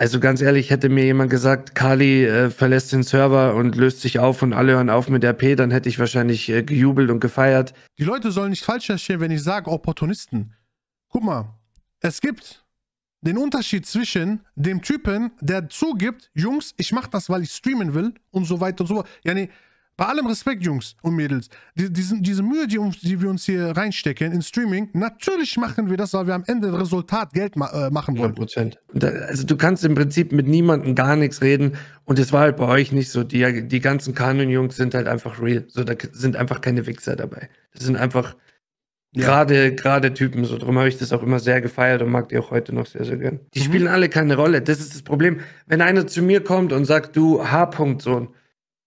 Also ganz ehrlich, hätte mir jemand gesagt, Kali äh, verlässt den Server und löst sich auf und alle hören auf mit RP, dann hätte ich wahrscheinlich äh, gejubelt und gefeiert. Die Leute sollen nicht falsch verstehen, wenn ich sage Opportunisten. Guck mal, es gibt den Unterschied zwischen dem Typen, der zugibt, Jungs, ich mache das, weil ich streamen will und so weiter und so fort. Yani, bei allem Respekt, Jungs und Mädels, die, diesen, diese Mühe, die, die, wir uns hier reinstecken in Streaming, natürlich machen wir das, weil wir am Ende Resultat Geld ma äh, machen wollen. 100%. also du kannst im Prinzip mit niemandem gar nichts reden und es war halt bei euch nicht so. Die, die ganzen Kanon-Jungs sind halt einfach real. So, da sind einfach keine Wichser dabei. Das sind einfach ja. gerade gerade Typen. So, darum habe ich das auch immer sehr gefeiert und mag die auch heute noch sehr, sehr gern. Die mhm. spielen alle keine Rolle. Das ist das Problem. Wenn einer zu mir kommt und sagt, du H-Punkt-Sohn,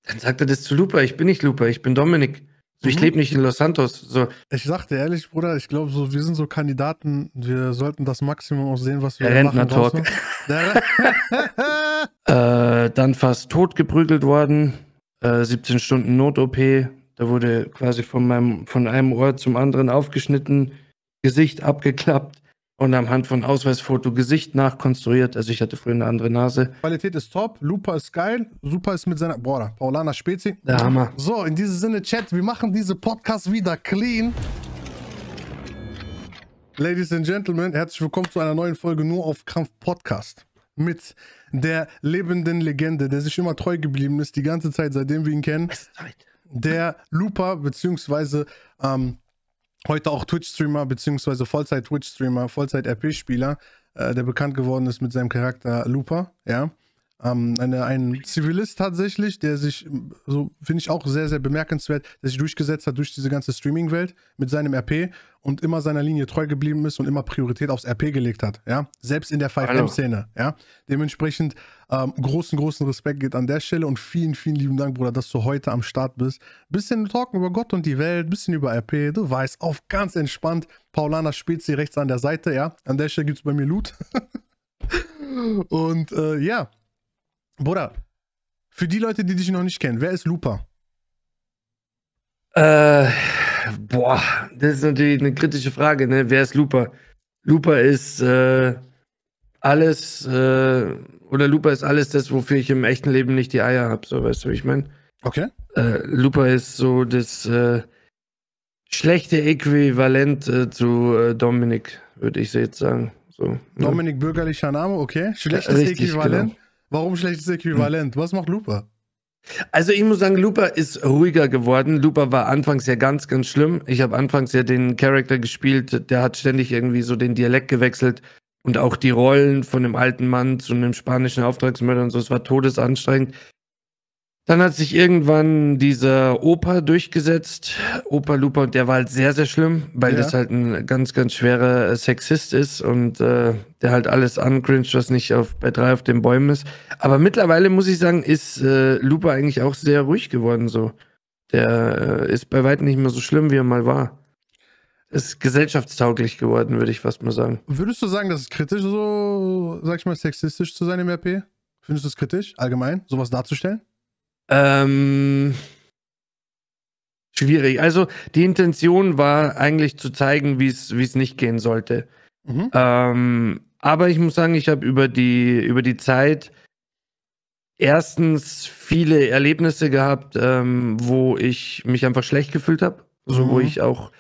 dann sagt er das zu Lupa, ich bin nicht Lupa, ich bin Dominik. So, mhm. ich lebe nicht in Los Santos. So. Ich sagte ehrlich, Bruder, ich glaube, so, wir sind so Kandidaten, wir sollten das Maximum auch sehen, was wir Der machen. Talk. äh, dann fast tot geprügelt worden, äh, 17 Stunden Not-OP, da wurde quasi von, meinem, von einem Ohr zum anderen aufgeschnitten, Gesicht abgeklappt, und am Hand von Ausweisfoto Gesicht nachkonstruiert. Also ich hatte früher eine andere Nase. Qualität ist top, Lupa ist geil, Super ist mit seiner, boah, Paulana Spezi. Der Hammer. So, in diesem Sinne, Chat, wir machen diese Podcast wieder clean. Ladies and Gentlemen, herzlich willkommen zu einer neuen Folge nur auf Kampf Podcast mit der lebenden Legende, der sich immer treu geblieben ist, die ganze Zeit, seitdem wir ihn kennen. ist Zeit. Der Lupa, beziehungsweise ähm, heute auch Twitch-Streamer, beziehungsweise Vollzeit-Twitch-Streamer, Vollzeit-RP-Spieler, äh, der bekannt geworden ist mit seinem Charakter Looper, ja. Ähm, eine, ein Zivilist tatsächlich, der sich, so finde ich auch sehr, sehr bemerkenswert, der sich durchgesetzt hat durch diese ganze Streaming-Welt mit seinem RP und immer seiner Linie treu geblieben ist und immer Priorität aufs RP gelegt hat, ja. Selbst in der 5M-Szene, ja. Dementsprechend ähm, großen, großen Respekt geht an der Stelle und vielen, vielen lieben Dank, Bruder, dass du heute am Start bist. Bisschen talken über Gott und die Welt, bisschen über RP, du weißt, auf ganz entspannt. Paulana Spezi rechts an der Seite, ja. An der Stelle gibt es bei mir Loot. und äh, ja, Bruder, für die Leute, die dich noch nicht kennen, wer ist Lupa? Äh, boah, das ist natürlich eine kritische Frage, ne? Wer ist Lupa? Lupa ist äh, alles, äh, oder Looper ist alles das, wofür ich im echten Leben nicht die Eier habe, so weißt du, wie ich meine? Okay. Äh, Looper ist so das äh, schlechte Äquivalent äh, zu äh, Dominik, würde ich jetzt sagen. So, ne? Dominik, ja. bürgerlicher Name, okay. Schlechtes ja, richtig, genau. Äquivalent. Genau. Warum schlechtes Äquivalent? Hm. Was macht Looper? Also ich muss sagen, Looper ist ruhiger geworden. Looper war anfangs ja ganz, ganz schlimm. Ich habe anfangs ja den Charakter gespielt, der hat ständig irgendwie so den Dialekt gewechselt, und auch die Rollen von dem alten Mann zu einem spanischen Auftragsmörder und so, es war todesanstrengend. Dann hat sich irgendwann dieser Opa durchgesetzt, Opa Lupa, und der war halt sehr, sehr schlimm, weil ja. das halt ein ganz, ganz schwerer äh, Sexist ist und äh, der halt alles angrinscht, was nicht auf, bei drei auf den Bäumen ist. Aber mittlerweile, muss ich sagen, ist äh, Lupa eigentlich auch sehr ruhig geworden so. Der äh, ist bei weitem nicht mehr so schlimm, wie er mal war ist gesellschaftstauglich geworden, würde ich fast mal sagen. Würdest du sagen, das ist kritisch, so, sag ich mal, sexistisch zu sein im RP? Findest du es kritisch, allgemein, sowas darzustellen? Ähm. Schwierig. Also, die Intention war eigentlich zu zeigen, wie es nicht gehen sollte. Mhm. Ähm, aber ich muss sagen, ich habe über die, über die Zeit erstens viele Erlebnisse gehabt, ähm, wo ich mich einfach schlecht gefühlt habe. So, mhm. wo ich auch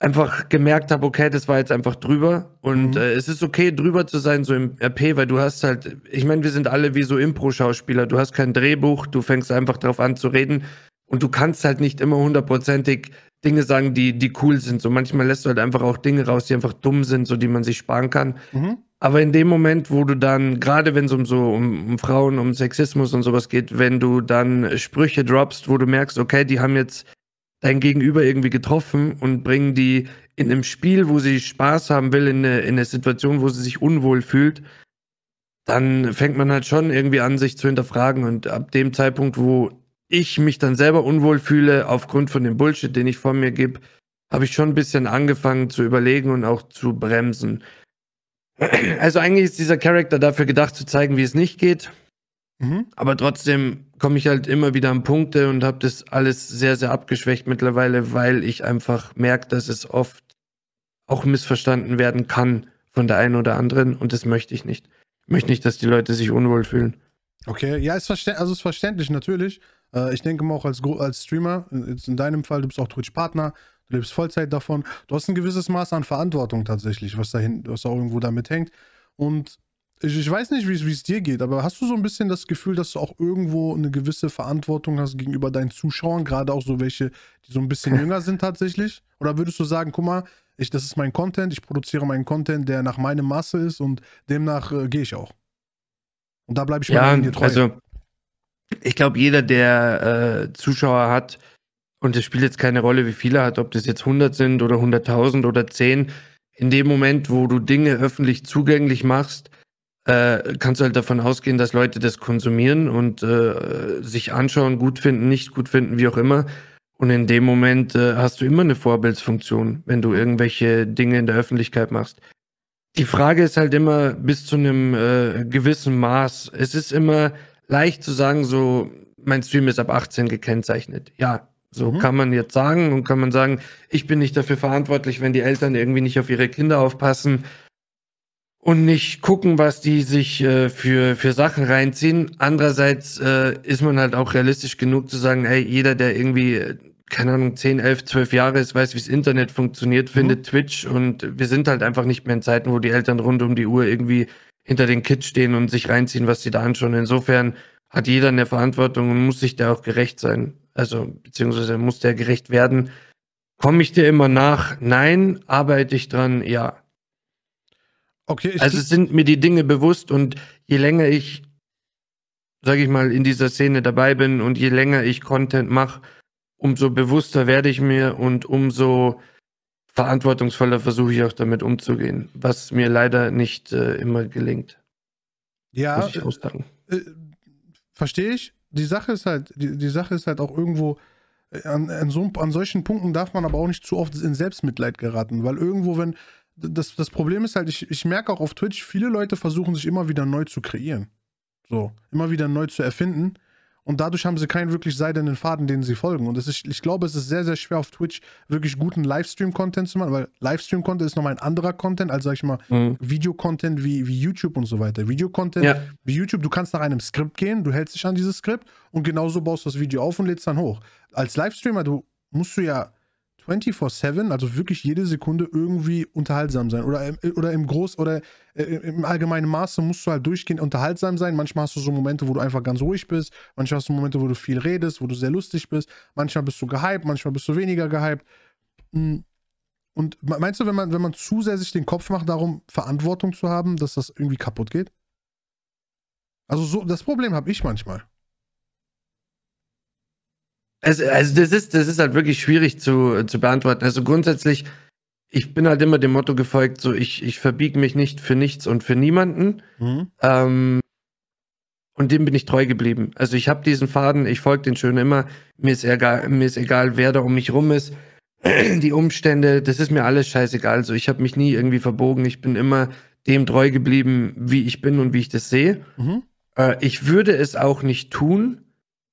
einfach gemerkt habe, okay, das war jetzt einfach drüber und mhm. äh, es ist okay, drüber zu sein, so im RP, weil du hast halt, ich meine, wir sind alle wie so Impro-Schauspieler, du hast kein Drehbuch, du fängst einfach drauf an zu reden und du kannst halt nicht immer hundertprozentig Dinge sagen, die, die cool sind. So manchmal lässt du halt einfach auch Dinge raus, die einfach dumm sind, so die man sich sparen kann. Mhm. Aber in dem Moment, wo du dann, gerade wenn es um so um, um Frauen, um Sexismus und sowas geht, wenn du dann Sprüche droppst, wo du merkst, okay, die haben jetzt dein Gegenüber irgendwie getroffen und bringen die in einem Spiel, wo sie Spaß haben will, in eine, in eine Situation, wo sie sich unwohl fühlt, dann fängt man halt schon irgendwie an, sich zu hinterfragen. Und ab dem Zeitpunkt, wo ich mich dann selber unwohl fühle, aufgrund von dem Bullshit, den ich vor mir gebe, habe ich schon ein bisschen angefangen zu überlegen und auch zu bremsen. Also eigentlich ist dieser Charakter dafür gedacht zu zeigen, wie es nicht geht. Mhm. Aber trotzdem komme ich halt immer wieder an Punkte und habe das alles sehr, sehr abgeschwächt mittlerweile, weil ich einfach merke, dass es oft auch missverstanden werden kann von der einen oder anderen und das möchte ich nicht. Ich möchte nicht, dass die Leute sich unwohl fühlen. Okay, ja, ist, verständ also ist verständlich, natürlich. Äh, ich denke mal auch als, als Streamer, jetzt in deinem Fall, du bist auch Twitch-Partner, du lebst Vollzeit davon. Du hast ein gewisses Maß an Verantwortung tatsächlich, was, dahin, was da irgendwo damit hängt. Und ich, ich weiß nicht, wie es dir geht, aber hast du so ein bisschen das Gefühl, dass du auch irgendwo eine gewisse Verantwortung hast gegenüber deinen Zuschauern, gerade auch so welche, die so ein bisschen jünger sind tatsächlich? Oder würdest du sagen, guck mal, ich, das ist mein Content, ich produziere meinen Content, der nach meinem Masse ist und demnach äh, gehe ich auch. Und da bleibe ich ja, mir treu. Also, ich glaube, jeder, der äh, Zuschauer hat, und es spielt jetzt keine Rolle, wie viele hat, ob das jetzt 100 sind oder 100.000 oder 10, in dem Moment, wo du Dinge öffentlich zugänglich machst, äh, kannst du halt davon ausgehen, dass Leute das konsumieren und äh, sich anschauen, gut finden, nicht gut finden, wie auch immer. Und in dem Moment äh, hast du immer eine Vorbildsfunktion, wenn du irgendwelche Dinge in der Öffentlichkeit machst. Die Frage ist halt immer bis zu einem äh, gewissen Maß. Es ist immer leicht zu sagen, so, mein Stream ist ab 18 gekennzeichnet. Ja, so mhm. kann man jetzt sagen und kann man sagen, ich bin nicht dafür verantwortlich, wenn die Eltern irgendwie nicht auf ihre Kinder aufpassen und nicht gucken, was die sich äh, für, für Sachen reinziehen. Andererseits äh, ist man halt auch realistisch genug zu sagen, hey, jeder, der irgendwie, äh, keine Ahnung, 10, 11, 12 Jahre ist, weiß, wie das Internet funktioniert, mhm. findet mhm. Twitch und wir sind halt einfach nicht mehr in Zeiten, wo die Eltern rund um die Uhr irgendwie hinter den Kids stehen und sich reinziehen, was sie da anschauen. Insofern hat jeder eine Verantwortung und muss sich da auch gerecht sein. Also, beziehungsweise muss der gerecht werden. Komme ich dir immer nach? Nein. Arbeite ich dran? Ja. Okay, also sind mir die Dinge bewusst und je länger ich, sage ich mal, in dieser Szene dabei bin und je länger ich Content mache, umso bewusster werde ich mir und umso verantwortungsvoller versuche ich auch damit umzugehen, was mir leider nicht äh, immer gelingt. Ja, Muss ich ausdanken. Äh, äh, verstehe ich. Die Sache ist halt, die, die Sache ist halt auch irgendwo, äh, an, an, so, an solchen Punkten darf man aber auch nicht zu oft in Selbstmitleid geraten, weil irgendwo, wenn, das, das Problem ist halt, ich, ich merke auch auf Twitch, viele Leute versuchen sich immer wieder neu zu kreieren. So, immer wieder neu zu erfinden. Und dadurch haben sie keinen wirklich seidenen Faden, den sie folgen. Und ist, ich glaube, es ist sehr, sehr schwer auf Twitch wirklich guten Livestream-Content zu machen, weil Livestream-Content ist nochmal ein anderer Content als, sag ich mal, mhm. video wie, wie YouTube und so weiter. Videocontent ja. wie YouTube, du kannst nach einem Skript gehen, du hältst dich an dieses Skript und genauso baust du das Video auf und lädst dann hoch. Als Livestreamer, du musst du ja 24-7, also wirklich jede Sekunde irgendwie unterhaltsam sein. Oder, äh, oder im Groß- oder äh, im allgemeinen Maße musst du halt durchgehend unterhaltsam sein. Manchmal hast du so Momente, wo du einfach ganz ruhig bist. Manchmal hast du Momente, wo du viel redest, wo du sehr lustig bist. Manchmal bist du gehypt, manchmal bist du weniger gehypt. Hm. Und meinst du, wenn man, wenn man zu sehr sich den Kopf macht, darum Verantwortung zu haben, dass das irgendwie kaputt geht? Also so, das Problem habe ich manchmal. Also, also das, ist, das ist halt wirklich schwierig zu, zu beantworten. Also grundsätzlich, ich bin halt immer dem Motto gefolgt, so ich, ich verbiege mich nicht für nichts und für niemanden. Mhm. Ähm, und dem bin ich treu geblieben. Also ich habe diesen Faden, ich folge den schön immer. Mir ist, egal, mir ist egal, wer da um mich rum ist. Die Umstände, das ist mir alles scheißegal. Also ich habe mich nie irgendwie verbogen. Ich bin immer dem treu geblieben, wie ich bin und wie ich das sehe. Mhm. Äh, ich würde es auch nicht tun,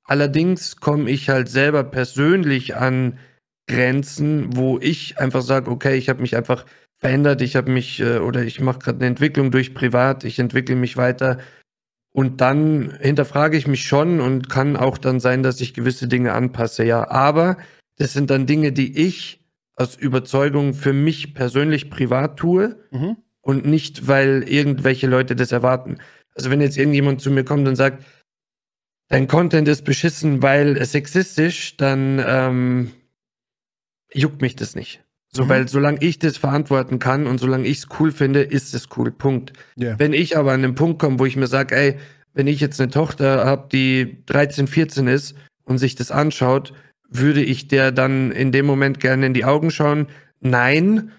Allerdings komme ich halt selber persönlich an Grenzen, wo ich einfach sage, okay, ich habe mich einfach verändert, ich habe mich äh, oder ich mache gerade eine Entwicklung durch privat, ich entwickle mich weiter. Und dann hinterfrage ich mich schon und kann auch dann sein, dass ich gewisse Dinge anpasse, ja. Aber das sind dann Dinge, die ich aus Überzeugung für mich persönlich privat tue mhm. und nicht, weil irgendwelche Leute das erwarten. Also wenn jetzt irgendjemand zu mir kommt und sagt, dein Content ist beschissen, weil sexistisch, dann ähm, juckt mich das nicht. So, mhm. weil solange ich das verantworten kann und solange ich es cool finde, ist es cool. Punkt. Yeah. Wenn ich aber an den Punkt komme, wo ich mir sage, ey, wenn ich jetzt eine Tochter habe, die 13, 14 ist und sich das anschaut, würde ich der dann in dem Moment gerne in die Augen schauen? Nein.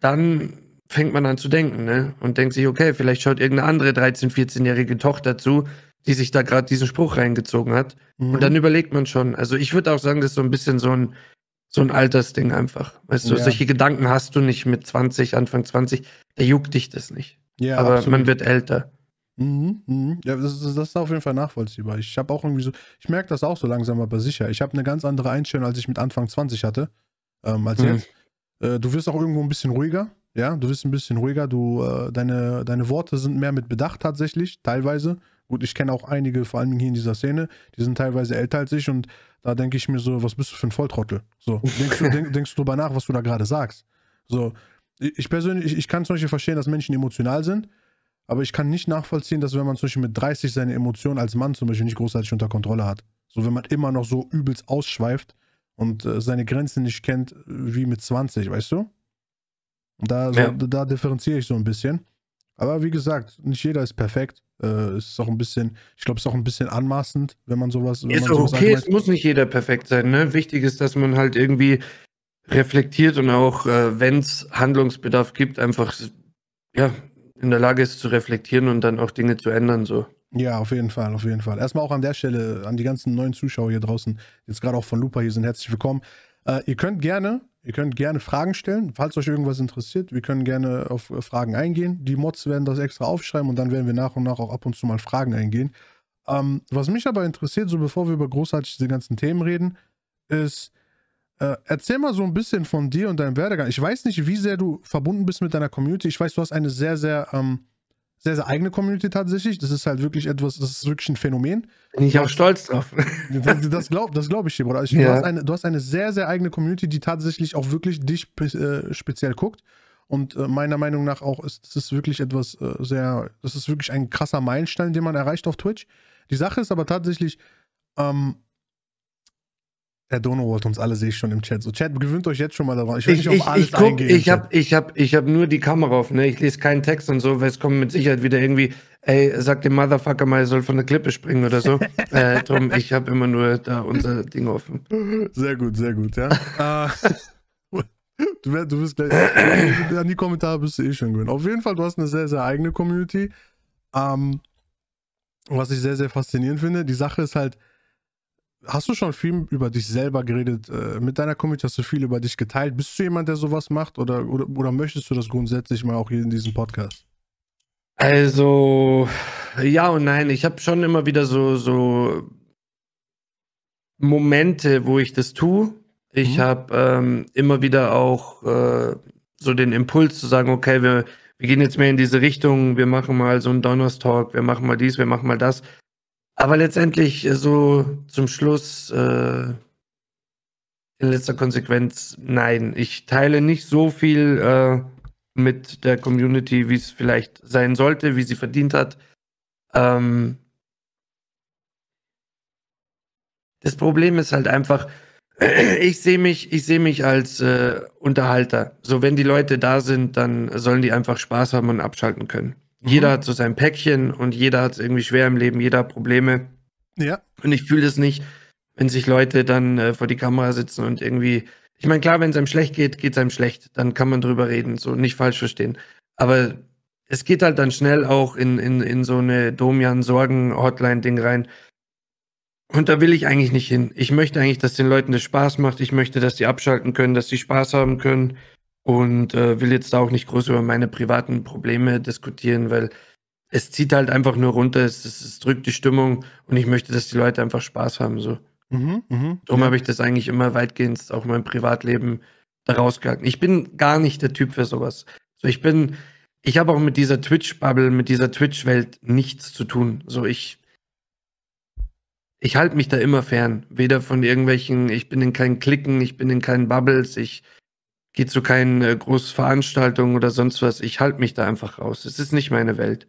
Dann fängt man an zu denken, ne? Und denkt sich, okay, vielleicht schaut irgendeine andere 13, 14-jährige Tochter zu die sich da gerade diesen Spruch reingezogen hat. Mhm. Und dann überlegt man schon. Also ich würde auch sagen, das ist so ein bisschen so ein, so ein Altersding einfach. Weißt du, ja. solche Gedanken hast du nicht mit 20, Anfang 20. Da juckt dich das nicht. Ja, Aber absolut. man wird älter. Mhm, mhm. Ja, das ist, das ist auf jeden Fall nachvollziehbar. Ich habe auch irgendwie so, ich merke das auch so langsam, aber sicher. Ich habe eine ganz andere Einstellung, als ich mit Anfang 20 hatte, ähm, als mhm. jetzt. Äh, du wirst auch irgendwo ein bisschen ruhiger, ja, du wirst ein bisschen ruhiger, du, äh, deine, deine Worte sind mehr mit Bedacht tatsächlich, teilweise. Gut, ich kenne auch einige, vor allem hier in dieser Szene, die sind teilweise älter als ich und da denke ich mir so, was bist du für ein Volltrottel? So, denkst du, denk, denkst du drüber nach, was du da gerade sagst? So, ich persönlich, ich, ich kann zum Beispiel verstehen, dass Menschen emotional sind, aber ich kann nicht nachvollziehen, dass wenn man zum Beispiel mit 30 seine Emotionen als Mann zum Beispiel nicht großartig unter Kontrolle hat. So, wenn man immer noch so übelst ausschweift und äh, seine Grenzen nicht kennt, äh, wie mit 20, weißt du? Da, so, ja. da differenziere ich so ein bisschen. Aber wie gesagt, nicht jeder ist perfekt. Äh, ist auch ein bisschen, ich glaube, es ist auch ein bisschen anmaßend, wenn man sowas. Wenn ist man sowas okay, es muss nicht jeder perfekt sein. Ne? Wichtig ist, dass man halt irgendwie reflektiert und auch, äh, wenn es Handlungsbedarf gibt, einfach ja, in der Lage ist zu reflektieren und dann auch Dinge zu ändern. So. Ja, auf jeden Fall, auf jeden Fall. Erstmal auch an der Stelle äh, an die ganzen neuen Zuschauer hier draußen, jetzt gerade auch von Lupa hier sind, herzlich willkommen. Äh, ihr könnt gerne Ihr könnt gerne Fragen stellen, falls euch irgendwas interessiert. Wir können gerne auf äh, Fragen eingehen. Die Mods werden das extra aufschreiben und dann werden wir nach und nach auch ab und zu mal Fragen eingehen. Ähm, was mich aber interessiert, so bevor wir über großartig diese ganzen Themen reden, ist, äh, erzähl mal so ein bisschen von dir und deinem Werdegang. Ich weiß nicht, wie sehr du verbunden bist mit deiner Community. Ich weiß, du hast eine sehr, sehr ähm, sehr, sehr eigene Community tatsächlich. Das ist halt wirklich etwas, das ist wirklich ein Phänomen. Bin ich auch stolz drauf. Das glaube das glaub ich dir, Bruder. Ich, ja. du, hast eine, du hast eine sehr, sehr eigene Community, die tatsächlich auch wirklich dich äh, speziell guckt. Und äh, meiner Meinung nach auch ist das ist wirklich etwas äh, sehr, das ist wirklich ein krasser Meilenstein, den man erreicht auf Twitch. Die Sache ist aber tatsächlich, ähm, der Dono holt uns alle, sehe ich schon im Chat. So, Chat, gewöhnt euch jetzt schon mal daran. Ich will ich, nicht ich, auf ich guck, eingehen. Ich habe ich hab, ich hab nur die Kamera auf, ne? Ich lese keinen Text und so, weil es kommt mit Sicherheit wieder irgendwie, ey, sag dem Motherfucker mal, er soll von der Klippe springen oder so. äh, drum, ich habe immer nur da unser Ding offen. Sehr gut, sehr gut, ja. Äh, du, wär, du bist gleich. an die Kommentare bist du eh schon gewöhnt. Auf jeden Fall, du hast eine sehr, sehr eigene Community. Ähm, was ich sehr, sehr faszinierend finde, die Sache ist halt, hast du schon viel über dich selber geredet? Äh, mit deiner Community hast du viel über dich geteilt. Bist du jemand, der sowas macht oder, oder, oder möchtest du das grundsätzlich mal auch hier in diesem Podcast? Also, ja und nein. Ich habe schon immer wieder so, so Momente, wo ich das tue. Ich mhm. habe ähm, immer wieder auch äh, so den Impuls zu sagen, okay, wir, wir gehen jetzt mehr in diese Richtung, wir machen mal so einen Donnerstalk. wir machen mal dies, wir machen mal das. Aber letztendlich äh, so zum Schluss äh, in letzter Konsequenz, nein, ich teile nicht so viel äh, mit der Community, wie es vielleicht sein sollte, wie sie verdient hat. Ähm, das Problem ist halt einfach, ich sehe mich, ich sehe mich als äh, Unterhalter. So, wenn die Leute da sind, dann sollen die einfach Spaß haben und abschalten können. Mhm. Jeder hat mhm. so sein Päckchen und jeder hat es irgendwie schwer im Leben, jeder hat Probleme. Ja. Und ich fühle das nicht, wenn sich Leute dann äh, vor die Kamera sitzen und irgendwie. Ich meine, klar, wenn es einem schlecht geht, geht es einem schlecht. Dann kann man drüber reden, so nicht falsch verstehen. Aber es geht halt dann schnell auch in, in, in so eine Domian-Sorgen-Hotline-Ding rein. Und da will ich eigentlich nicht hin. Ich möchte eigentlich, dass den Leuten das Spaß macht. Ich möchte, dass die abschalten können, dass sie Spaß haben können und äh, will jetzt da auch nicht groß über meine privaten Probleme diskutieren, weil es zieht halt einfach nur runter, es, es, es drückt die Stimmung und ich möchte, dass die Leute einfach Spaß haben. So. Mhm, mh, Darum ja. habe ich das eigentlich immer weitgehend auch in meinem Privatleben daraus gehalten. Ich bin gar nicht der Typ für sowas. So, ich bin, ich habe auch mit dieser Twitch-Bubble, mit dieser Twitch-Welt nichts zu tun. So, ich, ich halte mich da immer fern. Weder von irgendwelchen, ich bin in keinen Klicken, ich bin in keinen Bubbles, ich gehe zu keinen äh, Großveranstaltungen oder sonst was. Ich halte mich da einfach raus. Es ist nicht meine Welt.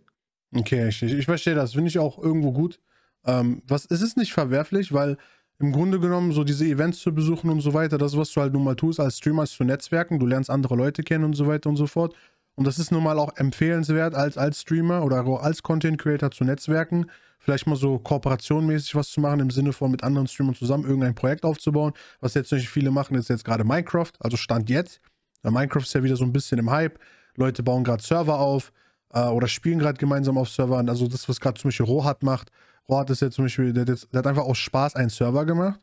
Okay, ich, ich verstehe das. Finde ich auch irgendwo gut. Ähm, was, es ist nicht verwerflich, weil im Grunde genommen so diese Events zu besuchen und so weiter, das, was du halt nun mal tust als Streamer, ist zu netzwerken. Du lernst andere Leute kennen und so weiter und so fort. Und das ist nun mal auch empfehlenswert, als, als Streamer oder als Content Creator zu netzwerken. Vielleicht mal so kooperationmäßig was zu machen, im Sinne von mit anderen Streamern zusammen irgendein Projekt aufzubauen. Was jetzt nicht viele machen, ist jetzt gerade Minecraft, also Stand jetzt. Ja, Minecraft ist ja wieder so ein bisschen im Hype. Leute bauen gerade Server auf äh, oder spielen gerade gemeinsam auf Servern. Also das, was gerade zum Beispiel Rohat macht. Rohat ist ja zum Beispiel, der, der hat einfach aus Spaß einen Server gemacht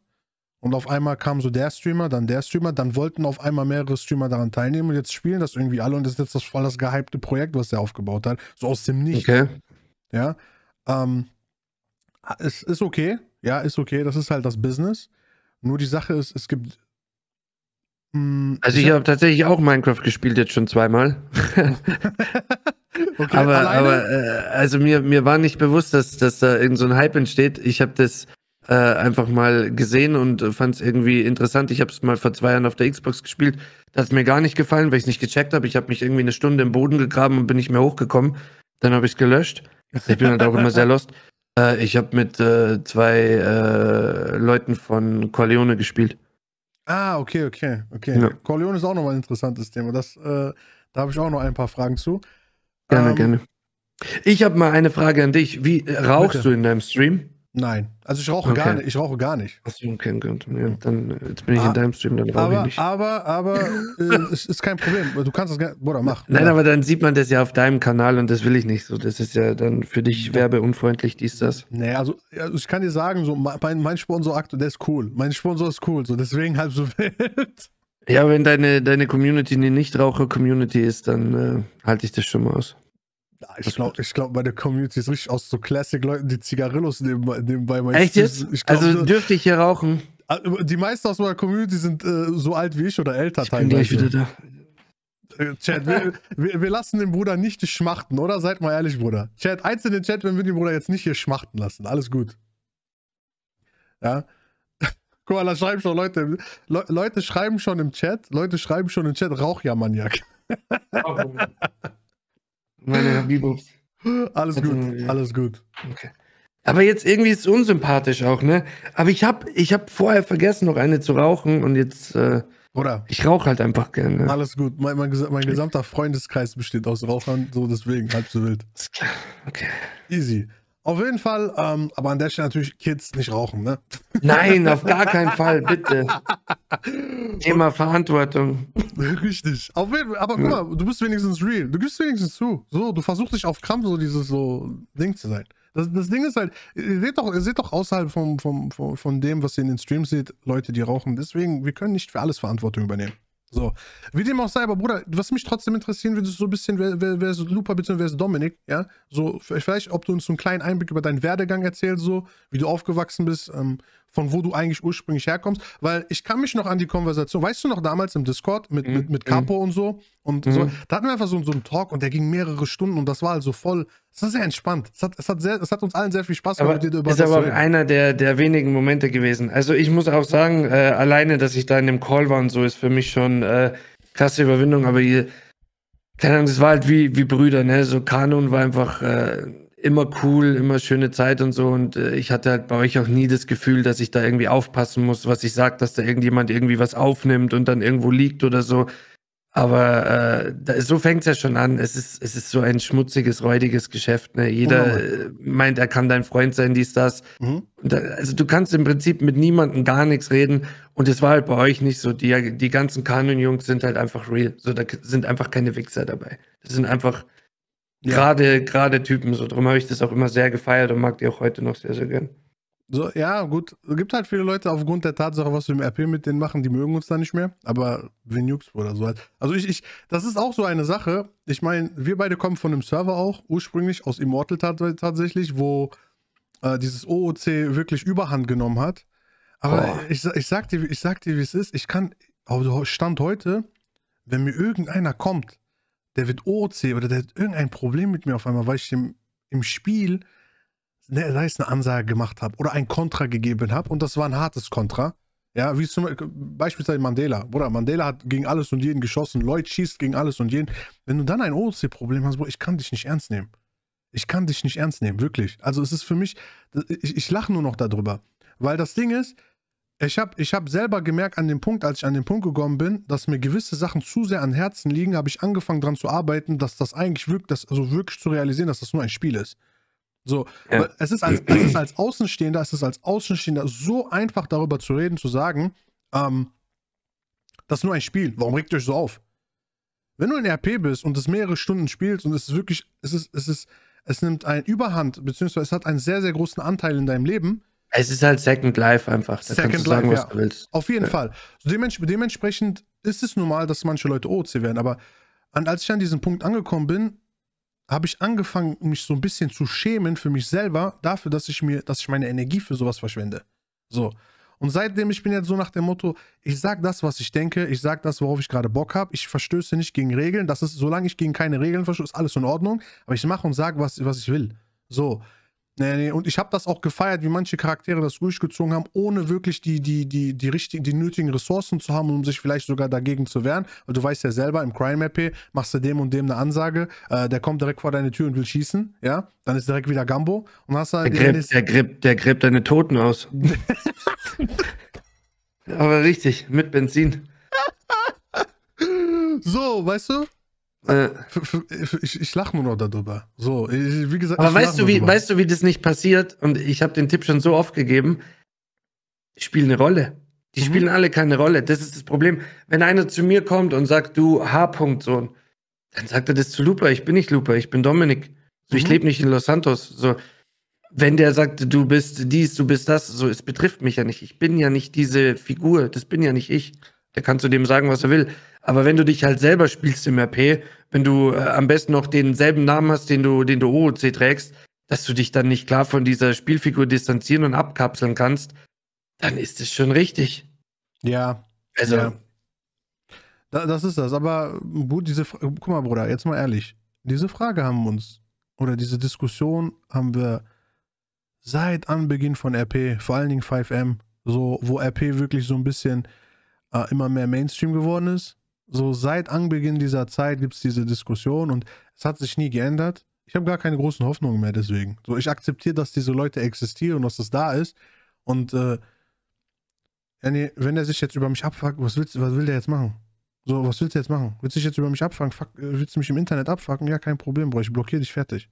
und auf einmal kam so der Streamer, dann der Streamer, dann wollten auf einmal mehrere Streamer daran teilnehmen und jetzt spielen das irgendwie alle und das ist jetzt das voll das gehypte Projekt, was der aufgebaut hat. So aus dem Nichts. Okay. Ja. Ähm, es ist okay. Ja, ist okay. Das ist halt das Business. Nur die Sache ist, es gibt. Mh, mm, also, ich, habe tatsächlich auch Minecraft gespielt, jetzt schon zweimal. okay, aber, alleine? aber äh, also mir, mir war nicht bewusst, dass, dass da irgendein so Hype entsteht. Ich habe das äh, einfach mal gesehen und äh, fand es irgendwie interessant. Ich habe es mal vor zwei Jahren auf der Xbox gespielt. Das hat mir gar nicht gefallen, weil ich es nicht gecheckt habe. Ich habe mich irgendwie eine Stunde im Boden gegraben und bin nicht mehr hochgekommen. Dann habe ich es gelöscht. Ich bin halt auch immer sehr lost. Äh, ich habe mit äh, zwei äh, Leuten von Corleone gespielt. Ah, okay, okay, okay. Ja. Corleone ist auch nochmal ein interessantes Thema. Das, äh, da habe ich auch noch ein paar Fragen zu. Gerne, ähm, gerne. Ich habe mal eine Frage an dich. Wie rauchst bitte. du in deinem Stream? Nein, also ich rauche okay. gar nicht. Ich rauche gar nicht. Hast du ihn könnt. Ja, dann jetzt bin ich ah, in deinem Stream, dann rauche ich nicht. Aber, aber, äh, es ist kein Problem. Du kannst das, gerne. Bruder, mach. Nein, ja. aber dann sieht man das ja auf deinem Kanal und das will ich nicht. So, das ist ja dann für dich werbeunfreundlich, dies, das. Nee, also, also ich kann dir sagen, so mein, mein Sponsor aktuell, der ist cool. Mein Sponsor ist cool, so deswegen halb so wild. Ja, wenn deine, deine Community eine Nichtraucher-Community ist, dann äh, halte ich das schon mal aus. Ich glaube, ich glaub, meine Community ist richtig aus so Classic-Leuten, die Zigarillos nebenbei, nebenbei meinen Echt jetzt? Glaub, also ne- dürfte ich hier rauchen? Ah, die meisten aus meiner Community sind äh, so alt wie ich oder älter ich teilweise. Ich bin gleich wieder da. Äh, Chat, wir, wir, wir, lassen den Bruder nicht schmachten, oder? Seid mal ehrlich, Bruder. Chat, eins in den Chat, wenn wir den Bruder jetzt nicht hier schmachten lassen. Alles gut. Ja. Guck mal, da schreiben schon Leute. Le Leute schreiben schon im Chat, Leute schreiben schon im Chat, Rauchjahrmaniak. Oh, Meine Bibel. Alles gut, alles gut. Okay. Aber jetzt irgendwie ist es unsympathisch auch, ne? Aber ich hab, ich hab vorher vergessen, noch eine zu rauchen und jetzt. Äh, Oder? Ich rauche halt einfach gerne. Alles gut. Mein, mein, mein gesamter Freundeskreis besteht aus Rauchern, so deswegen halb so wild. Okay. Easy. Auf jeden Fall, ähm, aber an der Stelle natürlich Kids nicht rauchen, ne? Nein, auf gar keinen Fall, bitte. Thema Verantwortung. Richtig. Auf jeden Fall, aber guck mal, du bist wenigstens real. Du gibst wenigstens zu. So, du versuchst dich auf Krampf so dieses so Ding zu sein. Das, das Ding ist halt, ihr seht doch, ihr seht doch außerhalb vom, vom, vom, von dem, was ihr in den Streams seht, Leute, die rauchen. Deswegen, wir können nicht für alles Verantwortung übernehmen. So. Wie dem auch sei, aber Bruder, was mich trotzdem interessieren würde, ist so ein bisschen, wer, wer, wer ist Lupa bzw. wer ist Dominik, ja? So, vielleicht, ob du uns so einen kleinen Einblick über deinen Werdegang erzählst, so, wie du aufgewachsen bist, ähm, von wo du eigentlich ursprünglich herkommst, weil ich kann mich noch an die Konversation, weißt du noch damals im Discord mit, mhm. mit, mit mhm. Capo und so und mhm. so, da hatten wir einfach so, so einen Talk und der ging mehrere Stunden und das war also voll, es war sehr entspannt, es hat, es hat, sehr, es hat uns allen sehr viel Spaß gemacht. Aber ist aber auch einer der, der wenigen Momente gewesen. Also ich muss auch sagen, äh, alleine, dass ich da in dem Call war und so, ist für mich schon äh, krasse Überwindung, aber ihr, keine Ahnung, das war halt wie, wie Brüder, ne, so Kanon war einfach... Äh, immer cool, immer schöne Zeit und so. Und äh, ich hatte halt bei euch auch nie das Gefühl, dass ich da irgendwie aufpassen muss, was ich sage, dass da irgendjemand irgendwie was aufnimmt und dann irgendwo liegt oder so. Aber äh, da, so fängt es ja schon an. Es ist, es ist so ein schmutziges, räudiges Geschäft. Ne? Jeder äh, meint, er kann dein Freund sein, dies, das. Mhm. Da, also du kannst im Prinzip mit niemandem gar nichts reden. Und es war halt bei euch nicht so. Die, die ganzen Kanon-Jungs sind halt einfach real. So, da sind einfach keine Wichser dabei. Das sind einfach ja. Gerade, Typen, so drum habe ich das auch immer sehr gefeiert und mag die auch heute noch sehr, sehr gern. So, ja, gut. Es gibt halt viele Leute aufgrund der Tatsache, was wir im RP mit denen machen, die mögen uns da nicht mehr. Aber Vinux oder so halt. Also ich, ich, das ist auch so eine Sache. Ich meine, wir beide kommen von einem Server auch, ursprünglich aus Immortal tatsächlich, wo äh, dieses OOC wirklich überhand genommen hat. Aber oh. ich, ich sag dir, ich sag dir, wie es ist. Ich kann, also Stand heute, wenn mir irgendeiner kommt der wird OOC oder der hat irgendein Problem mit mir auf einmal, weil ich dem im Spiel, ne, sei es eine Ansage gemacht habe oder ein Kontra gegeben habe und das war ein hartes Kontra. Ja, wie zum Beispiel Mandela. Bruder, Mandela hat gegen alles und jeden geschossen. Lloyd schießt gegen alles und jeden. Wenn du dann ein OOC-Problem hast, Bruder, ich kann dich nicht ernst nehmen. Ich kann dich nicht ernst nehmen, wirklich. Also es ist für mich, ich, ich lache nur noch darüber. Weil das Ding ist, ich habe ich hab selber gemerkt an dem Punkt, als ich an den Punkt gekommen bin, dass mir gewisse Sachen zu sehr an Herzen liegen, habe ich angefangen daran zu arbeiten, dass das eigentlich wirkt, das, also wirklich zu realisieren, dass das nur ein Spiel ist. So, ja. es, ist als, es ist als Außenstehender, es ist als Außenstehender so einfach darüber zu reden, zu sagen, ähm, das ist nur ein Spiel, warum regt ihr euch so auf? Wenn du in RP bist und es mehrere Stunden spielst und es ist wirklich, es ist, es ist, es nimmt ein Überhand, beziehungsweise es hat einen sehr, sehr großen Anteil in deinem Leben, es ist halt Second Life einfach. Da Second sagen, Life, ja. Auf jeden ja. Fall. Dements dementsprechend ist es normal, dass manche Leute OC werden. Aber als ich an diesem Punkt angekommen bin, habe ich angefangen, mich so ein bisschen zu schämen für mich selber, dafür, dass ich mir, dass ich meine Energie für sowas verschwende. So. Und seitdem, ich bin jetzt so nach dem Motto, ich sag das, was ich denke, ich sag das, worauf ich gerade Bock habe, ich verstöße nicht gegen Regeln, das ist, solange ich gegen keine Regeln verstöße, ist alles in Ordnung, aber ich mache und sage, was, was ich will. So, Nee, nee, und ich habe das auch gefeiert, wie manche Charaktere das ruhig gezogen haben, ohne wirklich die, die, die, die, richtigen, die nötigen Ressourcen zu haben, um sich vielleicht sogar dagegen zu wehren. Weil du weißt ja selber, im Crime AP machst du dem und dem eine Ansage, äh, der kommt direkt vor deine Tür und will schießen, ja? Dann ist direkt wieder Gambo und hast halt. Der gräbt, der gräbt, der gräbt deine Toten aus. Aber richtig, mit Benzin. so, weißt du? Äh, ich, ich lache nur noch darüber. So, ich, wie gesagt. Aber weißt du, wie, weißt du, wie das nicht passiert? Und ich habe den Tipp schon so oft gegeben. Die Spielen eine Rolle. Die mhm. spielen alle keine Rolle. Das ist das Problem. Wenn einer zu mir kommt und sagt, du H-Punkt-Sohn, dann sagt er das zu Lupa. Ich bin nicht Lupa, ich bin Dominik. So, mhm. Ich lebe nicht in Los Santos. So, wenn der sagt, du bist dies, du bist das, so, es betrifft mich ja nicht. Ich bin ja nicht diese Figur. Das bin ja nicht ich. Der kann zu dem sagen, was er will. Aber wenn du dich halt selber spielst im RP, wenn du äh, am besten noch denselben Namen hast, den du, den du OOC trägst, dass du dich dann nicht klar von dieser Spielfigur distanzieren und abkapseln kannst, dann ist es schon richtig. Ja. Also. Ja. Da, das ist das. Aber gut, diese. Fra Guck mal, Bruder, jetzt mal ehrlich. Diese Frage haben uns, oder diese Diskussion haben wir seit Anbeginn von RP, vor allen Dingen 5M, so, wo RP wirklich so ein bisschen äh, immer mehr Mainstream geworden ist so seit Anbeginn dieser Zeit gibt es diese Diskussion und es hat sich nie geändert. Ich habe gar keine großen Hoffnungen mehr deswegen. So, ich akzeptiere, dass diese Leute existieren und dass das da ist. Und äh, wenn er sich jetzt über mich abfuckt, was, willst, was will der jetzt machen? So, was willst du jetzt machen? Willst du dich jetzt über mich abfangen? Äh, willst du mich im Internet abfacken? Ja, kein Problem, Bro. Ich blockiere dich fertig.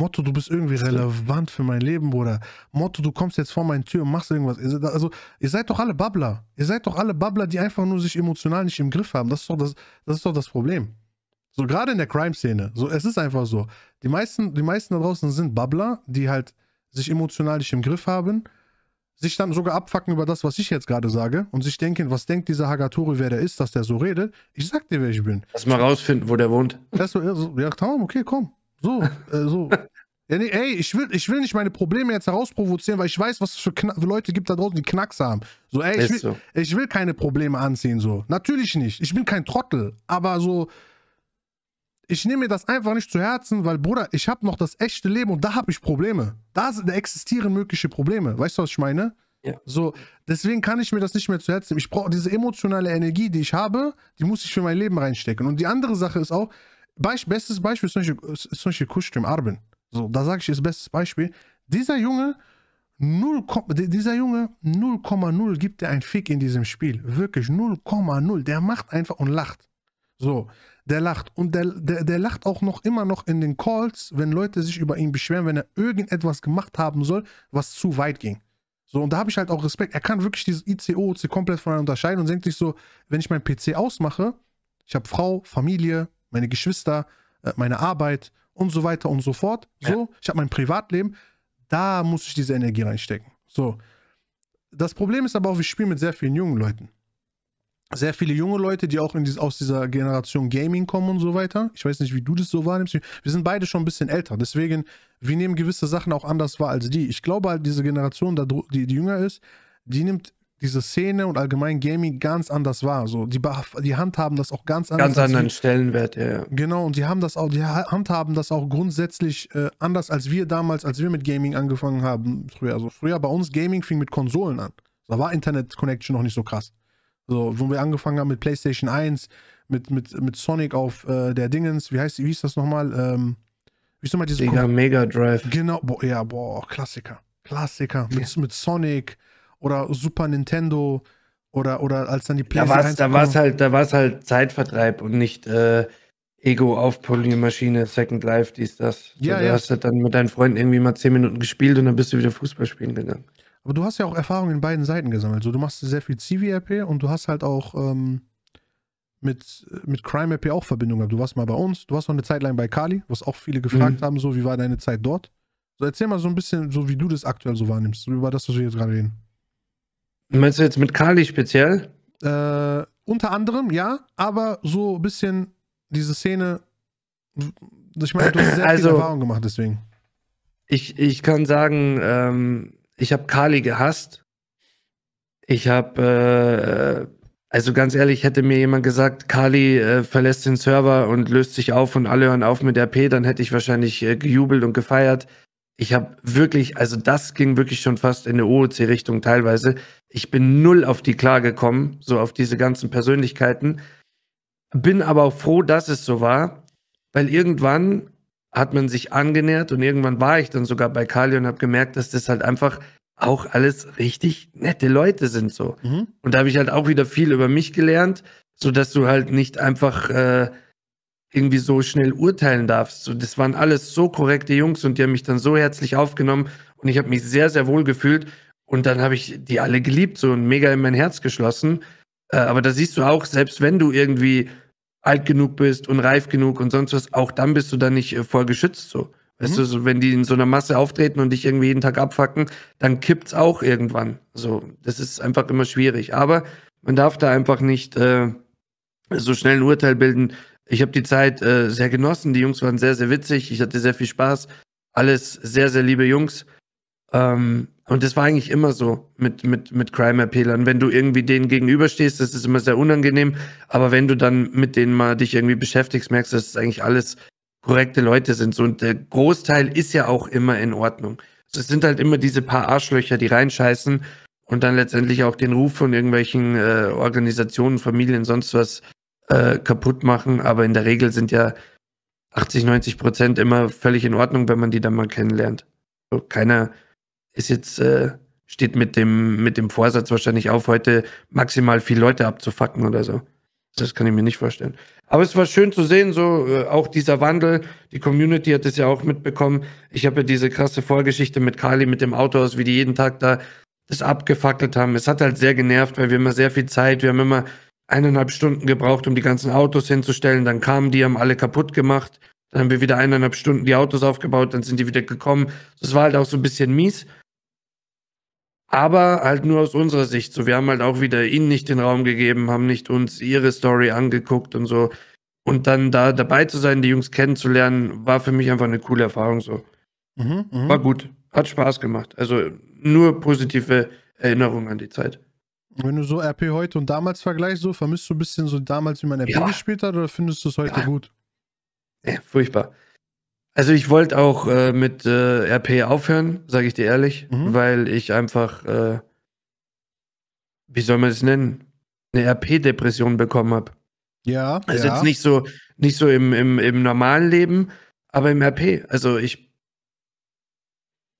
Motto, du bist irgendwie relevant für mein Leben, Bruder. Motto, du kommst jetzt vor meine Tür und machst irgendwas. Also, ihr seid doch alle Babbler. Ihr seid doch alle Babbler, die einfach nur sich emotional nicht im Griff haben. Das ist doch das, das, ist doch das Problem. So, gerade in der Crime-Szene. So, es ist einfach so. Die meisten, die meisten da draußen sind Babbler, die halt sich emotional nicht im Griff haben, sich dann sogar abfacken über das, was ich jetzt gerade sage und sich denken, was denkt dieser Hagaturi, wer der ist, dass der so redet. Ich sag dir, wer ich bin. Lass mal rausfinden, wo der wohnt. Das, ja, ja, okay, komm. So, äh, so. ja, nee, ey, ich will, ich will nicht meine Probleme jetzt herausprovozieren, weil ich weiß, was es für, für Leute gibt da draußen, die Knacks haben. So, ey, ich will, so. ich will keine Probleme anziehen, so. Natürlich nicht. Ich bin kein Trottel, aber so ich nehme mir das einfach nicht zu Herzen, weil Bruder, ich habe noch das echte Leben und da habe ich Probleme. Da, da, existieren mögliche Probleme. Weißt du, was ich meine? Ja. So, deswegen kann ich mir das nicht mehr zu Herzen nehmen. Ich brauche diese emotionale Energie, die ich habe, die muss ich für mein Leben reinstecken. Und die andere Sache ist auch, Beisp bestes Beispiel ist solche Beispiel, Kuschtim Arben. So, da sage ich das bestes Beispiel. Dieser Junge, 0, dieser Junge 0,0 gibt dir einen Fick in diesem Spiel. Wirklich 0,0. Der macht einfach und lacht. So, der lacht. Und der, der, der lacht auch noch immer noch in den Calls, wenn Leute sich über ihn beschweren, wenn er irgendetwas gemacht haben soll, was zu weit ging. So, und da habe ich halt auch Respekt. Er kann wirklich dieses ICO, OC komplett voneinander unterscheiden und denkt sich so, wenn ich meinen PC ausmache, ich habe Frau, Familie, meine Geschwister, äh, meine Arbeit und so weiter und so fort. So, ja. ich habe mein Privatleben, da muss ich diese Energie reinstecken. So. Das Problem ist aber auch, wir spielen mit sehr vielen jungen Leuten. Sehr viele junge Leute, die auch in dies, aus dieser Generation Gaming kommen und so weiter. Ich weiß nicht, wie du das so wahrnimmst. Wir sind beide schon ein bisschen älter, deswegen, wir nehmen gewisse Sachen auch anders wahr als die. Ich glaube halt, diese Generation, die, die jünger ist, die nimmt diese Szene und allgemein Gaming ganz anders war. So, die, die handhaben das auch ganz anders. Ganz anderen Stellenwert, ja, Genau, und die haben das auch, die handhaben das auch grundsätzlich äh, anders als wir damals, als wir mit Gaming angefangen haben früher. Also früher bei uns Gaming fing mit Konsolen an. Da war Internet Connection noch nicht so krass. So, wo wir angefangen haben mit PlayStation 1, mit, mit, mit Sonic auf äh, der Dingens, wie heißt wie hieß das nochmal? Ähm, wie ist nochmal diese Mega, Mega Drive. Genau, boah, ja, boah, Klassiker. Klassiker. Mit, ja. mit Sonic, oder Super Nintendo oder, oder als dann die PlayStation. Da war es halt, halt Zeitvertreib und nicht äh, Ego auf Polymaschine, Second Life, dies, das. Ja, so, du ja. hast halt dann mit deinen Freunden irgendwie mal zehn Minuten gespielt und dann bist du wieder Fußball spielen gegangen. Aber du hast ja auch Erfahrung in beiden Seiten gesammelt. So, du machst sehr viel CVRP und du hast halt auch ähm, mit, mit Crime RP auch Verbindung gehabt. Du warst mal bei uns, du warst noch eine Zeit lang bei Kali, was auch viele gefragt mhm. haben, so wie war deine Zeit dort? So erzähl mal so ein bisschen, so wie du das aktuell so wahrnimmst, über das, was wir jetzt gerade reden. Meinst du jetzt mit Kali speziell? Äh, unter anderem, ja, aber so ein bisschen diese Szene. Ich meine, du hast sehr also, viel Erfahrung gemacht, deswegen. Ich, ich kann sagen, ähm, ich habe Kali gehasst. Ich habe, äh, also ganz ehrlich, hätte mir jemand gesagt, Kali äh, verlässt den Server und löst sich auf und alle hören auf mit RP, dann hätte ich wahrscheinlich äh, gejubelt und gefeiert. Ich habe wirklich, also das ging wirklich schon fast in eine OOC-Richtung teilweise. Ich bin null auf die Klage gekommen, so auf diese ganzen Persönlichkeiten. Bin aber auch froh, dass es so war, weil irgendwann hat man sich angenähert und irgendwann war ich dann sogar bei Kali und habe gemerkt, dass das halt einfach auch alles richtig nette Leute sind so. Mhm. Und da habe ich halt auch wieder viel über mich gelernt, so dass du halt nicht einfach äh, irgendwie so schnell urteilen darfst. So, das waren alles so korrekte Jungs und die haben mich dann so herzlich aufgenommen und ich habe mich sehr, sehr wohl gefühlt. Und dann habe ich die alle geliebt, so und mega in mein Herz geschlossen. Äh, aber da siehst du auch, selbst wenn du irgendwie alt genug bist und reif genug und sonst was, auch dann bist du dann nicht äh, voll geschützt. So. Weißt mhm. du, so, wenn die in so einer Masse auftreten und dich irgendwie jeden Tag abfacken, dann kippt's auch irgendwann. So, das ist einfach immer schwierig. Aber man darf da einfach nicht äh, so schnell ein Urteil bilden, ich habe die Zeit äh, sehr genossen. Die Jungs waren sehr, sehr witzig. Ich hatte sehr viel Spaß. Alles sehr, sehr liebe Jungs. Ähm, und das war eigentlich immer so mit, mit, mit Crime-Appelern. Wenn du irgendwie denen gegenüberstehst, das ist immer sehr unangenehm. Aber wenn du dann mit denen mal dich irgendwie beschäftigst, merkst du, dass es eigentlich alles korrekte Leute sind. So, und der Großteil ist ja auch immer in Ordnung. es sind halt immer diese paar Arschlöcher, die reinscheißen und dann letztendlich auch den Ruf von irgendwelchen äh, Organisationen, Familien, sonst was äh, kaputt machen, aber in der Regel sind ja 80, 90 Prozent immer völlig in Ordnung, wenn man die dann mal kennenlernt. So, keiner ist jetzt, äh, steht mit dem, mit dem Vorsatz wahrscheinlich auf, heute maximal viele Leute abzufacken oder so. Das kann ich mir nicht vorstellen. Aber es war schön zu sehen, so äh, auch dieser Wandel. Die Community hat es ja auch mitbekommen. Ich habe ja diese krasse Vorgeschichte mit Kali, mit dem Auto aus, wie die jeden Tag da das abgefackelt haben. Es hat halt sehr genervt, weil wir immer sehr viel Zeit, wir haben immer eineinhalb Stunden gebraucht, um die ganzen Autos hinzustellen. Dann kamen die, haben alle kaputt gemacht. Dann haben wir wieder eineinhalb Stunden die Autos aufgebaut, dann sind die wieder gekommen. Das war halt auch so ein bisschen mies. Aber halt nur aus unserer Sicht. So, wir haben halt auch wieder ihnen nicht den Raum gegeben, haben nicht uns ihre Story angeguckt und so. Und dann da dabei zu sein, die Jungs kennenzulernen, war für mich einfach eine coole Erfahrung so. Mhm, mh. War gut. Hat Spaß gemacht. Also nur positive Erinnerungen an die Zeit. Wenn du so RP heute und damals vergleichst, so vermisst du ein bisschen so damals, wie man RP ja. gespielt hat, oder findest du es heute ja. gut? Ja, furchtbar. Also ich wollte auch äh, mit äh, RP aufhören, sage ich dir ehrlich, mhm. weil ich einfach, äh, wie soll man es nennen, eine RP-Depression bekommen habe. Ja. Also ja. jetzt nicht so, nicht so im, im, im normalen Leben, aber im RP. Also ich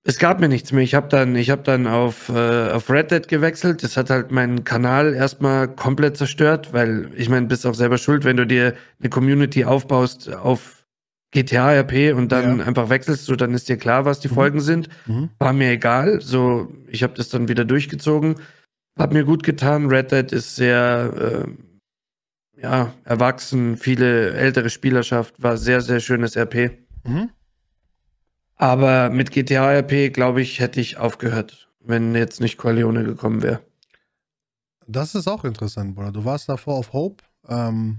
es gab mir nichts mehr. Ich habe dann, ich hab dann auf, äh, auf Red Dead gewechselt. Das hat halt meinen Kanal erstmal komplett zerstört, weil ich meine, bist auch selber schuld, wenn du dir eine Community aufbaust auf GTA RP und dann ja. einfach wechselst, so dann ist dir klar, was die mhm. Folgen sind. Mhm. War mir egal. So, ich habe das dann wieder durchgezogen. Hat mir gut getan. Red Dead ist sehr äh, ja, erwachsen, viele ältere Spielerschaft, war sehr, sehr schönes RP. Mhm. Aber mit GTA RP, glaube ich, hätte ich aufgehört, wenn jetzt nicht Corleone gekommen wäre. Das ist auch interessant, Bruder. Du warst davor auf Hope. Ähm,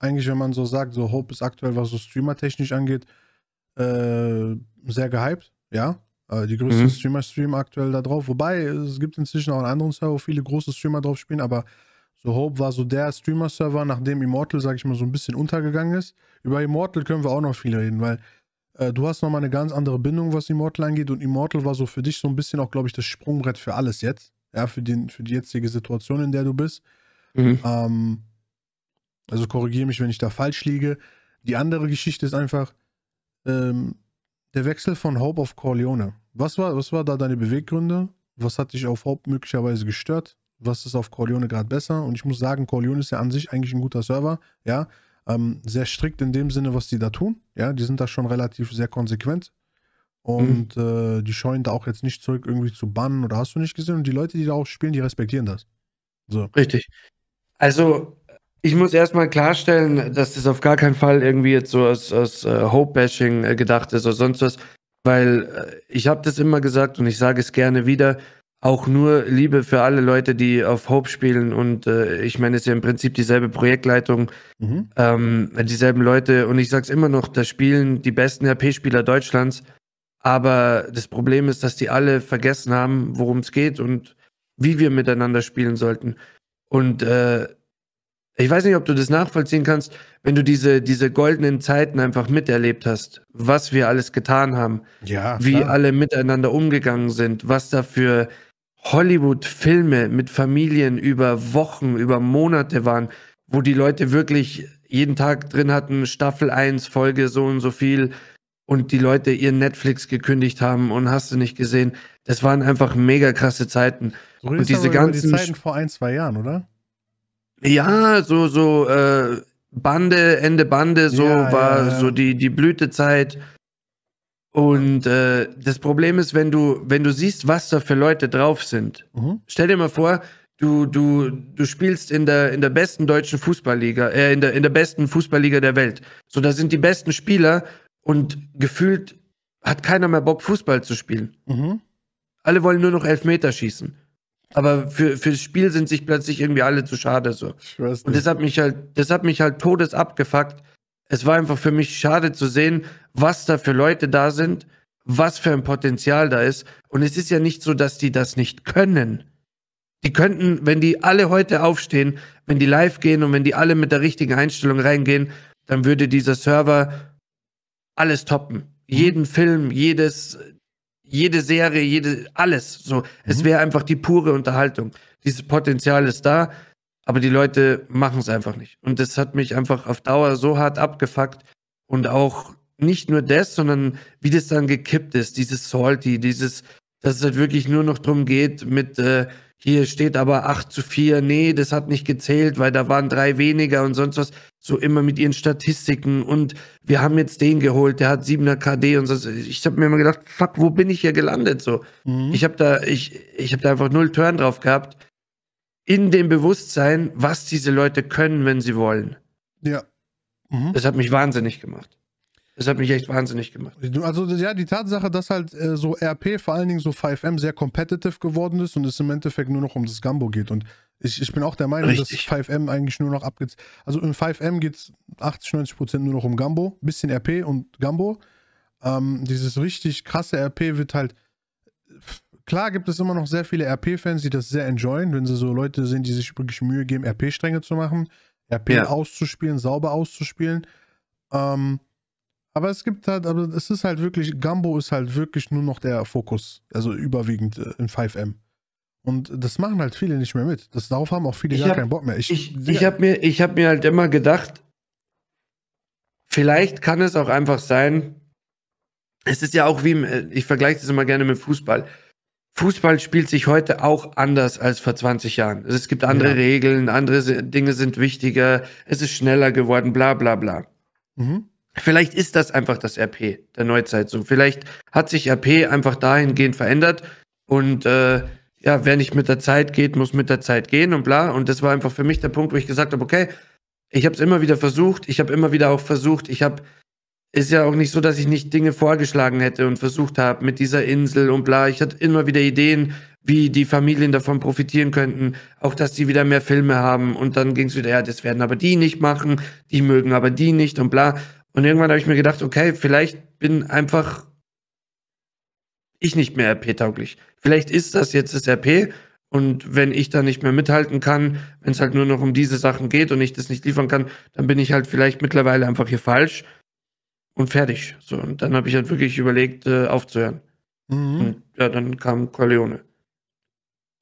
eigentlich, wenn man so sagt, so Hope ist aktuell, was so streamertechnisch angeht, äh, sehr gehypt, ja. Äh, die größten mhm. Streamer streamen aktuell da drauf. Wobei, es gibt inzwischen auch einen anderen Server, wo viele große Streamer drauf spielen, aber so Hope war so der Streamer-Server, nachdem Immortal, sag ich mal, so ein bisschen untergegangen ist. Über Immortal können wir auch noch viel reden, weil äh, du hast nochmal eine ganz andere Bindung, was Immortal angeht. Und Immortal war so für dich so ein bisschen auch, glaube ich, das Sprungbrett für alles jetzt. Ja, für, den, für die jetzige Situation, in der du bist. Mhm. Ähm, also korrigiere mich, wenn ich da falsch liege. Die andere Geschichte ist einfach ähm, der Wechsel von Hope auf Corleone. Was war, was war da deine Beweggründe? Was hat dich auf Hope möglicherweise gestört? Was ist auf Corleone gerade besser? Und ich muss sagen, Corleone ist ja an sich eigentlich ein guter Server. Ja, ähm, sehr strikt in dem Sinne, was die da tun. Ja, die sind da schon relativ sehr konsequent. Und mhm. äh, die scheuen da auch jetzt nicht zurück, irgendwie zu bannen oder hast du nicht gesehen. Und die Leute, die da auch spielen, die respektieren das. So. Richtig. Also, ich muss erstmal klarstellen, dass das auf gar keinen Fall irgendwie jetzt so aus, als äh, Hope-Bashing äh, gedacht ist oder sonst was. Weil äh, ich habe das immer gesagt und ich sage es gerne wieder, auch nur Liebe für alle Leute, die auf Hope spielen. Und äh, ich meine, es ist ja im Prinzip dieselbe Projektleitung, mhm. ähm, dieselben Leute. Und ich sag's immer noch, da spielen die besten RP-Spieler Deutschlands. Aber das Problem ist, dass die alle vergessen haben, worum es geht und wie wir miteinander spielen sollten. Und äh, ich weiß nicht, ob du das nachvollziehen kannst, wenn du diese, diese goldenen Zeiten einfach miterlebt hast, was wir alles getan haben, ja, wie alle miteinander umgegangen sind, was da für Hollywood-Filme mit Familien über Wochen, über Monate waren, wo die Leute wirklich jeden Tag drin hatten, Staffel 1, Folge so und so viel und die Leute ihren Netflix gekündigt haben und hast du nicht gesehen. Das waren einfach mega krasse Zeiten. So und diese ganzen die Zeiten vor ein, zwei Jahren, oder? Ja, so, so äh, Bande, Ende Bande, so ja, war ja, ja. so die, die Blütezeit. Und äh, das Problem ist, wenn du, wenn du siehst, was da für Leute drauf sind, mhm. stell dir mal vor, du, du, du spielst in der, in der besten deutschen Fußballliga, äh, in der, in der besten Fußballliga der Welt. So, da sind die besten Spieler und gefühlt hat keiner mehr Bock, Fußball zu spielen. Mhm. Alle wollen nur noch Elfmeter schießen. Aber für, fürs Spiel sind sich plötzlich irgendwie alle zu schade. So. Und das hat mich halt, das hat mich halt todes abgefuckt, es war einfach für mich schade zu sehen, was da für Leute da sind, was für ein Potenzial da ist. Und es ist ja nicht so, dass die das nicht können. Die könnten, wenn die alle heute aufstehen, wenn die live gehen und wenn die alle mit der richtigen Einstellung reingehen, dann würde dieser Server alles toppen. Mhm. Jeden Film, jedes, jede Serie, jede, alles. So, mhm. es wäre einfach die pure Unterhaltung. Dieses Potenzial ist da aber die Leute machen es einfach nicht. Und das hat mich einfach auf Dauer so hart abgefuckt und auch nicht nur das, sondern wie das dann gekippt ist, dieses Salty, dieses, dass es halt wirklich nur noch drum geht mit, äh, hier steht aber 8 zu 4, nee, das hat nicht gezählt, weil da waren drei weniger und sonst was. So immer mit ihren Statistiken und wir haben jetzt den geholt, der hat 7er KD und so. Ich habe mir immer gedacht, fuck, wo bin ich hier gelandet so? Mhm. Ich habe da, ich, ich hab da einfach null Turn drauf gehabt in dem Bewusstsein, was diese Leute können, wenn sie wollen. Ja. Mhm. Das hat mich wahnsinnig gemacht. Das hat mich echt wahnsinnig gemacht. Also ja, die Tatsache, dass halt äh, so RP, vor allen Dingen so 5M, sehr competitive geworden ist und es im Endeffekt nur noch um das Gambo geht. Und ich, ich bin auch der Meinung, Richtig. dass 5M eigentlich nur noch abgeht. Also in 5M geht es 80, 90 Prozent nur noch um Gambo, bisschen RP und Gambo. Ähm, dieses richtig krasse RP wird halt Klar gibt es immer noch sehr viele RP-Fans, die das sehr enjoyen, wenn sie so Leute sind, die sich wirklich Mühe geben, RP-Stränge zu machen, RP ja. auszuspielen, sauber auszuspielen. Ähm, aber es gibt halt, aber es ist halt wirklich, Gambo ist halt wirklich nur noch der Fokus, also überwiegend äh, in 5M. Und das machen halt viele nicht mehr mit. Das, darauf haben auch viele ich gar hab, keinen Bock mehr. Ich, ich, ich habe mir, hab mir halt immer gedacht, vielleicht kann es auch einfach sein, es ist ja auch wie, im, äh, ich vergleiche das immer gerne mit Fußball. Fußball spielt sich heute auch anders als vor 20 Jahren. Also es gibt andere ja. Regeln, andere Dinge sind wichtiger, es ist schneller geworden, bla bla bla. Mhm. Vielleicht ist das einfach das RP der Neuzeit so. Vielleicht hat sich RP einfach dahingehend verändert und äh, ja, wer nicht mit der Zeit geht, muss mit der Zeit gehen und bla. Und das war einfach für mich der Punkt, wo ich gesagt habe, okay, ich habe es immer wieder versucht, ich habe immer wieder auch versucht, ich habe ist ja auch nicht so, dass ich nicht Dinge vorgeschlagen hätte und versucht habe mit dieser Insel und bla. Ich hatte immer wieder Ideen, wie die Familien davon profitieren könnten. Auch, dass die wieder mehr Filme haben. Und dann ging es wieder, ja, das werden aber die nicht machen, die mögen aber die nicht und bla. Und irgendwann habe ich mir gedacht, okay, vielleicht bin einfach ich nicht mehr RP-tauglich. Vielleicht ist das jetzt das RP und wenn ich da nicht mehr mithalten kann, wenn es halt nur noch um diese Sachen geht und ich das nicht liefern kann, dann bin ich halt vielleicht mittlerweile einfach hier falsch und fertig. So, und dann habe ich halt wirklich überlegt, äh, aufzuhören. Mhm. Und ja, dann kam Corleone.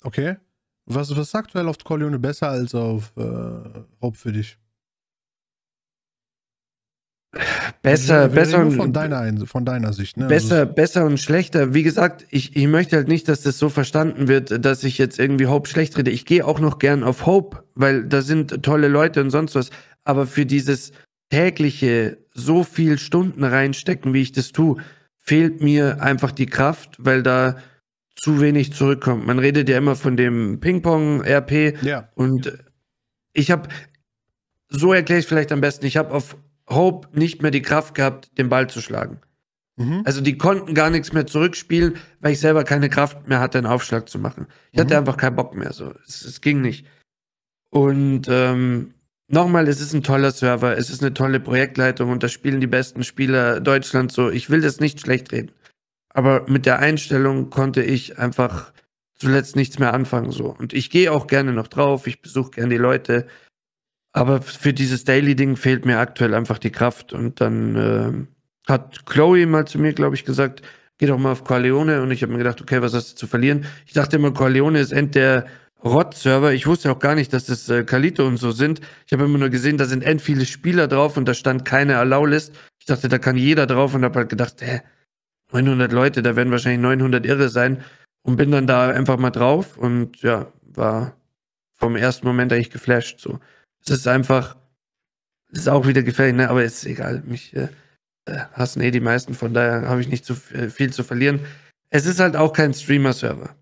Okay. Was, was ist aktuell auf Corleone besser als auf äh, für dich? Besser, wir besser und von deiner, von deiner Sicht. Ne? Besser, also besser und schlechter. Wie gesagt, ich, ich möchte halt nicht, dass das so verstanden wird, dass ich jetzt irgendwie Hope schlecht rede. Ich gehe auch noch gern auf Hope, weil da sind tolle Leute und sonst was. Aber für dieses tägliche so viel Stunden reinstecken, wie ich das tue, fehlt mir einfach die Kraft, weil da zu wenig zurückkommt. Man redet ja immer von dem Ping-Pong-RP ja. und ich habe, so erkläre ich vielleicht am besten, ich habe auf Hope nicht mehr die Kraft gehabt, den Ball zu schlagen. Mhm. Also die konnten gar nichts mehr zurückspielen, weil ich selber keine Kraft mehr hatte, einen Aufschlag zu machen. Ich mhm. hatte einfach keinen Bock mehr. So, es, es ging nicht. Und ähm, Nochmal, es ist ein toller Server, es ist eine tolle Projektleitung und da spielen die besten Spieler Deutschlands so. Ich will das nicht schlecht reden. Aber mit der Einstellung konnte ich einfach zuletzt nichts mehr anfangen so. Und ich gehe auch gerne noch drauf, ich besuche gerne die Leute. Aber für dieses Daily-Ding fehlt mir aktuell einfach die Kraft. Und dann äh, hat Chloe mal zu mir, glaube ich, gesagt, geh doch mal auf Corleone. Und ich habe mir gedacht, okay, was hast du zu verlieren? Ich dachte immer, Corleone ist end der Rot-Server. Ich wusste auch gar nicht, dass das äh, Kalito und so sind. Ich habe immer nur gesehen, da sind end viele Spieler drauf und da stand keine Allow-List. Ich dachte, da kann jeder drauf und habe halt gedacht, hä, 900 Leute, da werden wahrscheinlich 900 irre sein und bin dann da einfach mal drauf und ja, war vom ersten Moment eigentlich geflasht. So, es ist einfach, es ist auch wieder gefährlich, ne? aber ist egal. Mich äh, äh, hassen eh die meisten, von daher habe ich nicht zu äh, viel zu verlieren. Es ist halt auch kein Streamer-Server.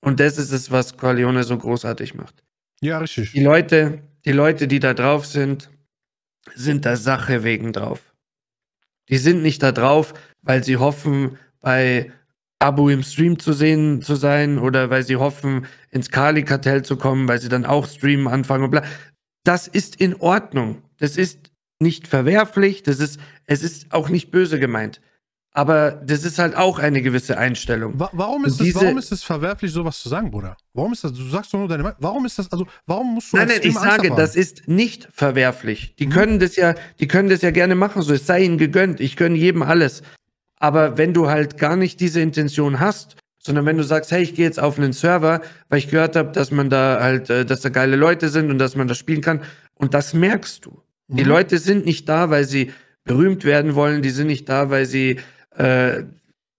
Und das ist es, was Corleone so großartig macht. Ja, richtig. Die Leute, die Leute, die da drauf sind, sind der Sache wegen drauf. Die sind nicht da drauf, weil sie hoffen, bei Abu im Stream zu sehen zu sein oder weil sie hoffen, ins Kali-Kartell zu kommen, weil sie dann auch streamen anfangen und bla. Das ist in Ordnung. Das ist nicht verwerflich. Das ist, es ist auch nicht böse gemeint. Aber das ist halt auch eine gewisse Einstellung. Wa warum, ist das, warum ist es verwerflich, sowas zu sagen, Bruder? Warum ist das? Du sagst doch nur deine Meinung. Warum ist das? Also, warum musst du Nein, nein, ich Angst sage, haben? das ist nicht verwerflich. Die mhm. können das ja, die können das ja gerne machen, so es sei ihnen gegönnt. Ich gönne jedem alles. Aber wenn du halt gar nicht diese Intention hast, sondern wenn du sagst, hey, ich gehe jetzt auf einen Server, weil ich gehört habe, dass man da halt, äh, dass da geile Leute sind und dass man da spielen kann. Und das merkst du. Mhm. Die Leute sind nicht da, weil sie berühmt werden wollen, die sind nicht da, weil sie äh,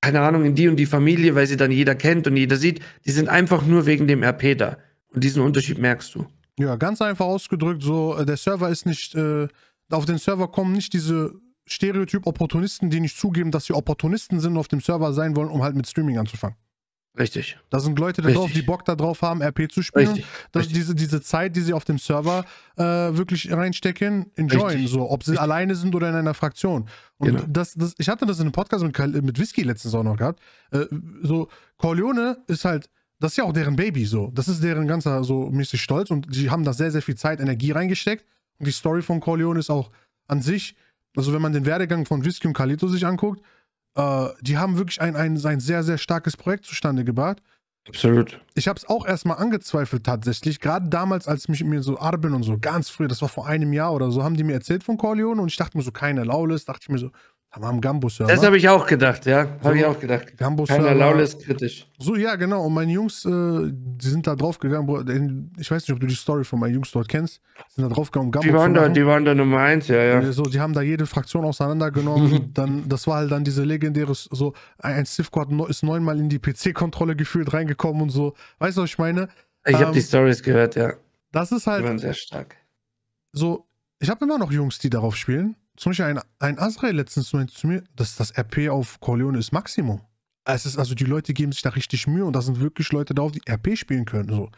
keine Ahnung, in die und die Familie, weil sie dann jeder kennt und jeder sieht, die sind einfach nur wegen dem RP da. Und diesen Unterschied merkst du. Ja, ganz einfach ausgedrückt, so, äh, der Server ist nicht, äh, auf den Server kommen nicht diese Stereotyp-Opportunisten, die nicht zugeben, dass sie Opportunisten sind und auf dem Server sein wollen, um halt mit Streaming anzufangen. Richtig. Da sind Leute da drauf, die Bock darauf haben, RP zu spielen. Richtig. Dass Richtig. Diese, diese Zeit, die sie auf dem Server äh, wirklich reinstecken, enjoyen. Richtig. So, ob sie Richtig. alleine sind oder in einer Fraktion. Und genau. das, das, ich hatte das in einem Podcast mit, mit Whisky letztens auch noch gehabt. Äh, so, Corleone ist halt, das ist ja auch deren Baby so. Das ist deren ganzer so mäßig Stolz und sie haben da sehr, sehr viel Zeit, Energie reingesteckt. Und die Story von Corleone ist auch an sich, also wenn man den Werdegang von Whisky und Carlito sich anguckt, äh, die haben wirklich ein, ein, ein sehr, sehr starkes Projekt zustande gebracht. Absolut. Ich habe es auch erstmal angezweifelt tatsächlich. Gerade damals, als mich mir so Arben und so ganz früh, das war vor einem Jahr oder so, haben die mir erzählt von Corleone und ich dachte mir so, keine Laulis, dachte ich mir so, haben wir am Gambus ja. Das habe ich auch gedacht, ja. Habe so, ich auch gedacht. Gambus Keiner Laune ist kritisch. So, ja, genau. Und meine Jungs, äh, die sind da drauf gegangen. Ich weiß nicht, ob du die Story von meinen Jungs dort kennst. Die Sind da drauf gegangen, um Gambus die zu da, Die waren da Nummer eins, ja, ja. So, die haben da jede Fraktion auseinandergenommen. dann, das war halt dann diese legendäre, so, ein Stifco ist neunmal in die PC-Kontrolle gefühlt reingekommen und so. Weißt du, was ich meine? Ich ähm, habe die Stories gehört, ja. Das ist halt. Die waren sehr stark. So, ich habe immer noch Jungs, die darauf spielen zum Beispiel ein, ein Azrael letztens meinte zu mir, dass das RP auf Corleone ist Maximum. Es ist also, die Leute geben sich da richtig Mühe und da sind wirklich Leute drauf, die RP spielen können. So.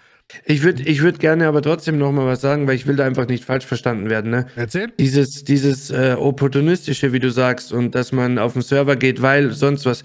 Ich würde ich würd gerne aber trotzdem nochmal was sagen, weil ich will da einfach nicht falsch verstanden werden. Ne? Erzähl. Dieses, dieses äh, Opportunistische, wie du sagst, und dass man auf den Server geht, weil sonst was.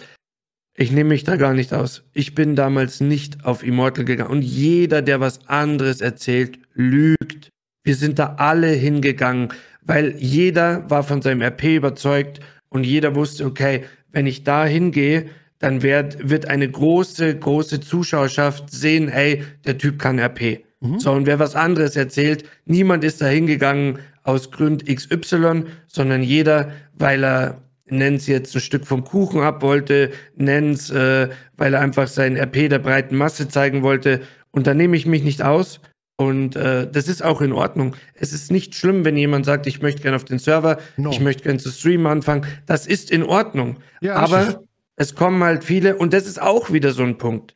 Ich nehme mich da gar nicht aus. Ich bin damals nicht auf Immortal gegangen. Und jeder, der was anderes erzählt, lügt. Wir sind da alle hingegangen, weil jeder war von seinem RP überzeugt und jeder wusste, okay, wenn ich da hingehe, dann wird, wird eine große, große Zuschauerschaft sehen, hey, der Typ kann RP. Mhm. So, und wer was anderes erzählt, niemand ist da hingegangen aus Grund XY, sondern jeder, weil er, nennen es jetzt ein Stück vom Kuchen ab wollte, nennen es, äh, weil er einfach seinen RP der breiten Masse zeigen wollte. Und da nehme ich mich nicht aus, und äh, das ist auch in Ordnung. Es ist nicht schlimm, wenn jemand sagt, ich möchte gerne auf den Server, no. ich möchte gerne zu streamen anfangen. Das ist in Ordnung. Ja, Aber es kommen halt viele, und das ist auch wieder so ein Punkt.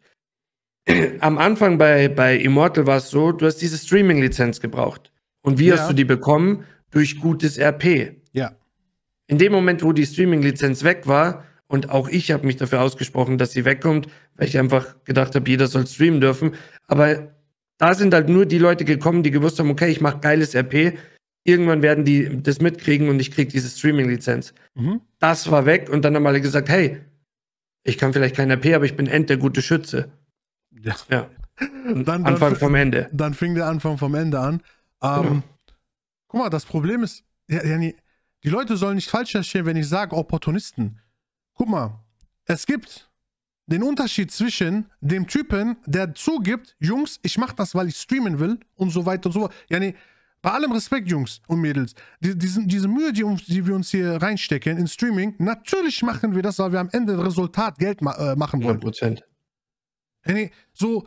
Am Anfang bei, bei Immortal war es so, du hast diese Streaming-Lizenz gebraucht. Und wie ja. hast du die bekommen? Durch gutes RP. Ja. In dem Moment, wo die Streaming-Lizenz weg war, und auch ich habe mich dafür ausgesprochen, dass sie wegkommt, weil ich einfach gedacht habe, jeder soll streamen dürfen. Aber da sind halt nur die Leute gekommen, die gewusst haben, okay, ich mache geiles RP. Irgendwann werden die das mitkriegen und ich kriege diese Streaming-Lizenz. Mhm. Das war weg und dann haben alle gesagt, hey, ich kann vielleicht kein RP, aber ich bin end der gute Schütze. Ja. ja. Dann, Anfang dann, vom Ende. Dann fing der Anfang vom Ende an. Genau. Ähm, genau. Guck mal, das Problem ist, die Leute sollen nicht falsch verstehen, wenn ich sage Opportunisten. Guck mal, es gibt den Unterschied zwischen dem Typen, der zugibt, Jungs, ich mache das, weil ich streamen will und so weiter und so fort. nee, bei allem Respekt, Jungs und Mädels, die, diese, diese Mühe, die, die, wir uns hier reinstecken in Streaming, natürlich machen wir das, weil wir am Ende Resultat Geld ma äh, machen wollen. 100%. nee, so,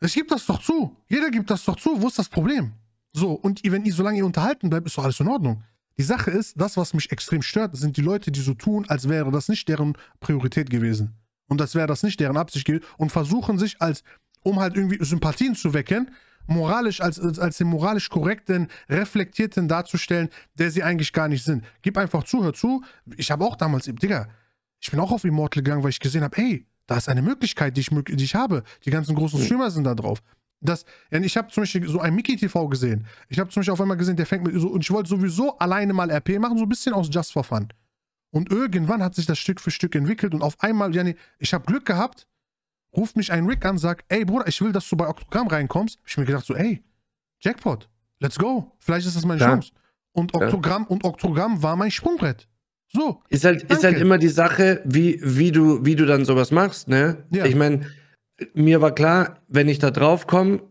ich gebe das doch zu. Jeder gibt das doch zu. Wo ist das Problem? So, und wenn ihr, solange ihr unterhalten bleibt, ist doch alles in Ordnung. Die Sache ist, das, was mich extrem stört, sind die Leute, die so tun, als wäre das nicht deren Priorität gewesen und das wäre das nicht deren Absicht gilt, und versuchen sich als, um halt irgendwie Sympathien zu wecken, moralisch, als, als, als den moralisch korrekten, reflektierten darzustellen, der sie eigentlich gar nicht sind. Gib einfach zu, hör zu. Ich habe auch damals, Digga, ich bin auch auf Immortal gegangen, weil ich gesehen habe, hey, da ist eine Möglichkeit, die ich, die ich habe. Die ganzen großen hm. Streamer sind da drauf. Das, ich habe zum Beispiel so ein Mickey TV gesehen. Ich habe zum Beispiel auf einmal gesehen, der fängt mit so, und ich wollte sowieso alleine mal RP machen, so ein bisschen aus Just for Fun. Und irgendwann hat sich das Stück für Stück entwickelt und auf einmal, Jani, ich habe Glück gehabt, ruft mich ein Rick an, sagt, ey Bruder, ich will, dass du bei Oktogramm reinkommst. Hab ich mir gedacht so, ey, Jackpot, let's go. Vielleicht ist das meine ja. Chance. Und Oktogramm, ja. und Oktogramm war mein Sprungbrett. So. Ist halt, ist halt immer die Sache, wie, wie, du, wie du dann sowas machst, ne? Ja. Ich meine, mir war klar, wenn ich da drauf komme,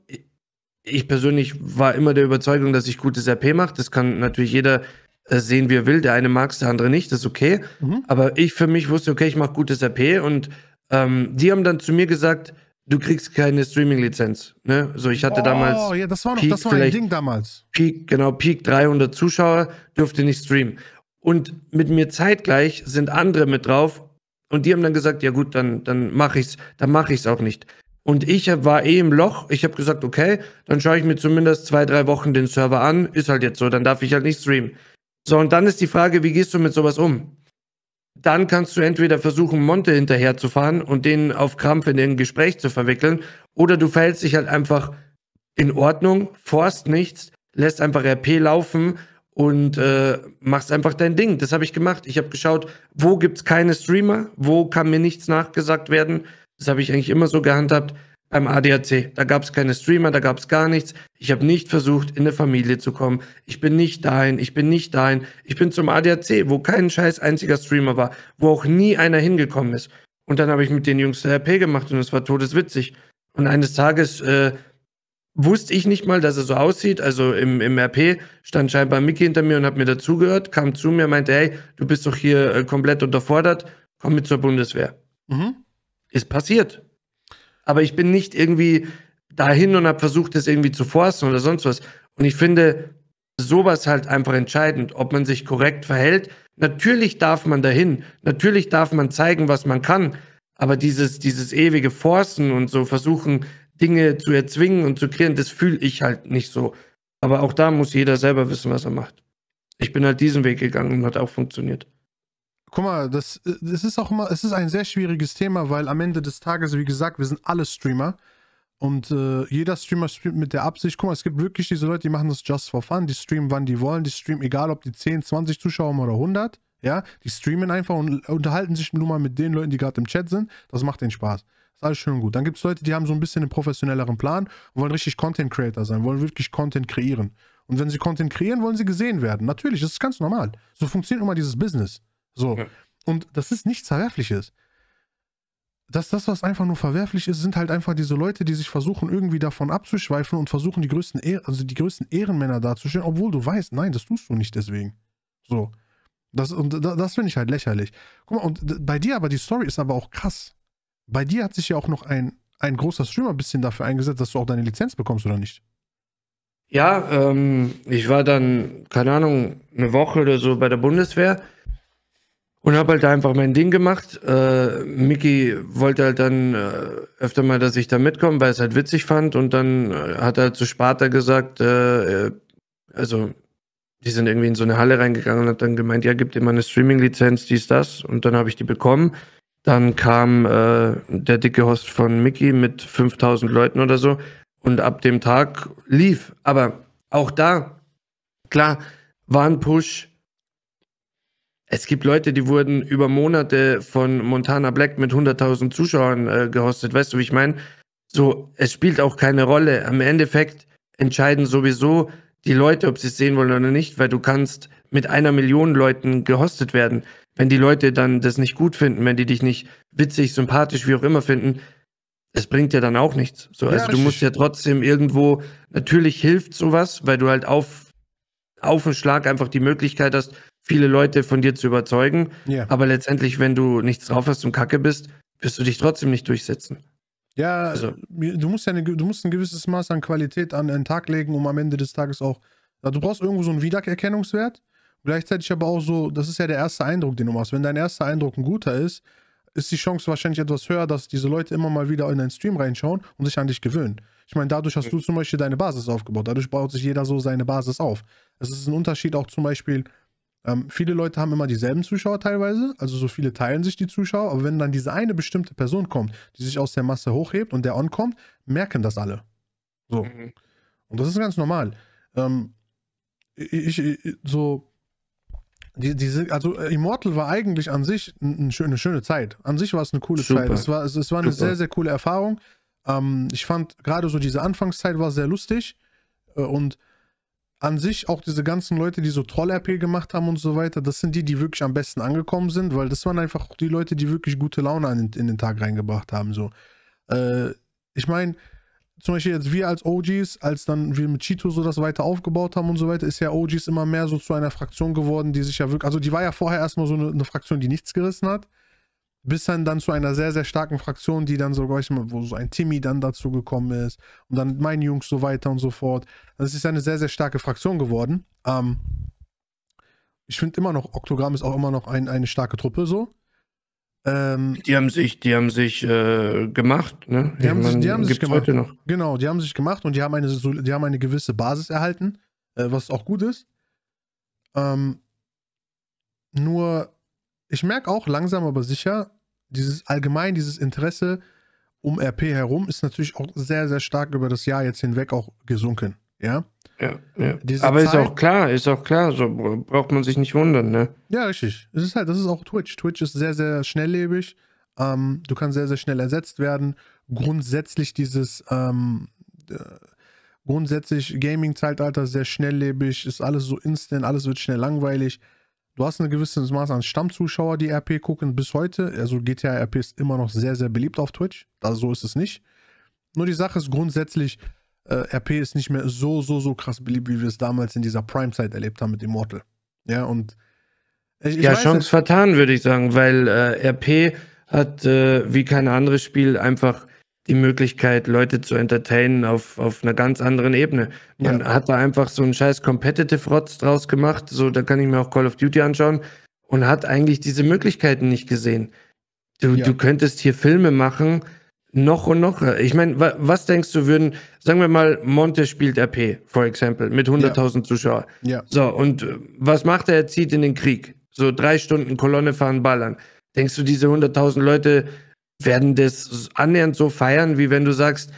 ich persönlich war immer der Überzeugung, dass ich gutes RP mache. Das kann natürlich jeder äh, sehen, wie er will. Der eine mag es, der andere nicht, das ist okay. Mhm. Aber ich für mich wusste, okay, ich mache gutes RP und ähm, die haben dann zu mir gesagt, du kriegst keine Streaming-Lizenz. Ne? So, ich hatte oh, damals. Oh, ja, das war noch Peak, das war ein Ding damals. Peak, genau, Peak 300 Zuschauer dürfte nicht streamen. Und mit mir zeitgleich sind andere mit drauf und die haben dann gesagt, ja gut, dann, dann mache ich's, dann mache ich's auch nicht. Und ich war eh im Loch. Ich habe gesagt, okay, dann schaue ich mir zumindest zwei, drei Wochen den Server an. Ist halt jetzt so, dann darf ich halt nicht streamen. So, und dann ist die Frage, wie gehst du mit sowas um? Dann kannst du entweder versuchen, Monte hinterherzufahren und den auf Krampf in ein Gespräch zu verwickeln, oder du verhältst dich halt einfach in Ordnung, forst nichts, lässt einfach RP laufen und äh, machst einfach dein Ding. Das habe ich gemacht. Ich habe geschaut, wo gibt es keine Streamer, wo kann mir nichts nachgesagt werden. Das habe ich eigentlich immer so gehandhabt beim ADAC. Da gab es keine Streamer, da gab es gar nichts. Ich habe nicht versucht, in eine Familie zu kommen. Ich bin nicht dahin, ich bin nicht dahin. Ich bin zum ADAC, wo kein scheiß einziger Streamer war, wo auch nie einer hingekommen ist. Und dann habe ich mit den Jungs der RP gemacht und es war todeswitzig. Und eines Tages äh, wusste ich nicht mal, dass er so aussieht. Also im, im RP stand scheinbar Mickey hinter mir und hat mir dazugehört, kam zu mir, meinte, hey, du bist doch hier äh, komplett unterfordert, komm mit zur Bundeswehr. Mhm. Ist passiert aber ich bin nicht irgendwie dahin und habe versucht, das irgendwie zu forsten oder sonst was. Und ich finde sowas halt einfach entscheidend, ob man sich korrekt verhält. Natürlich darf man dahin, natürlich darf man zeigen, was man kann, aber dieses, dieses ewige Forsten und so versuchen, Dinge zu erzwingen und zu kreieren, das fühle ich halt nicht so. Aber auch da muss jeder selber wissen, was er macht. Ich bin halt diesen Weg gegangen und hat auch funktioniert guck mal, das, das äh, ist auch immer, es ist ein sehr schwieriges Thema, weil am Ende des Tages, wie gesagt, wir sind alle Streamer. Und äh, jeder Streamer streamt mit der Absicht, guck mal, es gibt wirklich diese Leute, die machen das just for fun, die streamen, wann die wollen, die streamen, egal ob die 10, 20 Zuschauer haben oder 100, ja, die streamen einfach und unterhalten sich nur mal mit den Leuten, die gerade im Chat sind, das macht den Spaß. Ist alles schön und gut. Dann gibt es Leute, die haben so ein bisschen einen professionelleren Plan und wollen richtig Content Creator sein, wollen wirklich Content kreieren. Und wenn sie Content kreieren, wollen sie gesehen werden. Natürlich, das ist ganz normal. So funktioniert immer dieses Business. So. Ja. Und das ist nichts Verwerfliches. Das, das, was einfach nur verwerflich ist, sind halt einfach diese Leute, die sich versuchen, irgendwie davon abzuschweifen und versuchen, die größten, Ehr also die größten Ehrenmänner darzustellen, obwohl du weißt, nein, das tust du nicht deswegen. So. Das, und das, das finde ich halt lächerlich. Guck mal, und bei dir aber, die Story ist aber auch krass. Bei dir hat sich ja auch noch ein, ein großer Streamer ein bisschen dafür eingesetzt, dass du auch deine Lizenz bekommst, oder nicht? Ja, ähm, ich war dann, keine Ahnung, eine Woche oder so bei der Bundeswehr und habe halt einfach mein Ding gemacht. Äh, Mickey wollte halt dann äh, öfter mal, dass ich da mitkomme, weil es halt witzig fand. Und dann äh, hat er halt zu Sparta gesagt, äh, äh, also die sind irgendwie in so eine Halle reingegangen und hat dann gemeint, ja, gib dir mal eine Streaming-Lizenz, dies, das. Und dann habe ich die bekommen. Dann kam der dicke Host von Mickey mit 5000 Leuten oder so. Und ab dem Tag lief. Aber auch da, klar, war ein Push es gibt Leute, die wurden über Monate von Montana Black mit 100.000 Zuschauern äh, gehostet. Weißt du, wie ich meine? So, es spielt auch keine Rolle. Am Endeffekt entscheiden sowieso die Leute, ob sie es sehen wollen oder nicht, weil du kannst mit einer Million Leuten gehostet werden. Wenn die Leute dann das nicht gut finden, wenn die dich nicht witzig, sympathisch, wie auch immer finden, es bringt ja dann auch nichts. So, also ja, du musst ja trotzdem irgendwo, natürlich hilft sowas, weil du halt auf, auf den Schlag einfach die Möglichkeit hast, viele Leute von dir zu überzeugen. Yeah. Aber letztendlich, wenn du nichts drauf hast und kacke bist, wirst du dich trotzdem nicht durchsetzen. Ja, also. du, musst ja eine, du musst ein gewisses Maß an Qualität an den Tag legen, um am Ende des Tages auch. du brauchst irgendwo so einen Wiedererkennungswert. Gleichzeitig aber auch so, das ist ja der erste Eindruck, den du machst. Wenn dein erster Eindruck ein guter ist, ist die Chance wahrscheinlich etwas höher, dass diese Leute immer mal wieder in deinen Stream reinschauen und sich an dich gewöhnen. Ich meine, dadurch hast du zum Beispiel deine Basis aufgebaut. Dadurch baut sich jeder so seine Basis auf. Es ist ein Unterschied auch zum Beispiel, ähm, viele Leute haben immer dieselben Zuschauer teilweise, also so viele teilen sich die Zuschauer, aber wenn dann diese eine bestimmte Person kommt, die sich aus der Masse hochhebt und der on kommt, merken das alle. So. Mhm. Und das ist ganz normal. Ähm, ich, ich, so, die, diese, also äh, Immortal war eigentlich an sich eine schöne, schöne Zeit. An sich war es eine coole Super. Zeit. Es war, es, es war eine sehr, sehr coole Erfahrung. Ähm, ich fand gerade so diese Anfangszeit war sehr lustig. Äh, und an sich auch diese ganzen Leute, die so Troll-RP gemacht haben und so weiter, das sind die, die wirklich am besten angekommen sind, weil das waren einfach die Leute, die wirklich gute Laune in, in den Tag reingebracht haben. So. Äh, ich meine, zum Beispiel jetzt wir als OGs, als dann wir mit Cheeto so das weiter aufgebaut haben und so weiter, ist ja OGs immer mehr so zu einer Fraktion geworden, die sich ja wirklich, also die war ja vorher erstmal so eine, eine Fraktion, die nichts gerissen hat bis dann, dann zu einer sehr, sehr starken Fraktion, die dann sogar, wo so ein Timmy dann dazu gekommen ist und dann mein Jungs so weiter und so fort. Das also ist eine sehr, sehr starke Fraktion geworden. Ähm, ich finde immer noch, Oktogramm ist auch immer noch ein, eine starke Truppe so. Ähm, die haben sich, die haben sich äh, gemacht, ne? Die haben, sich, die haben sich gemacht. Heute noch. Genau, die haben sich gemacht und die haben eine, die haben eine gewisse Basis erhalten, äh, was auch gut ist. Ähm, nur ich merke auch langsam aber sicher, dieses allgemein, dieses Interesse um RP herum ist natürlich auch sehr, sehr stark über das Jahr jetzt hinweg auch gesunken. Ja. ja, ja. Aber Zeit, ist auch klar, ist auch klar, so braucht man sich nicht wundern, ne? Ja, richtig. Es ist halt, das ist auch Twitch. Twitch ist sehr, sehr schnelllebig. Ähm, du kannst sehr, sehr schnell ersetzt werden. Grundsätzlich dieses ähm, äh, grundsätzlich Gaming-Zeitalter sehr schnelllebig, ist alles so instant, alles wird schnell langweilig. Du hast ein gewisses Maß an Stammzuschauer, die RP gucken bis heute. Also GTA RP ist immer noch sehr, sehr beliebt auf Twitch. Also so ist es nicht. Nur die Sache ist grundsätzlich, äh, RP ist nicht mehr so, so, so krass beliebt, wie wir es damals in dieser Prime-Zeit erlebt haben mit Immortal. Ja, und ich, ich ja, weiß, Chance vertan, würde ich sagen, weil äh, RP hat äh, wie kein anderes Spiel einfach die Möglichkeit, Leute zu entertainen auf, auf einer ganz anderen Ebene. Man ja. hat da einfach so einen scheiß Competitive-Rotz draus gemacht, so da kann ich mir auch Call of Duty anschauen und hat eigentlich diese Möglichkeiten nicht gesehen. Du, ja. du könntest hier Filme machen, noch und noch. Ich meine, wa was denkst du, würden, sagen wir mal, Monte spielt RP, for example, mit 100.000 ja. Zuschauer. Ja. So, und äh, was macht er? Er zieht in den Krieg. So drei Stunden Kolonne fahren, ballern. Denkst du, diese 100.000 Leute werden das annähernd so feiern, wie wenn du sagst,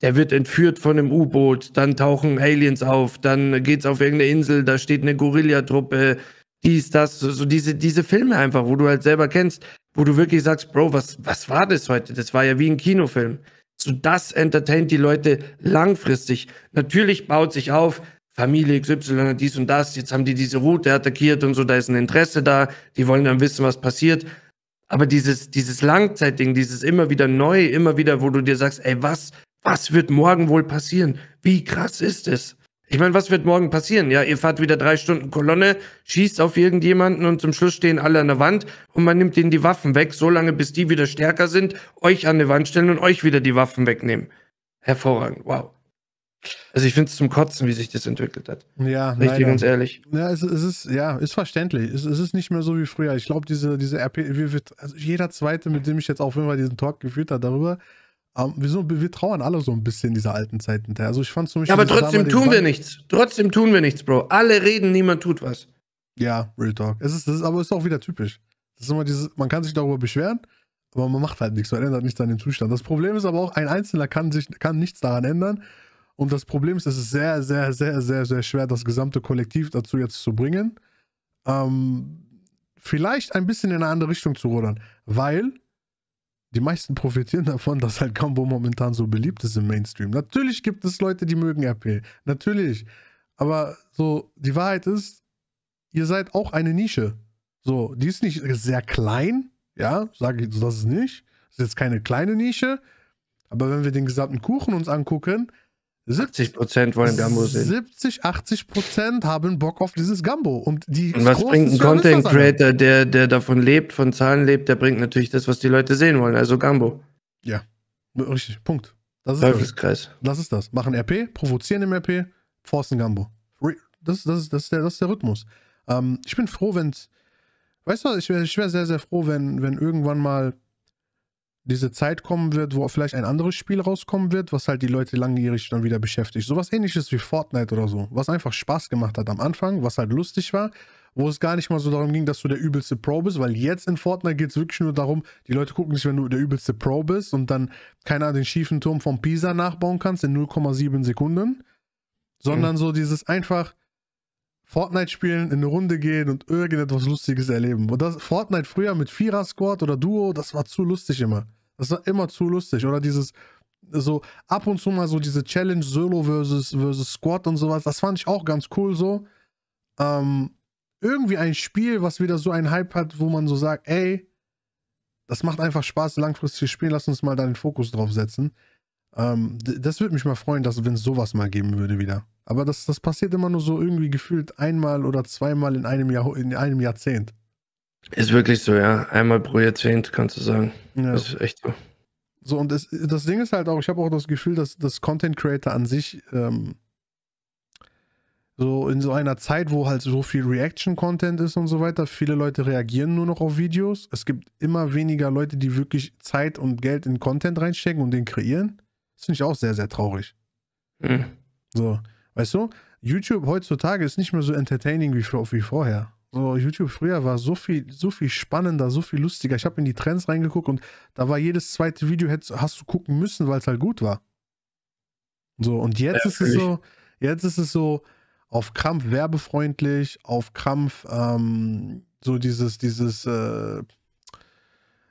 er wird entführt von einem U-Boot, dann tauchen Aliens auf, dann geht's auf irgendeine Insel, da steht eine Guerillatruppe, dies, das, so diese, diese Filme einfach, wo du halt selber kennst, wo du wirklich sagst, Bro, was, was war das heute? Das war ja wie ein Kinofilm. So das entertaint die Leute langfristig. Natürlich baut sich auf, Familie XY hat dies und das, jetzt haben die diese Route attackiert und so, da ist ein Interesse da, die wollen dann wissen, was passiert. Aber dieses, dieses Langzeitding, dieses immer wieder neu, immer wieder, wo du dir sagst, ey, was, was wird morgen wohl passieren? Wie krass ist es? Ich meine, was wird morgen passieren? Ja, ihr fahrt wieder drei Stunden Kolonne, schießt auf irgendjemanden und zum Schluss stehen alle an der Wand und man nimmt denen die Waffen weg, solange bis die wieder stärker sind, euch an die Wand stellen und euch wieder die Waffen wegnehmen. Hervorragend, wow. Also ich finde es zum Kotzen, wie sich das entwickelt hat. Ja, Richtig, leider. ganz ehrlich. Ja, es, es, ist, ja, ist verständlich. Es, es ist nicht mehr so wie früher. Ich glaube, diese, diese RP, also jeder zweite, mit dem ich jetzt auch immer diesen Talk geführt habe, darüber, ähm, wir, so, wir trauern alle so ein bisschen dieser alten Zeiten. Also ich fand Ja, aber trotzdem tun wir nichts. Trotzdem tun wir nichts, Bro. Alle reden, niemand tut was. Ja, Real Talk. Es ist, das ist, aber es ist auch wieder typisch. Das ist immer dieses, man kann sich darüber beschweren, aber man macht halt nichts, man ändert nichts an den Zustand. Das Problem ist aber auch, ein Einzelner kann sich kann nichts daran ändern. Und das Problem ist, es ist sehr, sehr, sehr, sehr, sehr schwer, das gesamte Kollektiv dazu jetzt zu bringen, ähm, vielleicht ein bisschen in eine andere Richtung zu rudern, weil die meisten profitieren davon, dass halt Combo momentan so beliebt ist im Mainstream. Natürlich gibt es Leute, die mögen RP, natürlich. Aber so, die Wahrheit ist, ihr seid auch eine Nische. So, die ist nicht sehr klein, ja, sage ich das ist nicht. Das ist jetzt keine kleine Nische. Aber wenn wir den gesamten Kuchen uns angucken, 70 Prozent wollen Gambo sehen. 70, 80 Prozent haben Bock auf dieses Gambo. Und, die und was bringt ein Content Creator, der, der davon lebt, von Zahlen lebt, der bringt natürlich das, was die Leute sehen wollen, also Gambo. Ja, richtig, Punkt. Das ist Teufelskreis. Das. ist das. Machen RP, provozieren im RP, forcen Gambo. Das, das, das, ist, der, das ist der Rhythmus. Ähm, ich bin froh, wenn es. Weißt du, ich wäre ich wär sehr, sehr froh, wenn, wenn irgendwann mal diese Zeit kommen wird, wo vielleicht ein anderes Spiel rauskommen wird, was halt die Leute langjährig dann wieder beschäftigt. Sowas ähnliches wie Fortnite oder so, was einfach Spaß gemacht hat am Anfang, was halt lustig war, wo es gar nicht mal so darum ging, dass du der übelste Pro bist, weil jetzt in Fortnite geht es wirklich nur darum, die Leute gucken sich, wenn du der übelste Pro bist und dann keiner den schiefen Turm von Pisa nachbauen kannst in 0,7 Sekunden, sondern mhm. so dieses einfach, Fortnite spielen, in eine Runde gehen und irgendetwas Lustiges erleben. Und das Fortnite früher mit Vierer-Squad oder Duo, das war zu lustig immer. Das war immer zu lustig. Oder dieses so ab und zu mal so diese Challenge Solo versus, versus Squad und sowas. Das fand ich auch ganz cool so. Ähm, irgendwie ein Spiel, was wieder so einen Hype hat, wo man so sagt, ey, das macht einfach Spaß, langfristiges spielen, lass uns mal da den Fokus drauf setzen. Ähm, das würde mich mal freuen, dass wenn es sowas mal geben würde wieder. Aber das, das passiert immer nur so irgendwie gefühlt einmal oder zweimal in einem Jahr in einem Jahrzehnt. Ist wirklich so, ja. Einmal pro Jahrzehnt, kannst du sagen. Ja. Das ist echt so. So, und das, das Ding ist halt auch, ich habe auch das Gefühl, dass das Content Creator an sich ähm, so in so einer Zeit, wo halt so viel Reaction-Content ist und so weiter, viele Leute reagieren nur noch auf Videos. Es gibt immer weniger Leute, die wirklich Zeit und Geld in Content reinstecken und den kreieren. Das finde ich auch sehr, sehr traurig. Mhm. So, weißt du, YouTube heutzutage ist nicht mehr so entertaining wie, wie vorher. So, YouTube früher war so viel, so viel spannender, so viel lustiger. Ich habe in die Trends reingeguckt und da war jedes zweite Video, hast du gucken müssen, weil es halt gut war. So, und jetzt ja, ist es so, jetzt ist es so auf Krampf werbefreundlich, auf Krampf ähm, so dieses, dieses äh,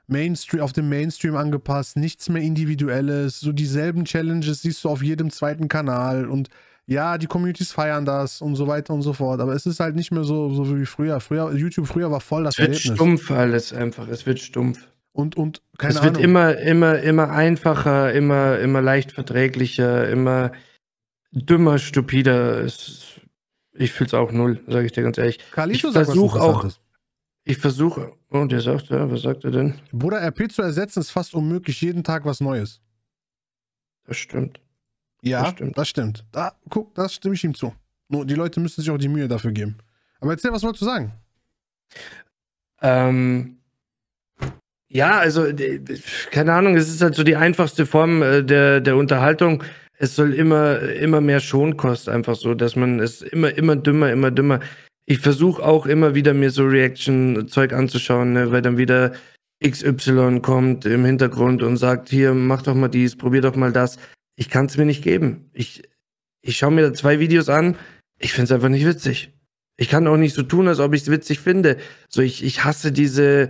Mainstream, auf dem Mainstream angepasst, nichts mehr Individuelles, so dieselben Challenges siehst du auf jedem zweiten Kanal und ja, die Communities feiern das und so weiter und so fort. Aber es ist halt nicht mehr so, so wie früher. Früher, YouTube früher war voll das Es wird Verhältnis. stumpf alles einfach. Es wird stumpf. Und, und keine es Ahnung. Es wird immer, immer, immer einfacher, immer, immer leicht verträglicher, immer dümmer, stupider. Es, ich fühle es auch null, sage ich dir ganz ehrlich. Carlito ich versuche auch. Ich versuche. Und oh, er sagt, ja, was sagt er denn? Bruder, RP zu ersetzen ist fast unmöglich. Jeden Tag was Neues. Das stimmt. Ja, das stimmt. Das stimmt. Da, guck, das stimme ich ihm zu. Nur die Leute müssen sich auch die Mühe dafür geben. Aber erzähl, was wolltest du sagen? Ähm, ja, also, keine Ahnung, es ist halt so die einfachste Form äh, der, der Unterhaltung. Es soll immer, immer mehr Schonkost, einfach so, dass man es immer, immer dümmer, immer dümmer. Ich versuche auch immer wieder mir so Reaction-Zeug anzuschauen, ne, weil dann wieder XY kommt im Hintergrund und sagt, hier, mach doch mal dies, probier doch mal das ich kann es mir nicht geben. Ich, ich schaue mir da zwei Videos an, ich finde es einfach nicht witzig. Ich kann auch nicht so tun, als ob ich es witzig finde. So, ich, ich hasse diese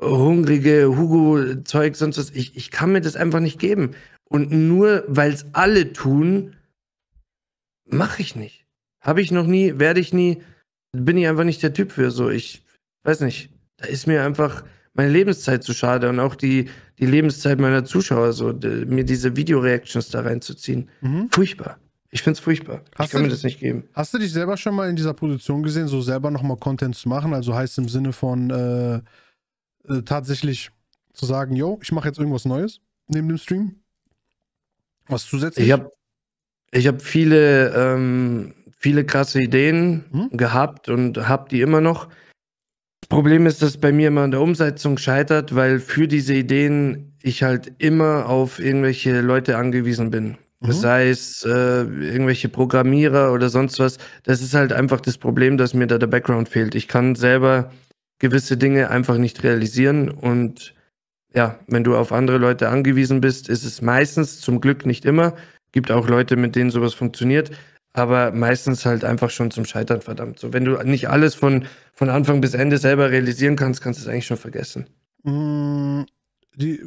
hungrige Hugo-Zeug, sonst was. Ich, ich kann mir das einfach nicht geben. Und nur weil es alle tun, mache ich nicht. Habe ich noch nie, werde ich nie, bin ich einfach nicht der Typ für. So, ich weiß nicht. Da ist mir einfach, meine Lebenszeit zu schade und auch die, die Lebenszeit meiner Zuschauer, so die, mir diese Videoreactions da reinzuziehen. Mhm. Furchtbar. Ich finde es furchtbar. Hast ich kann du, mir das nicht geben. Hast du dich selber schon mal in dieser Position gesehen, so selber nochmal Content zu machen? Also heißt im Sinne von äh, äh, tatsächlich zu sagen, yo, ich mache jetzt irgendwas Neues neben dem Stream? Was zusätzlich? Ich habe ich hab viele, ähm, viele krasse Ideen hm? gehabt und habe die immer noch. Problem ist, dass bei mir immer an der Umsetzung scheitert, weil für diese Ideen ich halt immer auf irgendwelche Leute angewiesen bin. Mhm. Sei es äh, irgendwelche Programmierer oder sonst was. Das ist halt einfach das Problem, dass mir da der Background fehlt. Ich kann selber gewisse Dinge einfach nicht realisieren und ja, wenn du auf andere Leute angewiesen bist, ist es meistens, zum Glück nicht immer, gibt auch Leute, mit denen sowas funktioniert, aber meistens halt einfach schon zum Scheitern verdammt. So, wenn du nicht alles von, von Anfang bis Ende selber realisieren kannst, kannst du es eigentlich schon vergessen. Mm, die,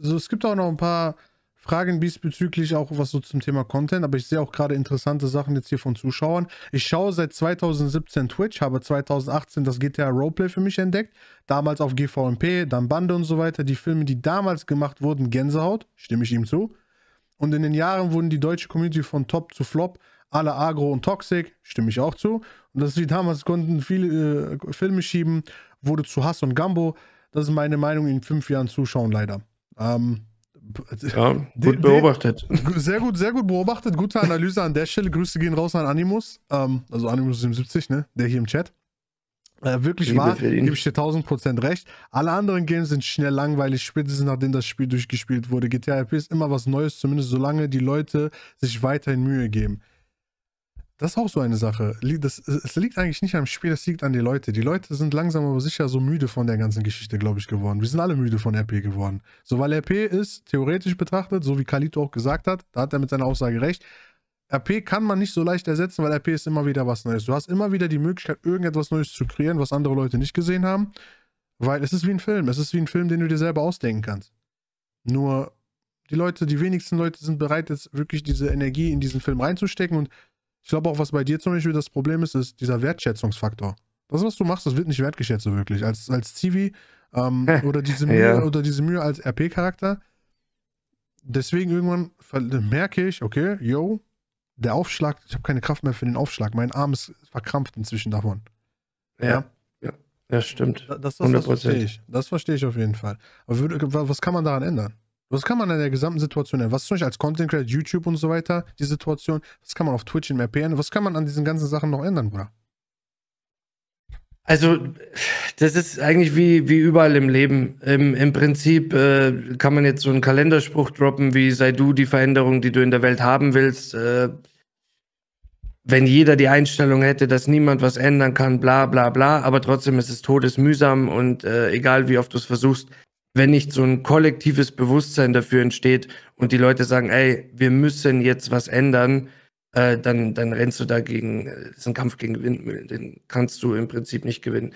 so, es gibt auch noch ein paar Fragen diesbezüglich, auch was so zum Thema Content, aber ich sehe auch gerade interessante Sachen jetzt hier von Zuschauern. Ich schaue seit 2017 Twitch, habe 2018 das GTA Roleplay für mich entdeckt, damals auf GVMP, dann Bande und so weiter. Die Filme, die damals gemacht wurden, Gänsehaut, stimme ich ihm zu. Und in den Jahren wurden die deutsche Community von Top zu Flop alle Agro und Toxic, stimme ich auch zu. Und das ist wie damals konnten viele äh, Filme schieben, wurde zu Hass und Gambo. Das ist meine Meinung in fünf Jahren zuschauen, leider. Ähm, ja, gut beobachtet. Sehr gut, sehr gut beobachtet. Gute Analyse an der Stelle. Grüße gehen raus an Animus. Ähm, also Animus 77, ne? Der hier im Chat. Äh, wirklich Liebe wahr, gebe ich dir 1000% recht. Alle anderen Games sind schnell langweilig, spätestens nachdem das Spiel durchgespielt wurde. GTA RP ist immer was Neues, zumindest solange die Leute sich weiterhin Mühe geben. Das ist auch so eine Sache. Das, es liegt eigentlich nicht am Spiel, es liegt an die Leute. Die Leute sind langsam aber sicher so müde von der ganzen Geschichte, glaube ich, geworden. Wir sind alle müde von RP geworden. So, weil RP ist, theoretisch betrachtet, so wie Kalito auch gesagt hat, da hat er mit seiner Aussage recht, RP kann man nicht so leicht ersetzen, weil RP ist immer wieder was Neues. Du hast immer wieder die Möglichkeit, irgendetwas Neues zu kreieren, was andere Leute nicht gesehen haben. Weil es ist wie ein Film. Es ist wie ein Film, den du dir selber ausdenken kannst. Nur die Leute, die wenigsten Leute sind bereit, jetzt wirklich diese Energie in diesen Film reinzustecken und ich glaube auch, was bei dir zum Beispiel das Problem ist, ist dieser Wertschätzungsfaktor. Das, was du machst, das wird nicht wertgeschätzt so wirklich. Als, als Zivi ähm, oder, diese Mühe, ja. oder diese Mühe als RP-Charakter. Deswegen irgendwann merke ich, okay, yo, der Aufschlag, ich habe keine Kraft mehr für den Aufschlag. Mein Arm ist verkrampft inzwischen davon. Ja. ja. Ja, stimmt. Das, das, das, verstehe ich. Das verstehe ich auf jeden Fall. Aber was kann man daran ändern? Was kann man an der gesamten Situation ändern? Was ist zum Beispiel als Content Creator, YouTube und so weiter, die Situation? Was kann man auf Twitch in RPN? Was kann man an diesen ganzen Sachen noch ändern, Bruder? Also, das ist eigentlich wie, wie überall im Leben. Im, im Prinzip äh, kann man jetzt so einen Kalenderspruch droppen, wie sei du die Veränderung, die du in der Welt haben willst. Äh, wenn jeder die Einstellung hätte, dass niemand was ändern kann, bla bla bla, aber trotzdem ist es todesmühsam und äh, egal wie oft du es versuchst, wenn nicht so ein kollektives Bewusstsein dafür entsteht und die Leute sagen, ey, wir müssen jetzt was ändern, äh, dann, dann rennst du dagegen, äh, das ist ein Kampf gegen Windmühlen, den kannst du im Prinzip nicht gewinnen.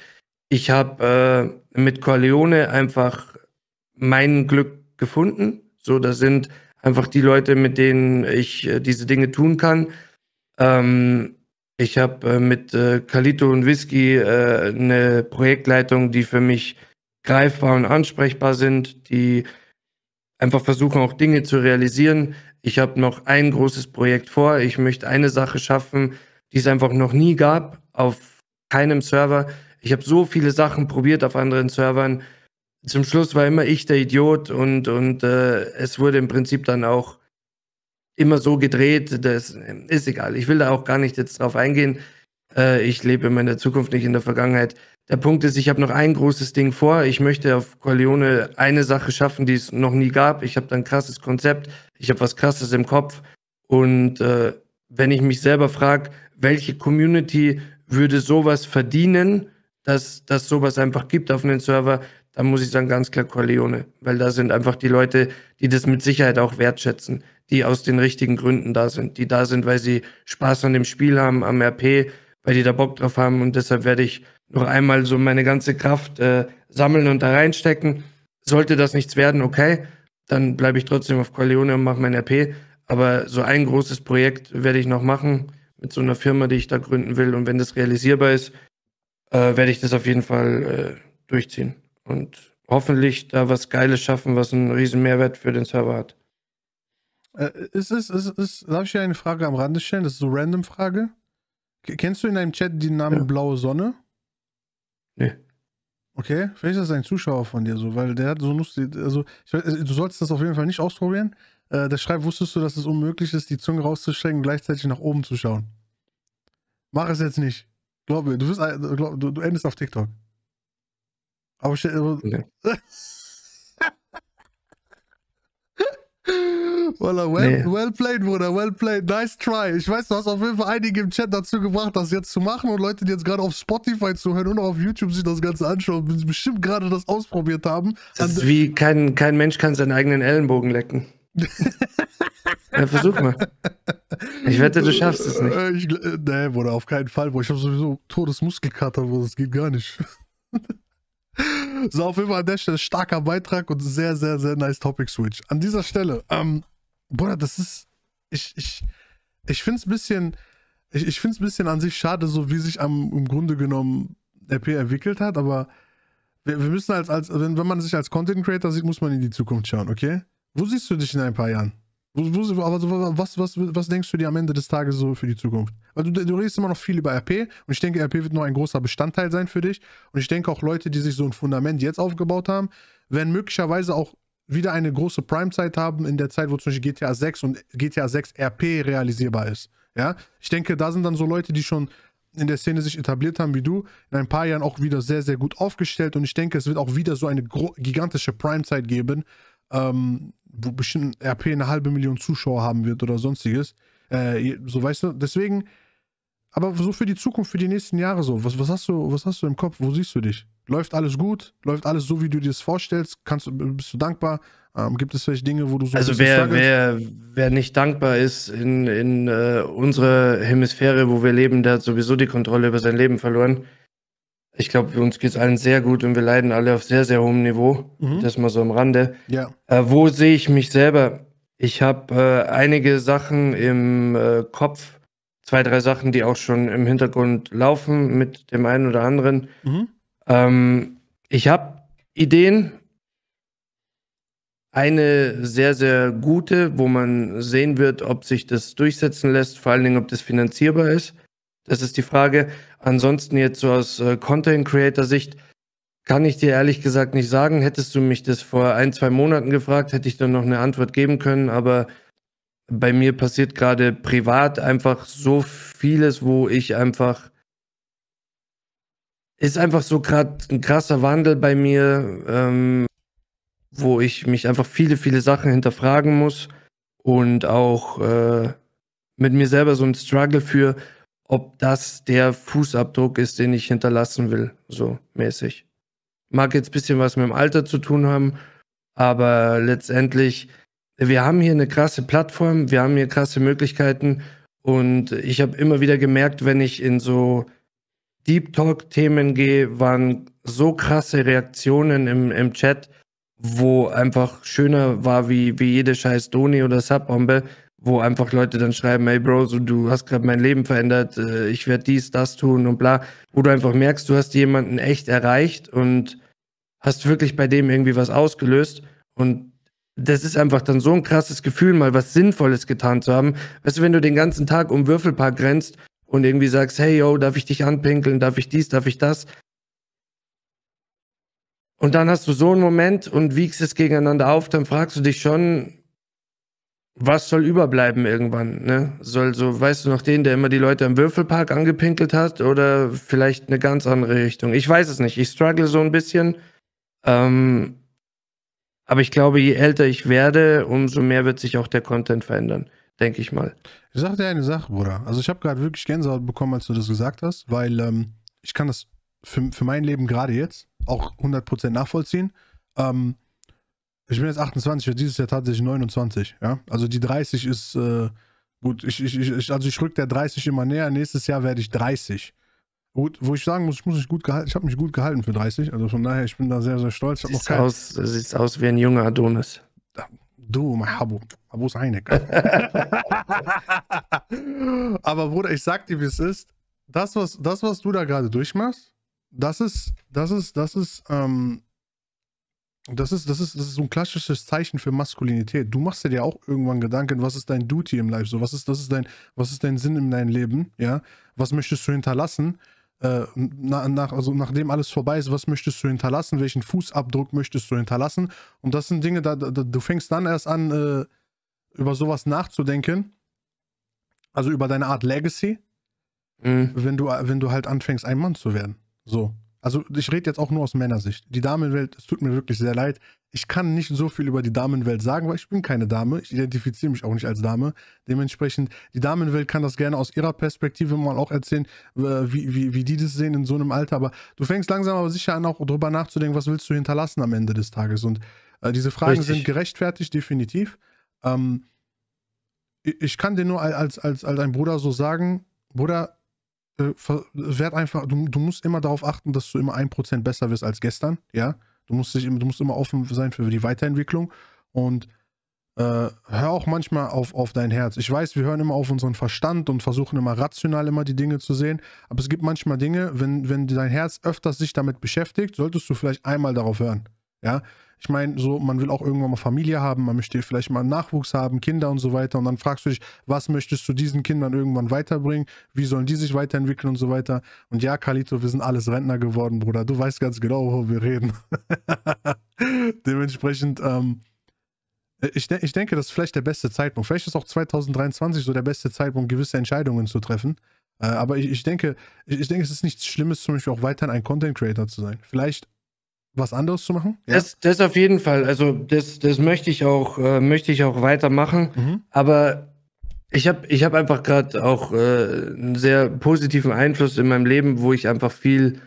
Ich habe äh, mit Corleone einfach mein Glück gefunden. So, das sind einfach die Leute, mit denen ich äh, diese Dinge tun kann. Ähm, ich habe äh, mit äh, Kalito und Whisky eine Projektleitung, die für mich greifbar und ansprechbar sind, die einfach versuchen, auch Dinge zu realisieren. Ich habe noch ein großes Projekt vor. Ich möchte eine Sache schaffen, die es einfach noch nie gab auf keinem Server. Ich habe so viele Sachen probiert auf anderen Servern. Zum Schluss war immer ich der Idiot und, und äh, es wurde im Prinzip dann auch immer so gedreht, das äh, ist egal. Ich will da auch gar nicht jetzt drauf eingehen äh, ich lebe immer in der Zukunft, nicht in der Vergangenheit. Der Punkt ist, ich habe noch ein großes Ding vor. Ich möchte auf Corleone eine Sache schaffen, die es noch nie gab. Ich habe da ein krasses Konzept. Ich habe was Krasses im Kopf. Und äh, wenn ich mich selber frage, welche Community würde sowas verdienen, dass das sowas einfach gibt auf einem Server, dann muss ich sagen, ganz klar Corleone. Weil da sind einfach die Leute, die das mit Sicherheit auch wertschätzen, die aus den richtigen Gründen da sind, die da sind, weil sie Spaß an dem Spiel haben, am RP, weil die da Bock drauf haben und deshalb werde ich noch einmal so meine ganze Kraft äh, sammeln und da reinstecken. Sollte das nichts werden, okay, dann bleibe ich trotzdem auf Corleone und mache mein RP. Aber so ein großes Projekt werde ich noch machen mit so einer Firma, die ich da gründen will. Und wenn das realisierbar ist, äh, werde ich das auf jeden Fall äh, durchziehen und hoffentlich da was Geiles schaffen, was einen riesen Mehrwert für den Server hat. Äh, ist es, ist, ist, darf ich dir eine Frage am Rande stellen? Das ist so eine random Frage. Kennst du in deinem Chat den Namen ja. Blaue Sonne? Nee. Okay, vielleicht ist das ein Zuschauer von dir so, weil der hat so lustig, also ich, du solltest das auf jeden Fall nicht ausprobieren. Äh, der schreibt, wusstest du, dass es unmöglich ist, die Zunge rauszustrecken und gleichzeitig nach oben zu schauen? Mach es jetzt nicht. Glaub mir, du, wirst, äh, glaub, du, du endest auf TikTok. Aber ich, okay. Voilà, well, nee. well played, Bruder, well played. Nice try. Ich weiß, du hast auf jeden Fall einige im Chat dazu gebracht, das jetzt zu machen und Leute, die jetzt gerade auf Spotify zuhören und auch auf YouTube sich das Ganze anschauen, bestimmt gerade das ausprobiert haben. Das ist also- wie kein, kein Mensch kann seinen eigenen Ellenbogen lecken. ja, versuch mal. Ich wette, du schaffst es nicht. Äh, ich, äh, nee, Bruder, auf keinen Fall. Bruder. Ich habe sowieso Todesmuskelkater, Bruder, das geht gar nicht. So, auf jeden Fall an der Stelle starker Beitrag und sehr, sehr, sehr nice Topic Switch. An dieser Stelle, ähm, Bruder, das ist. Ich, ich, ich finde es ein bisschen. Ich, ich finde es ein bisschen an sich schade, so wie sich am, im Grunde genommen RP entwickelt hat, aber wir, wir müssen als, als wenn, wenn man sich als Content Creator sieht, muss man in die Zukunft schauen, okay? Wo siehst du dich in ein paar Jahren? Aber was, was, was denkst du dir am Ende des Tages so für die Zukunft? Weil du, du redest immer noch viel über RP und ich denke, RP wird nur ein großer Bestandteil sein für dich. Und ich denke auch Leute, die sich so ein Fundament jetzt aufgebaut haben, werden möglicherweise auch wieder eine große Prime-Zeit haben in der Zeit, wo zum Beispiel GTA 6 und GTA 6 RP realisierbar ist. Ja, ich denke, da sind dann so Leute, die schon in der Szene sich etabliert haben wie du, in ein paar Jahren auch wieder sehr, sehr gut aufgestellt und ich denke, es wird auch wieder so eine gigantische Prime-Zeit geben, ähm, wo bestimmt RP eine halbe Million Zuschauer haben wird oder sonstiges. Äh, so weißt du, deswegen, aber so für die Zukunft, für die nächsten Jahre so, was, was, hast du, was hast du im Kopf, wo siehst du dich? Läuft alles gut? Läuft alles so, wie du dir das vorstellst? Kannst, bist du dankbar? Ähm, gibt es vielleicht Dinge, wo du so Also wer, wer, wer nicht dankbar ist in, in äh, unserer Hemisphäre, wo wir leben, der hat sowieso die Kontrolle über sein Leben verloren. Ich glaube, uns geht es allen sehr gut und wir leiden alle auf sehr, sehr hohem Niveau. Mhm. Das mal so am Rande. Ja. Äh, wo sehe ich mich selber? Ich habe äh, einige Sachen im äh, Kopf, zwei, drei Sachen, die auch schon im Hintergrund laufen mit dem einen oder anderen. Mhm. Ähm, ich habe Ideen. Eine sehr, sehr gute, wo man sehen wird, ob sich das durchsetzen lässt, vor allen Dingen, ob das finanzierbar ist. Das ist die Frage. Ansonsten jetzt so aus äh, Content-Creator-Sicht kann ich dir ehrlich gesagt nicht sagen. Hättest du mich das vor ein, zwei Monaten gefragt, hätte ich dann noch eine Antwort geben können. Aber bei mir passiert gerade privat einfach so vieles, wo ich einfach ist einfach so gerade ein krasser Wandel bei mir, ähm, wo ich mich einfach viele, viele Sachen hinterfragen muss und auch äh, mit mir selber so ein Struggle für, ob das der Fußabdruck ist, den ich hinterlassen will, so mäßig. Mag jetzt ein bisschen was mit dem Alter zu tun haben, aber letztendlich, wir haben hier eine krasse Plattform, wir haben hier krasse Möglichkeiten und ich habe immer wieder gemerkt, wenn ich in so Deep Talk-Themen gehe, waren so krasse Reaktionen im, im Chat, wo einfach schöner war wie, wie jede scheiß Doni oder Subbombe, wo einfach Leute dann schreiben, hey Bro, so, du hast gerade mein Leben verändert, äh, ich werde dies, das tun und bla, wo du einfach merkst, du hast jemanden echt erreicht und hast wirklich bei dem irgendwie was ausgelöst und das ist einfach dann so ein krasses Gefühl, mal was Sinnvolles getan zu haben. Weißt du, wenn du den ganzen Tag um Würfelpark rennst und irgendwie sagst, hey yo, darf ich dich anpinkeln, darf ich dies, darf ich das? Und dann hast du so einen Moment und wiegst es gegeneinander auf, dann fragst du dich schon, was soll überbleiben irgendwann, ne? Soll so, weißt du noch, den, der immer die Leute im Würfelpark angepinkelt hat oder vielleicht eine ganz andere Richtung? Ich weiß es nicht. Ich struggle so ein bisschen. Ähm, aber ich glaube, je älter ich werde, umso mehr wird sich auch der Content verändern, denke ich mal. Ich sag dir eine Sache, Bruder. Also ich habe gerade wirklich Gänsehaut bekommen, als du das gesagt hast, weil ähm, ich kann das für, für mein Leben gerade jetzt auch 100% nachvollziehen. Ähm, ich bin jetzt 28, für dieses Jahr tatsächlich 29, ja. Also die 30 ist, äh, gut, ich, ich, ich, also ich rück der 30 immer näher, nächstes Jahr werde ich 30. Gut, wo ich sagen muss, ich muss mich gut gehalten, ich habe mich gut gehalten für 30, also von daher, ich bin da sehr, sehr stolz. Sieht siehst, aus, siehst aus wie ein junger Adonis. Ah, du, mein Habu, Habu ist eine. Aber Bruder, ich sag dir, wie es ist, das, was, das, was du da gerade durchmachst, das ist, das ist, das ist, ähm, das ist, das, ist, das ist so ein klassisches Zeichen für Maskulinität. Du machst dir ja auch irgendwann Gedanken, was ist dein Duty im Life? So, was ist, das ist dein, was ist dein Sinn in deinem Leben? Ja, was möchtest du hinterlassen? Äh, nach, also nachdem alles vorbei ist, was möchtest du hinterlassen? Welchen Fußabdruck möchtest du hinterlassen? Und das sind Dinge, da, da du fängst dann erst an, äh, über sowas nachzudenken. Also über deine Art Legacy, mhm. wenn du, wenn du halt anfängst, ein Mann zu werden. So. Also ich rede jetzt auch nur aus Männersicht. Die Damenwelt, es tut mir wirklich sehr leid. Ich kann nicht so viel über die Damenwelt sagen, weil ich bin keine Dame. Ich identifiziere mich auch nicht als Dame. Dementsprechend, die Damenwelt kann das gerne aus ihrer Perspektive mal auch erzählen, äh, wie, wie, wie die das sehen in so einem Alter. Aber du fängst langsam aber sicher an, auch darüber nachzudenken, was willst du hinterlassen am Ende des Tages. Und äh, diese Fragen Richtig. sind gerechtfertigt, definitiv. Ähm, ich kann dir nur als, als, als ein Bruder so sagen, Bruder, äh, werd einfach, du, du musst immer darauf achten, dass du immer ein Prozent besser wirst als gestern, ja. Du musst, dich, du musst immer offen sein für die Weiterentwicklung und äh, hör auch manchmal auf, auf dein Herz. Ich weiß, wir hören immer auf unseren Verstand und versuchen immer rational immer die Dinge zu sehen, aber es gibt manchmal Dinge, wenn, wenn dein Herz öfters sich damit beschäftigt, solltest du vielleicht einmal darauf hören, ja. Ich meine, so, man will auch irgendwann mal Familie haben, man möchte vielleicht mal Nachwuchs haben, Kinder und so weiter. Und dann fragst du dich, was möchtest du diesen Kindern irgendwann weiterbringen? Wie sollen die sich weiterentwickeln und so weiter? Und ja, Kalito, wir sind alles Rentner geworden, Bruder. Du weißt ganz genau, worüber wir reden. Dementsprechend, ähm, ich, de ich denke, das ist vielleicht der beste Zeitpunkt. Vielleicht ist auch 2023 so der beste Zeitpunkt, gewisse Entscheidungen zu treffen. Äh, aber ich, denke, ich, denke, es ist nichts Schlimmes, zum Beispiel auch weiterhin ein Content Creator zu sein. Vielleicht was anderes zu machen? Ja. Das, das auf jeden Fall. Also das, das möchte ich auch, äh, möchte ich auch weitermachen. Mhm. Aber ich habe ich hab einfach gerade auch äh, einen sehr positiven Einfluss in meinem Leben, wo ich einfach viel,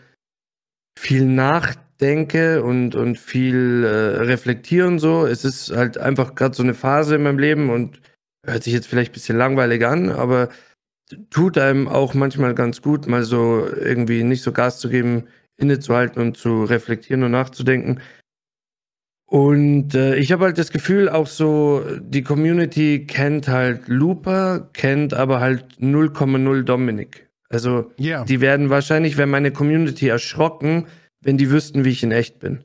viel nachdenke und, und viel äh, und so. Es ist halt einfach gerade so eine Phase in meinem Leben und hört sich jetzt vielleicht ein bisschen langweilig an, aber tut einem auch manchmal ganz gut, mal so irgendwie nicht so Gas zu geben, innezuhalten und zu reflektieren und nachzudenken. Und äh, ich habe halt das Gefühl, auch so, die Community kennt halt Looper, kennt aber halt 0,0 Dominik. Also yeah. die werden wahrscheinlich, wenn meine Community erschrocken, wenn die wüssten, wie ich in echt bin.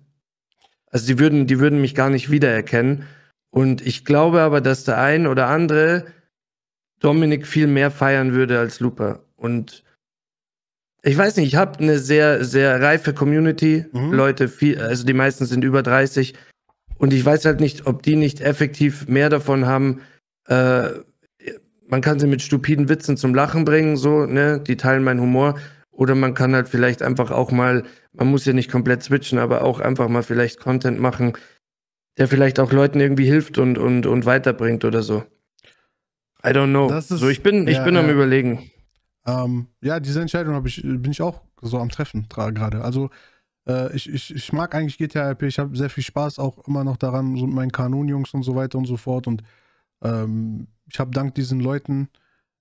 Also die würden, die würden mich gar nicht wiedererkennen. Und ich glaube aber, dass der ein oder andere Dominik viel mehr feiern würde als Looper. Und ich weiß nicht, ich habe eine sehr, sehr reife Community. Mhm. Leute, viel, also die meisten sind über 30. Und ich weiß halt nicht, ob die nicht effektiv mehr davon haben. Äh, man kann sie mit stupiden Witzen zum Lachen bringen, so, ne? Die teilen meinen Humor. Oder man kann halt vielleicht einfach auch mal, man muss ja nicht komplett switchen, aber auch einfach mal vielleicht Content machen, der vielleicht auch Leuten irgendwie hilft und, und, und weiterbringt oder so. I don't know. Ist, so, ich bin, ja, ich bin ja. am überlegen. Ähm, ja, diese Entscheidung ich, bin ich auch so am Treffen gerade. Also äh, ich, ich, ich mag eigentlich GTA RP, ich habe sehr viel Spaß auch immer noch daran, so mit meinen Kanon-Jungs und so weiter und so fort. Und ähm, ich habe dank diesen Leuten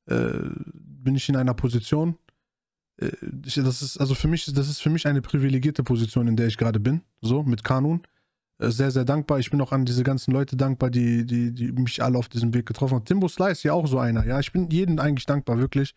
äh, bin ich in einer Position. Äh, ich, das ist, also für mich, das ist für mich eine privilegierte Position, in der ich gerade bin, so mit Kanon. Äh, sehr, sehr dankbar. Ich bin auch an diese ganzen Leute dankbar, die, die, die mich alle auf diesem Weg getroffen haben. Timbo Sly ist ja auch so einer. Ja, ich bin jedem eigentlich dankbar, wirklich.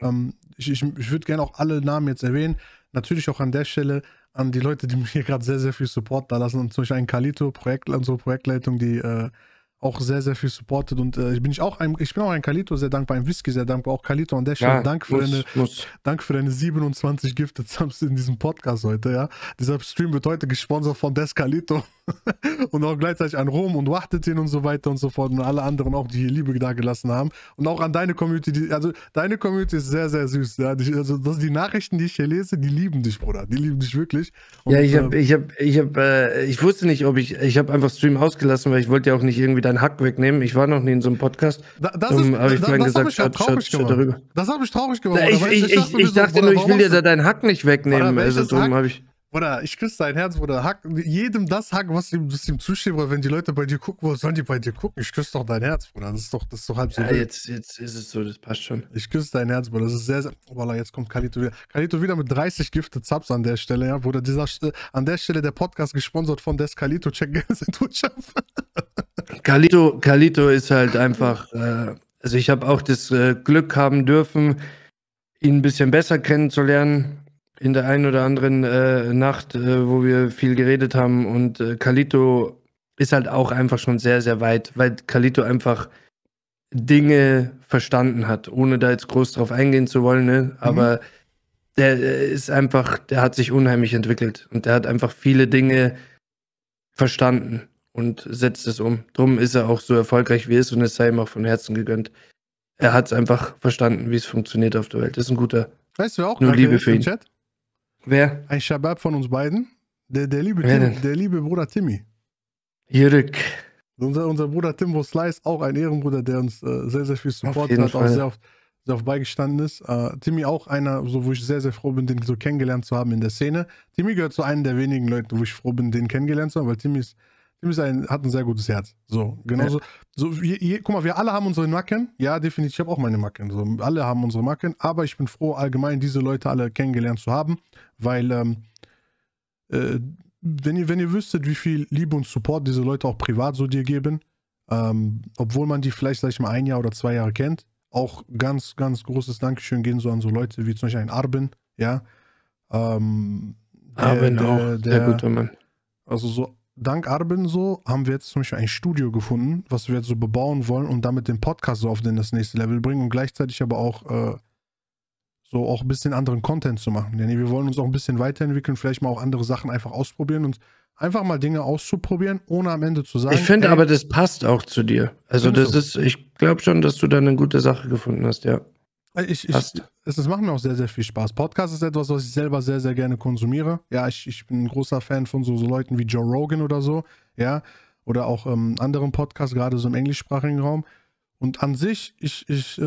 Ähm, ich ich, ich würde gerne auch alle Namen jetzt erwähnen. Natürlich auch an der Stelle an die Leute, die mir hier gerade sehr, sehr viel Support da lassen. Und zum Beispiel ein Kalito, Projekt, unsere Projektleitung, die äh, auch sehr, sehr viel supportet. Und äh, bin ich, auch ein, ich bin auch ein Kalito sehr dankbar, ein Whisky sehr dankbar. Auch Kalito an der Stelle, ja, danke, für muss, deine, muss. danke für deine 27 Gifted Subs in diesem Podcast heute. Ja? Dieser Stream wird heute gesponsert von Des Kalito. und auch gleichzeitig an Rom und Wachtetin und so weiter und so fort und alle anderen auch, die hier Liebe dagelassen haben. Und auch an deine Community, die, also deine Community ist sehr, sehr süß. Ja? Die, also das, die Nachrichten, die ich hier lese, die lieben dich, Bruder. Die lieben dich wirklich. Und, ja, ich habe, äh, ich habe, ich habe, äh, ich wusste nicht, ob ich, ich habe einfach Stream ausgelassen, weil ich wollte ja auch nicht irgendwie deinen Hack wegnehmen. Ich war noch nie in so einem Podcast. Da, das um, ist, ich vorhin gesagt, ich ja traurig statt, gemacht. Statt das habe ich traurig gemacht. Na, ich, ich, ich, dachte nur, ich will dir da deinen Hack nicht wegnehmen. also drum habe ich. Bruder, ich küsse dein Herz, Bruder. Hack, jedem das Hack, was ihm, ihm zusteht, weil wenn die Leute bei dir gucken, wo sollen die bei dir gucken? Ich küsse doch dein Herz, Bruder. Das ist doch, das ist doch halb so. Ja, wild. jetzt, jetzt ist es so, das passt schon. Ich küsse dein Herz, Bruder. Das ist sehr, sehr. Voilà, jetzt kommt Kalito wieder. Kalito wieder mit 30 Gifte Zaps an der Stelle, ja, Bruder. Dieser, äh, an der Stelle der Podcast gesponsert von Des Kalito. Check gerne seine Twitch-App. Kalito, Kalito ist halt einfach. Äh, also, ich habe auch das äh, Glück haben dürfen, ihn ein bisschen besser kennenzulernen in der einen oder anderen äh, Nacht, äh, wo wir viel geredet haben. Und äh, Kalito ist halt auch einfach schon sehr, sehr weit, weil Kalito einfach Dinge verstanden hat, ohne da jetzt groß drauf eingehen zu wollen. Ne? Mhm. Aber mhm. der äh, ist einfach, der hat sich unheimlich entwickelt und der hat einfach viele Dinge verstanden und setzt es um. Drum ist er auch so erfolgreich, wie er ist und es sei ihm auch von Herzen gegönnt. Er hat es einfach verstanden, wie es funktioniert auf der Welt. Das ist ein guter. Weißt du auch, nur Liebe für ihn. Chat? Wer? Ein Shabab von uns beiden. Der, der, liebe, Tim, der liebe Bruder Timmy. Jürg. Unser, unser Bruder Tim Slice, auch ein Ehrenbruder, der uns äh, sehr, sehr viel Support hat, Fall. auch sehr oft, sehr oft beigestanden ist. Äh, Timmy auch einer, so, wo ich sehr, sehr froh bin, den so kennengelernt zu haben in der Szene. Timmy gehört zu einem der wenigen Leute, wo ich froh bin, den kennengelernt zu haben, weil Timmy ist Tim ist ein, hat ein sehr gutes Herz. So, genauso. Ja. So, je, je, guck mal, wir alle haben unsere Macken. Ja, definitiv. Ich habe auch meine Macken. So, alle haben unsere Macken. Aber ich bin froh, allgemein diese Leute alle kennengelernt zu haben, weil ähm, äh, wenn, ihr, wenn ihr wüsstet, wie viel Liebe und Support diese Leute auch privat so dir geben, ähm, obwohl man die vielleicht, sag ich mal, ein Jahr oder zwei Jahre kennt, auch ganz, ganz großes Dankeschön gehen so an so Leute wie zum Beispiel ein Arben, ja. Ähm, der, Arben der, der, der gute Mann. Also so dank Arben so, haben wir jetzt zum Beispiel ein Studio gefunden, was wir jetzt so bebauen wollen und damit den Podcast so auf den, das nächste Level bringen und gleichzeitig aber auch äh, so auch ein bisschen anderen Content zu machen. Denn wir wollen uns auch ein bisschen weiterentwickeln, vielleicht mal auch andere Sachen einfach ausprobieren und einfach mal Dinge auszuprobieren, ohne am Ende zu sagen. Ich finde aber, das passt auch zu dir. Also das so. ist, ich glaube schon, dass du da eine gute Sache gefunden hast, ja. Ich, ich, es, es macht mir auch sehr, sehr viel Spaß. Podcast ist etwas, was ich selber sehr, sehr gerne konsumiere. Ja, ich, ich bin ein großer Fan von so, so Leuten wie Joe Rogan oder so, ja, oder auch ähm, anderen Podcasts, gerade so im englischsprachigen Raum. Und an sich, ich, ich, äh,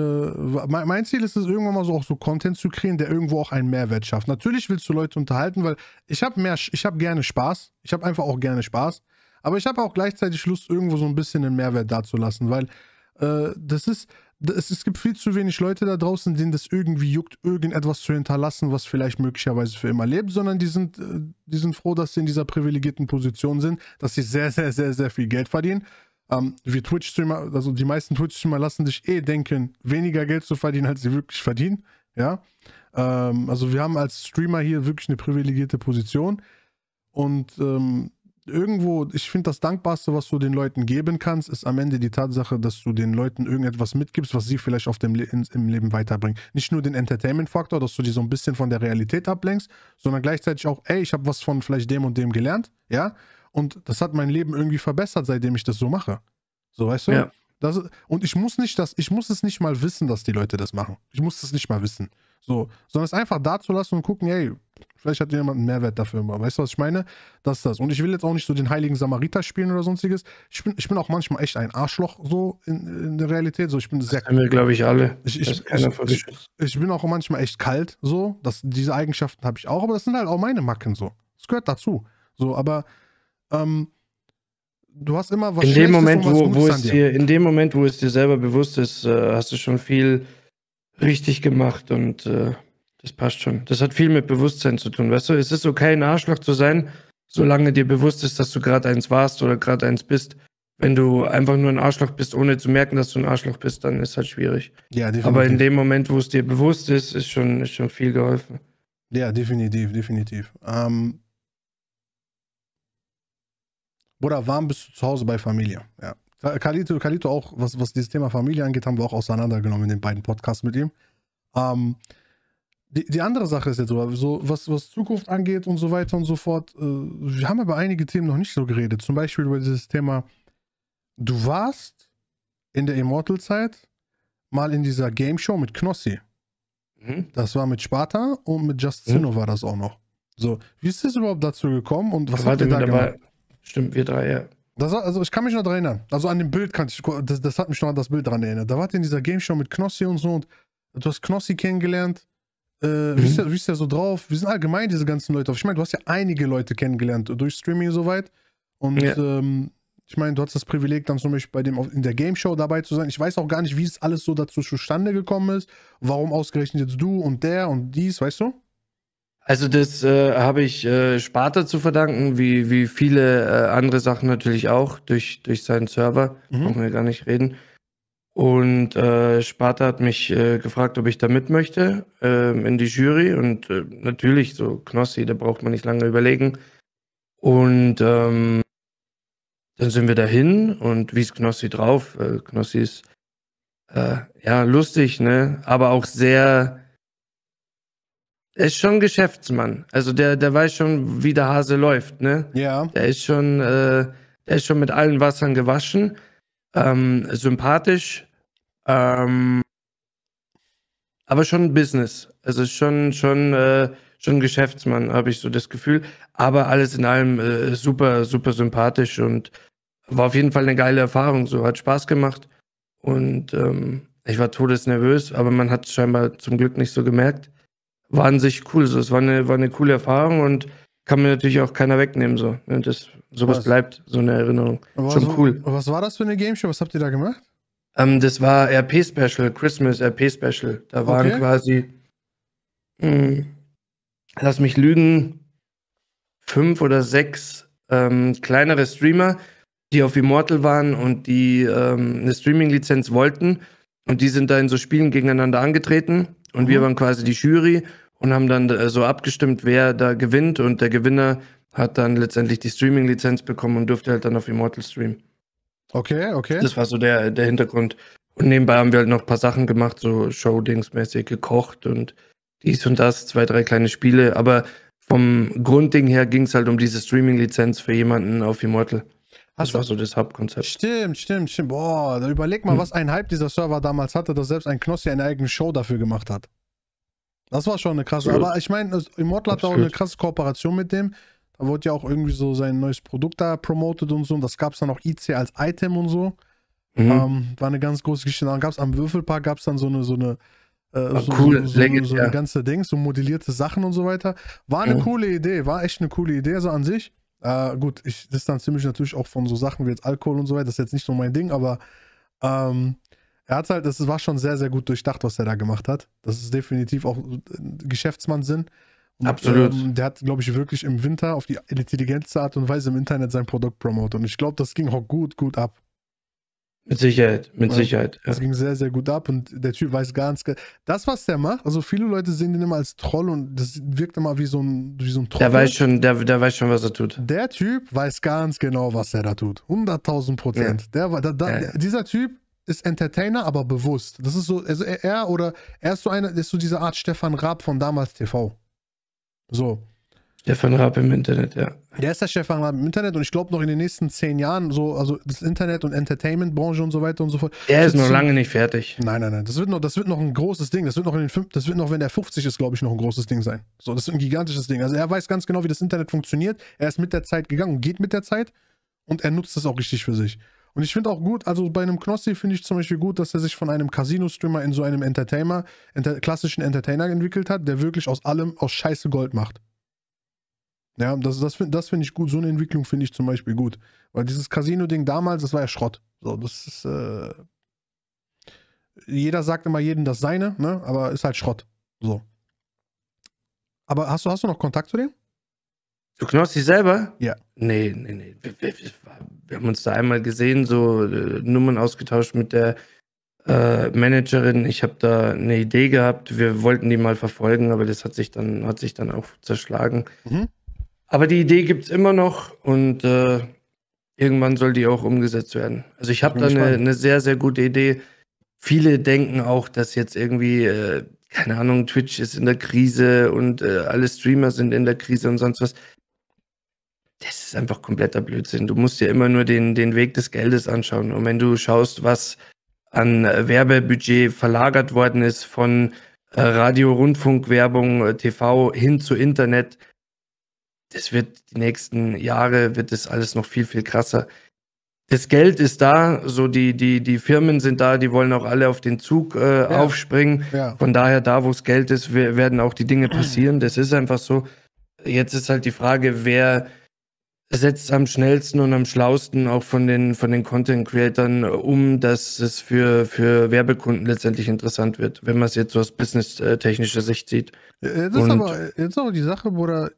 mein Ziel ist es, irgendwann mal so auch so Content zu kreieren, der irgendwo auch einen Mehrwert schafft. Natürlich willst du Leute unterhalten, weil ich habe mehr, ich habe gerne Spaß. Ich habe einfach auch gerne Spaß. Aber ich habe auch gleichzeitig Lust, irgendwo so ein bisschen einen Mehrwert dazulassen, weil äh, das ist, es, es gibt viel zu wenig Leute da draußen, denen das irgendwie juckt, irgendetwas zu hinterlassen, was vielleicht möglicherweise für immer lebt, sondern die sind, äh, die sind froh, dass sie in dieser privilegierten Position sind, dass sie sehr, sehr, sehr, sehr viel Geld verdienen. Ähm, wir Twitch-Streamer, also die meisten Twitch-Streamer lassen sich eh denken, weniger Geld zu verdienen, als sie wirklich verdienen. Ja, ähm, also wir haben als Streamer hier wirklich eine privilegierte Position und ähm, irgendwo, ich finde das Dankbarste, was du den Leuten geben kannst, ist am Ende die Tatsache, dass du den Leuten irgendetwas mitgibst, was sie vielleicht auf dem Le in, im Leben weiterbringt. Nicht nur den Entertainment-Faktor, dass du die so ein bisschen von der Realität ablenkst, sondern gleichzeitig auch, ey, ich habe was von vielleicht dem und dem gelernt, ja, und das hat mein Leben irgendwie verbessert, seitdem ich das so mache. So, weißt du? Ja. Das, und ich muss nicht das, ich muss es nicht mal wissen, dass die Leute das machen. Ich muss es nicht mal wissen. So, sondern es einfach da zu lassen und gucken, hey, vielleicht hat jemand einen Mehrwert dafür Weißt du, was ich meine? Das ist das. Und ich will jetzt auch nicht so den heiligen Samariter spielen oder sonstiges. Ich bin, ich bin auch manchmal echt ein Arschloch so in, in der Realität. So, ich bin sehr. Das haben wir, glaube ich, alle. Ich, ich, ich, ich, bin auch manchmal echt kalt so. Das, diese Eigenschaften habe ich auch, aber das sind halt auch meine Macken so. Das gehört dazu. So, aber ähm, du hast immer was in dem Moment, wo, wo es dir. in dem Moment, wo es dir selber bewusst ist, äh, hast du schon viel richtig gemacht und äh, das passt schon. Das hat viel mit Bewusstsein zu tun, weißt du? Es ist okay, ein Arschloch zu sein, solange dir bewusst ist, dass du gerade eins warst oder gerade eins bist. Wenn du einfach nur ein Arschloch bist, ohne zu merken, dass du ein Arschloch bist, dann ist halt schwierig. Ja, definitiv. Aber in dem Moment, wo es dir bewusst ist, ist schon, ist schon viel geholfen. Ja, definitiv, definitiv. Ähm, Bruder, warm bist du zu Hause bei Familie, ja. Äh, Kalito, Kalito auch, was, was dieses Thema Familie angeht, haben wir auch auseinandergenommen in den beiden Podcasts mit ihm. Ähm, die, die, andere Sache ist jetzt so, so was, was Zukunft angeht und so weiter und so fort. Äh, wir haben über einige Themen noch nicht so geredet. Zum Beispiel über dieses Thema, du warst in der Immortal-Zeit mal in dieser Game Show mit Knossi. Mhm. Das war mit Sparta und mit Justino mhm. war das auch noch. So, wie ist es überhaupt dazu gekommen und was habt ihr da dabei? Gemacht? Stimmt, wir drei, ja. Das, also ich kann mich noch daran erinnern. Also an dem Bild kann ich, das, das hat mich noch an das Bild daran erinnert. Da wart ihr in dieser Game Show mit Knossi und so und du hast Knossi kennengelernt. Äh, mhm. wie, ist der, so drauf? Wie sind allgemein diese ganzen Leute auf? Ich meine, du hast ja einige Leute kennengelernt durch Streaming soweit. Und ja. ähm, ich meine, du hast das Privileg, dann zum Beispiel bei dem in der Game Show dabei zu sein. Ich weiß auch gar nicht, wie es alles so dazu zustande gekommen ist. Warum ausgerechnet jetzt du und der und dies, weißt du? Also das äh, habe ich äh, Sparta zu verdanken, wie, wie viele äh, andere Sachen natürlich auch, durch, durch seinen Server, mhm. brauchen wir gar nicht reden. Und äh, Sparta hat mich äh, gefragt, ob ich da mit möchte ähm, in die Jury. Und äh, natürlich, so Knossi, da braucht man nicht lange überlegen. Und ähm, dann sind wir dahin und wie ist Knossi drauf? Knossi ist ja lustig, ne? Aber auch sehr er ist schon Geschäftsmann. Also der, der weiß schon, wie der Hase läuft, ne? Ja. Der ist schon, äh, der ist schon mit allen Wassern gewaschen. Ähm, sympathisch. Ähm, aber schon Business. Also schon, schon, äh, schon Geschäftsmann, habe ich so das Gefühl. Aber alles in allem äh, super, super sympathisch und war auf jeden Fall eine geile Erfahrung. So hat Spaß gemacht. Und ähm, ich war todesnervös, aber man hat es scheinbar zum Glück nicht so gemerkt war an sich cool. So. Es war eine, war eine coole Erfahrung und kann mir natürlich auch keiner wegnehmen. So. Das, sowas was? bleibt, so eine Erinnerung. Aber Schon so, cool. Was war das für eine Game Show? Was habt ihr da gemacht? Ähm, das war RP-Special, Christmas RP-Special. Da okay. waren quasi, mh, hm, lass mich lügen, fünf oder sechs ähm, kleinere Streamer, die auf Immortal waren und die ähm, eine Streaming-Lizenz wollten. Und die sind da in so Spielen gegeneinander angetreten. Und mhm. wir waren quasi die Jury und haben dann äh, so abgestimmt, wer da gewinnt. Und der Gewinner hat dann letztendlich die Streaming-Lizenz bekommen und durfte halt dann auf Immortal streamen. Okay, okay. Das war so der, der Hintergrund. Und nebenbei haben wir halt noch ein paar Sachen gemacht, so Showdings-mäßig gekocht und dies und das, zwei, drei kleine Spiele. Aber vom Grundding her ging es halt um diese Streaming-Lizenz für jemanden auf Immortal das war so das Hauptkonzept. Stimmt, stimmt, stimmt. Boah, dann überleg mal, hm. was ein Hype dieser Server damals hatte, dass selbst ein Knossi eine eigene Show dafür gemacht hat. Das war schon eine krasse. Ja. Aber ich meine, Immortal hat auch eine krasse Kooperation mit dem. Da wurde ja auch irgendwie so sein neues Produkt da promotet und so. Und das gab es dann auch IC als Item und so. Mhm. Ähm, war eine ganz große Geschichte. Dann gab es am Würfelpark gab dann so eine, so eine, äh, ah, so, cool. so, so, Legit, so, eine ja. ganze Ding, so modellierte Sachen und so weiter. War eine mhm. coole Idee, war echt eine coole Idee, so also an sich. Äh, gut, ich distanziere mich natürlich auch von so Sachen wie jetzt Alkohol und so weiter. Das ist jetzt nicht so mein Ding, aber ähm, er hat halt, das war schon sehr, sehr gut durchdacht, was er da gemacht hat. Das ist definitiv auch Geschäftsmannsinn. Und, Absolut. Ähm, der hat, glaube ich, wirklich im Winter auf die intelligenteste Art und Weise im Internet sein Produkt promotet. Und ich glaube, das ging auch gut, gut ab. Mit Sicherheit, mit also, Sicherheit. Das ja. ging sehr, sehr gut ab und der Typ weiß ganz, das, was der macht, also viele Leute sehen den immer als Troll und das wirkt immer wie so ein, wie so ein Troll. Der weiß schon, der, der weiß schon, was er tut. Der Typ weiß ganz genau, was er da tut. 100.000 Prozent. Ja. Der, der, der ja. Dieser Typ ist Entertainer, aber bewusst. Das ist so, also er oder er ist so einer, ist so diese Art Stefan Raab von damals TV. So. Stefan Raab im Internet, ja. Der ist der Stefan Raab im Internet und ich glaube noch in den nächsten zehn Jahren, so, also das Internet und Entertainment-Branche und so weiter und so fort. Der ist noch lange nicht fertig. Nein, nein, nein. Das wird noch, das wird noch ein großes Ding. Das wird noch in den fünf, das wird noch, wenn der 50 ist, glaube ich, noch ein großes Ding sein. So, das ist ein gigantisches Ding. Also er weiß ganz genau, wie das Internet funktioniert. Er ist mit der Zeit gegangen und geht mit der Zeit und er nutzt das auch richtig für sich. Und ich finde auch gut, also bei einem Knossi finde ich zum Beispiel gut, dass er sich von einem Casino-Streamer in so einem Entertainer, enter, klassischen Entertainer entwickelt hat, der wirklich aus allem, aus Scheiße Gold macht. Ja, das, das finde das find ich gut. So eine Entwicklung finde ich zum Beispiel gut. Weil dieses Casino-Ding damals, das war ja Schrott. So, das ist. Äh, jeder sagt immer jedem das Seine, ne? Aber ist halt Schrott. So. Aber hast du, hast du noch Kontakt zu dem? Du dich selber? Ja. Nee, nee, nee. Wir, wir, wir, haben uns da einmal gesehen, so äh, Nummern ausgetauscht mit der äh, Managerin. Ich habe da eine Idee gehabt. Wir wollten die mal verfolgen, aber das hat sich dann, hat sich dann auch zerschlagen. Mhm. Aber die Idee gibt es immer noch und äh, irgendwann soll die auch umgesetzt werden. Also ich habe da eine, eine, sehr, sehr gute Idee. Viele denken auch, dass jetzt irgendwie, äh, keine Ahnung, Twitch ist in der Krise und äh, alle Streamer sind in der Krise und sonst was. Das ist einfach kompletter Blödsinn. Du musst dir immer nur den, den Weg des Geldes anschauen. Und wenn du schaust, was an Werbebudget verlagert worden ist von äh, Radio, Rundfunk, Werbung, äh, TV hin zu Internet, das wird die nächsten Jahre, wird das alles noch viel, viel krasser. Das Geld ist da, so die, die, die Firmen sind da, die wollen auch alle auf den Zug äh, ja. aufspringen. Ja. Von daher, da wo es Geld ist, werden auch die Dinge passieren. Das ist einfach so. Jetzt ist halt die Frage, wer setzt am schnellsten und am schlausten auch von den, von den Content-Creatern äh, um, dass es für, für Werbekunden letztendlich interessant wird, wenn man es jetzt so aus business-technischer äh, Sicht sieht. Äh, jetzt ist, und aber, jetzt ist die Sache, Bruder,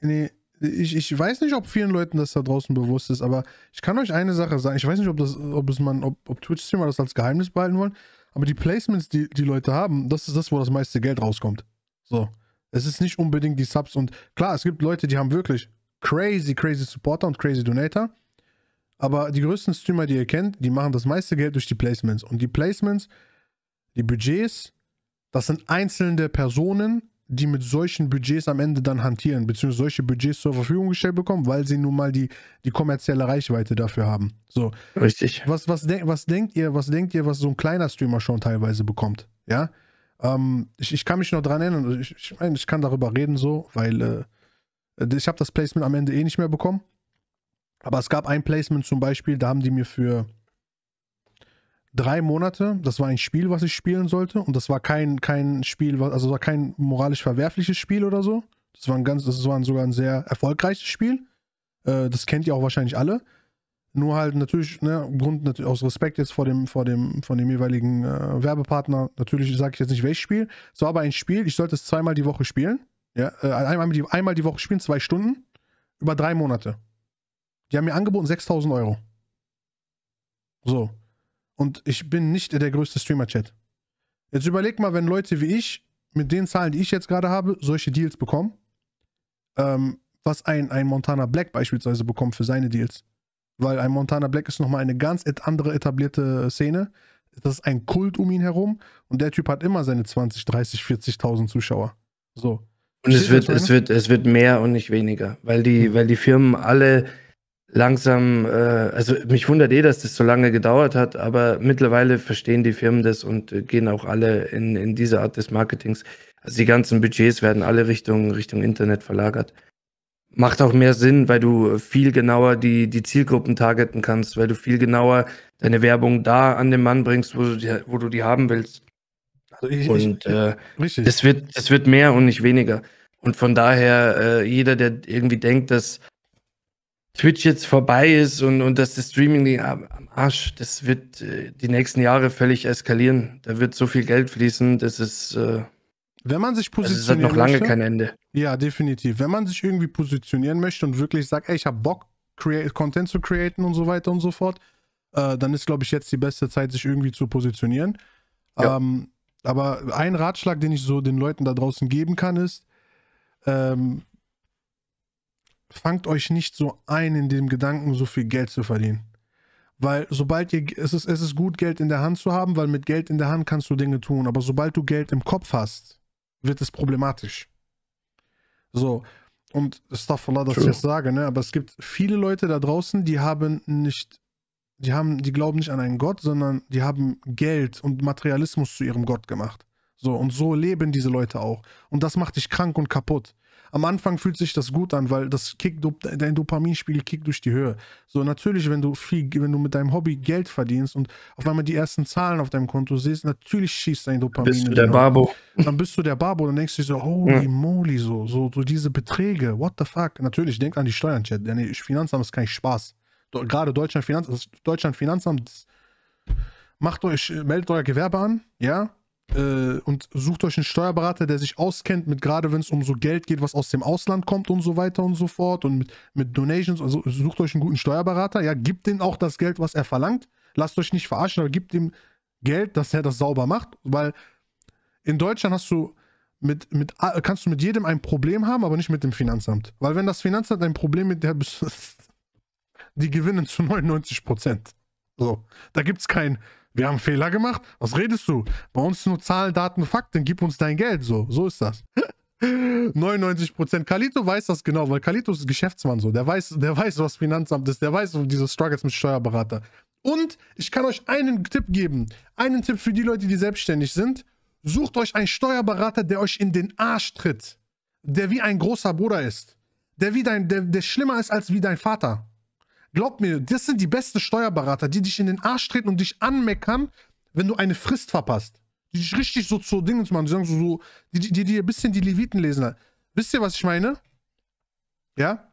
Nee, ich, ich weiß nicht, ob vielen Leuten das da draußen bewusst ist, aber ich kann euch eine Sache sagen. Ich weiß nicht, ob das, ob es man, ob, ob Twitch-Streamer das als Geheimnis behalten wollen, aber die Placements, die die Leute haben, das ist das, wo das meiste Geld rauskommt. So. Es ist nicht unbedingt die Subs und klar, es gibt Leute, die haben wirklich crazy, crazy Supporter und crazy Donator. Aber die größten Streamer, die ihr kennt, die machen das meiste Geld durch die Placements. Und die Placements, die Budgets, das sind einzelne Personen, die mit solchen Budgets am Ende dann hantieren, beziehungsweise solche Budgets zur Verfügung gestellt bekommen, weil sie nun mal die, die kommerzielle Reichweite dafür haben. So. Richtig. Was, was, denk, was denkt ihr, was denkt ihr, was so ein kleiner Streamer schon teilweise bekommt? Ja. Ähm, ich, ich kann mich noch dran erinnern, ich, ich meine, ich kann darüber reden so, weil äh, ich habe das Placement am Ende eh nicht mehr bekommen. Aber es gab ein Placement zum Beispiel, da haben die mir für, drei Monate, das war ein Spiel, was ich spielen sollte. Und das war kein, kein Spiel, also war kein moralisch verwerfliches Spiel oder so. Das war ein ganz, das war sogar ein sehr erfolgreiches Spiel. Äh, das kennt ihr auch wahrscheinlich alle. Nur halt natürlich, ne, Grund natürlich aus Respekt jetzt vor dem, vor dem, von dem jeweiligen äh, Werbepartner, natürlich sage ich jetzt nicht welches Spiel. Es war aber ein Spiel, ich sollte es zweimal die Woche spielen. Ja, äh, einmal, die, einmal die Woche spielen, zwei Stunden, über drei Monate. Die haben mir angeboten 6000 Euro. So, und ich bin nicht der größte Streamer-Chat. Jetzt überleg mal, wenn Leute wie ich mit den Zahlen, die ich jetzt gerade habe, solche Deals bekommen, ähm, was ein, ein Montana Black beispielsweise bekommt für seine Deals. Weil ein Montana Black ist nochmal eine ganz andere etablierte Szene. Das ist ein Kult um ihn herum und der Typ hat immer seine 20, 30, 40.000 Zuschauer. So. Und es wird, es wird, es wird mehr und nicht weniger, weil die, weil die Firmen alle langsam, äh, also mich wundert eh, dass das so lange gedauert hat, aber mittlerweile verstehen die Firmen das und äh, gehen auch alle in, in diese Art des Marketings. Also die ganzen Budgets werden alle Richtung, Richtung Internet verlagert. Macht auch mehr Sinn, weil du viel genauer die, die Zielgruppen targeten kannst, weil du viel genauer deine Werbung da an den Mann bringst, wo du die, wo du die haben willst. Also ich, und ich, äh, äh das wird, das wird mehr und nicht weniger. Und von daher, äh, jeder, der irgendwie denkt, dass Twitch jetzt vorbei ist und, und dass das Streaming am Arsch, das wird äh, die nächsten Jahre völlig eskalieren. Da wird so viel Geld fließen, das ist. Äh, Wenn man sich also positionieren also das hat noch lange möchte, kein Ende. Ja, definitiv. Wenn man sich irgendwie positionieren möchte und wirklich sagt, ey, ich habe Bock, Content zu createn und so weiter und so fort, äh, dann ist, glaube ich, jetzt die beste Zeit, sich irgendwie zu positionieren. Ja. Ähm, aber ein Ratschlag, den ich so den Leuten da draußen geben kann, ist, ähm, fangt euch nicht so ein in dem Gedanken, so viel Geld zu verdienen. Weil sobald ihr, es ist, es ist gut, Geld in der Hand zu haben, weil mit Geld in der Hand kannst du Dinge tun. Aber sobald du Geld im Kopf hast, wird es problematisch. So, und es darf Staffallah, dass True. ich das sage, ne? aber es gibt viele Leute da draußen, die haben nicht, die haben, die glauben nicht an einen Gott, sondern die haben Geld und Materialismus zu ihrem Gott gemacht. So, und so leben diese Leute auch. Und das macht dich krank und kaputt am Anfang fühlt sich das gut an, weil das Kick, dein Dopaminspiegel kickt durch die Höhe. So, natürlich, wenn du viel, wenn du mit deinem Hobby Geld verdienst und auf einmal die ersten Zahlen auf deinem Konto siehst, natürlich schießt dein Dopamin. Bist du der Babo. Dann bist du der Babo, dann denkst du dir so, holy ja. moly, so, so, so diese Beträge, what the fuck. Natürlich, denk an die Steuern, Chat. Denn Finanzamt ist kein Spaß. Gerade Deutschland Finanzamt, Deutschland Finanzamt, macht euch, meldet euer Gewerbe an, ja, äh, und sucht euch einen Steuerberater, der sich auskennt mit gerade, wenn es um so Geld geht, was aus dem Ausland kommt und so weiter und so fort und mit, mit Donations, also sucht euch einen guten Steuerberater, ja, gebt denen auch das Geld, was er verlangt, lasst euch nicht verarschen, aber gebt ihm Geld, dass er das sauber macht, weil in Deutschland hast du mit, mit, kannst du mit jedem ein Problem haben, aber nicht mit dem Finanzamt. Weil wenn das Finanzamt ein Problem mit der die gewinnen zu 99 Prozent. So, da gibt es kein, wir haben Fehler gemacht. Was redest du? Bei uns nur Zahlen, Daten, Fakten. Gib uns dein Geld. So, so ist das. 99 Prozent. Kalito weiß das genau, weil Kalito ist Geschäftsmann so. Der weiß, der weiß, was Finanzamt ist. Der weiß um diese Struggles mit Steuerberater. Und ich kann euch einen Tipp geben. Einen Tipp für die Leute, die selbstständig sind. Sucht euch einen Steuerberater, der euch in den Arsch tritt. Der wie ein großer Bruder ist. Der wie dein, der, der schlimmer ist als wie dein Vater. Glaub mir, das sind die besten Steuerberater, die dich in den Arsch treten und dich anmeckern, wenn du eine Frist verpasst. Die dich richtig so zu Dingens machen. Die sagen so, so die dir die, ein bisschen die Leviten lesen. Wisst ihr, was ich meine? Ja?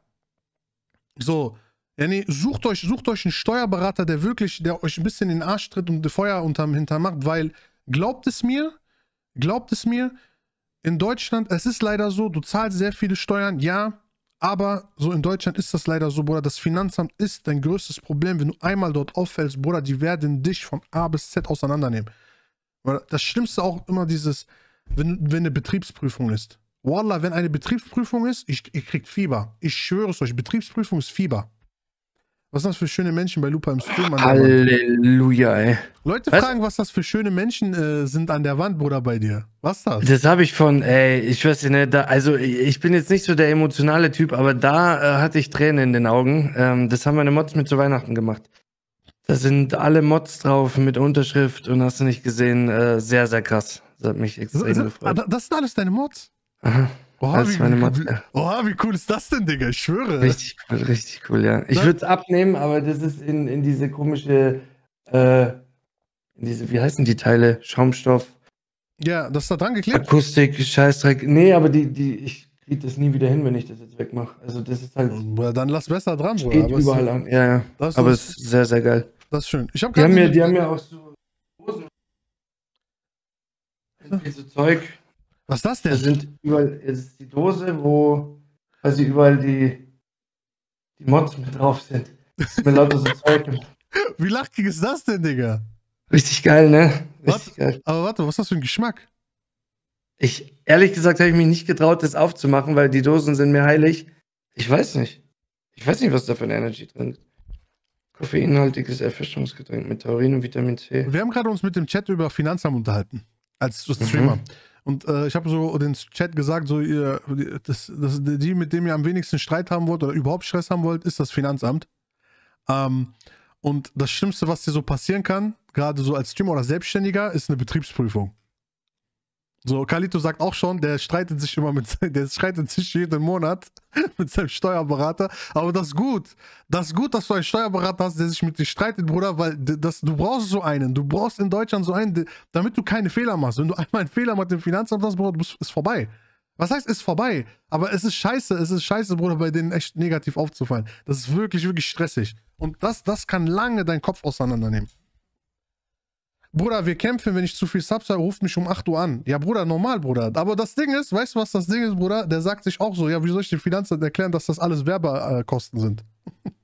So. Ja, nee, sucht euch, sucht euch einen Steuerberater, der wirklich, der euch ein bisschen in den Arsch tritt und Feuer unterm Hinter macht, weil glaubt es mir, glaubt es mir, in Deutschland, es ist leider so, du zahlst sehr viele Steuern, ja, aber so in Deutschland ist das leider so, Bruder. Das Finanzamt ist dein größtes Problem. Wenn du einmal dort auffällst, Bruder, die werden dich von A bis Z auseinandernehmen. Das Schlimmste auch immer dieses, wenn, wenn eine Betriebsprüfung ist. Wallah, wenn eine Betriebsprüfung ist, ich, ihr kriegt Fieber. Ich schwöre es euch, Betriebsprüfung ist Fieber. Was sind das für schöne Menschen bei Lupa im Stream? An Halleluja, ey. Leute was? fragen, was das für schöne Menschen äh, sind an der Wand, Bruder, bei dir. Was ist das? Das habe ich von, ey, ich weiß nicht, ne, da, also ich bin jetzt nicht so der emotionale Typ, aber da äh, hatte ich Tränen in den Augen. Ähm, das haben meine Mods mit zu Weihnachten gemacht. Da sind alle Mods drauf mit Unterschrift und hast du nicht gesehen, äh, sehr, sehr krass. Das hat mich extrem das, gefreut. Ah, das sind alles deine Mods? Aha. Oha, das wie, meine Maske. Oha, wie cool ist das denn, Digga? Ich schwöre. Richtig cool, richtig cool, ja. Ich würde es abnehmen, aber das ist in, in diese komische, äh, in diese, wie heißen die Teile? Schaumstoff. Ja, das ist da dran geklebt. Akustik, Scheißdreck. Nee, aber die, die, ich kriege das nie wieder hin, wenn ich das jetzt wegmache. Also das ist halt. Dann lass besser dran, Bruder. Geht überall an. Ja, ja. Das aber es ist sehr, sehr geil. Das ist schön. Ich hab die, haben ja, die haben ja auch so Hosen. So Zeug. Was ist das denn? Das sind überall, das ist die Dose, wo quasi überall die, die Mods mit drauf sind. Das ist mir lauter so Zeug. Wie lachig ist das denn, Digga? Richtig geil, ne? Richtig geil. Aber warte, was ist das für ein Geschmack? Ich, ehrlich gesagt, habe ich mich nicht getraut, das aufzumachen, weil die Dosen sind mir heilig. Ich weiß nicht. Ich weiß nicht, was da für ein Energy drin ist. Koffeinhaltiges Erfrischungsgetränk mit Taurin und Vitamin C. Wir haben gerade uns mit dem Chat über Finanzamt unterhalten. Als mhm. Streamer. Mhm. Und äh, ich habe so den Chat gesagt, so ihr, das, das, die, mit dem ihr am wenigsten Streit haben wollt oder überhaupt Stress haben wollt, ist das Finanzamt. Ähm, und das Schlimmste, was dir so passieren kann, gerade so als Streamer oder Selbstständiger, ist eine Betriebsprüfung. So, Kalito sagt auch schon, der streitet sich immer mit, der streitet sich jeden Monat mit seinem Steuerberater. Aber das ist gut. Das ist gut, dass du einen Steuerberater hast, der sich mit dir streitet, Bruder, weil das, du brauchst so einen. Du brauchst in Deutschland so einen, damit du keine Fehler machst. Wenn du einmal einen Fehler mit dem Finanzamt hast, Bruder, ist vorbei. Was heißt, ist vorbei? Aber es ist scheiße, es ist scheiße, Bruder, bei denen echt negativ aufzufallen. Das ist wirklich, wirklich stressig. Und das, das kann lange deinen Kopf auseinandernehmen. Bruder, wir kämpfen, wenn ich zu viel Subs habe, ruft mich um 8 Uhr an. Ja, Bruder, normal, Bruder. Aber das Ding ist, weißt du, was das Ding ist, Bruder? Der sagt sich auch so, ja, wie soll ich dem Finanzamt erklären, dass das alles Werbekosten sind?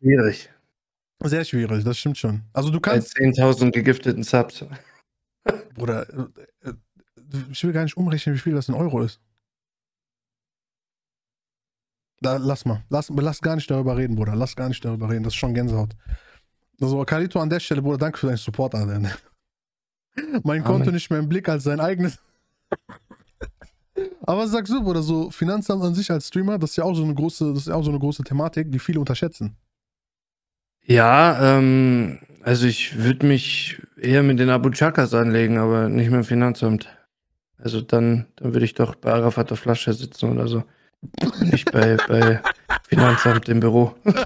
Schwierig. Sehr schwierig, das stimmt schon. Also du kannst... 10.000 gegifteten Subs. Bruder, äh, äh, ich will gar nicht umrechnen, wie viel das in Euro ist. Da, lass mal. Lass, lass gar nicht darüber reden, Bruder. Lass gar nicht darüber reden. Das ist schon Gänsehaut. Also, Carito, an der Stelle, Bruder, danke für deinen Support an den. Mein Konto nicht mehr im Blick als sein eigenes. Aber sag so, Bruder, so Finanzamt an sich als Streamer, das ist ja auch so eine große, das ist auch so eine große Thematik, die viele unterschätzen. Ja, ähm, also ich würde mich eher mit den Abu Chakas anlegen, aber nicht mit dem Finanzamt. Also dann, dann würde ich doch bei Arafat der Flasche sitzen oder so. Nicht bei, bei, Finanzamt im Büro. das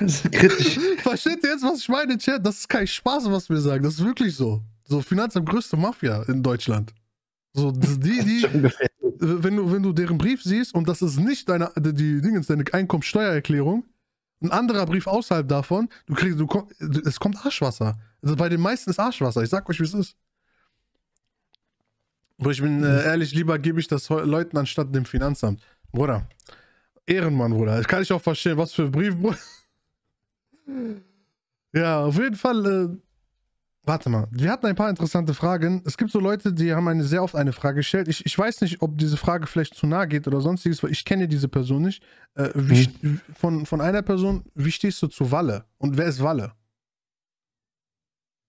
ist kritisch. Versteht ihr jetzt, was ich meine, Chat? Das ist kein Spaß, was wir sagen. Das ist wirklich so. So, Finanzamt größte Mafia in Deutschland. So, die, die, wenn du, wenn du deren Brief siehst und das ist nicht deine, die Dingens, deine Einkommensteuererklärung, ein anderer Brief außerhalb davon, du kriegst, du, es kommt Arschwasser. Also bei den meisten ist Arschwasser. Ich sag euch, wie es ist. Aber ich bin äh, mhm. ehrlich, lieber gebe ich das Leuten anstatt dem Finanzamt. Bruder, Ehrenmann, Bruder. Das kann ich auch verstehen. Was für Brief, Bruder. Ja, auf jeden Fall. Äh, warte mal. Wir hatten ein paar interessante Fragen. Es gibt so Leute, die haben eine, sehr oft eine Frage gestellt. Ich, ich weiß nicht, ob diese Frage vielleicht zu nahe geht oder sonstiges, weil ich kenne diese Person nicht. Äh, wie, mhm. von, von einer Person, wie stehst du zu Walle? Und wer ist Walle?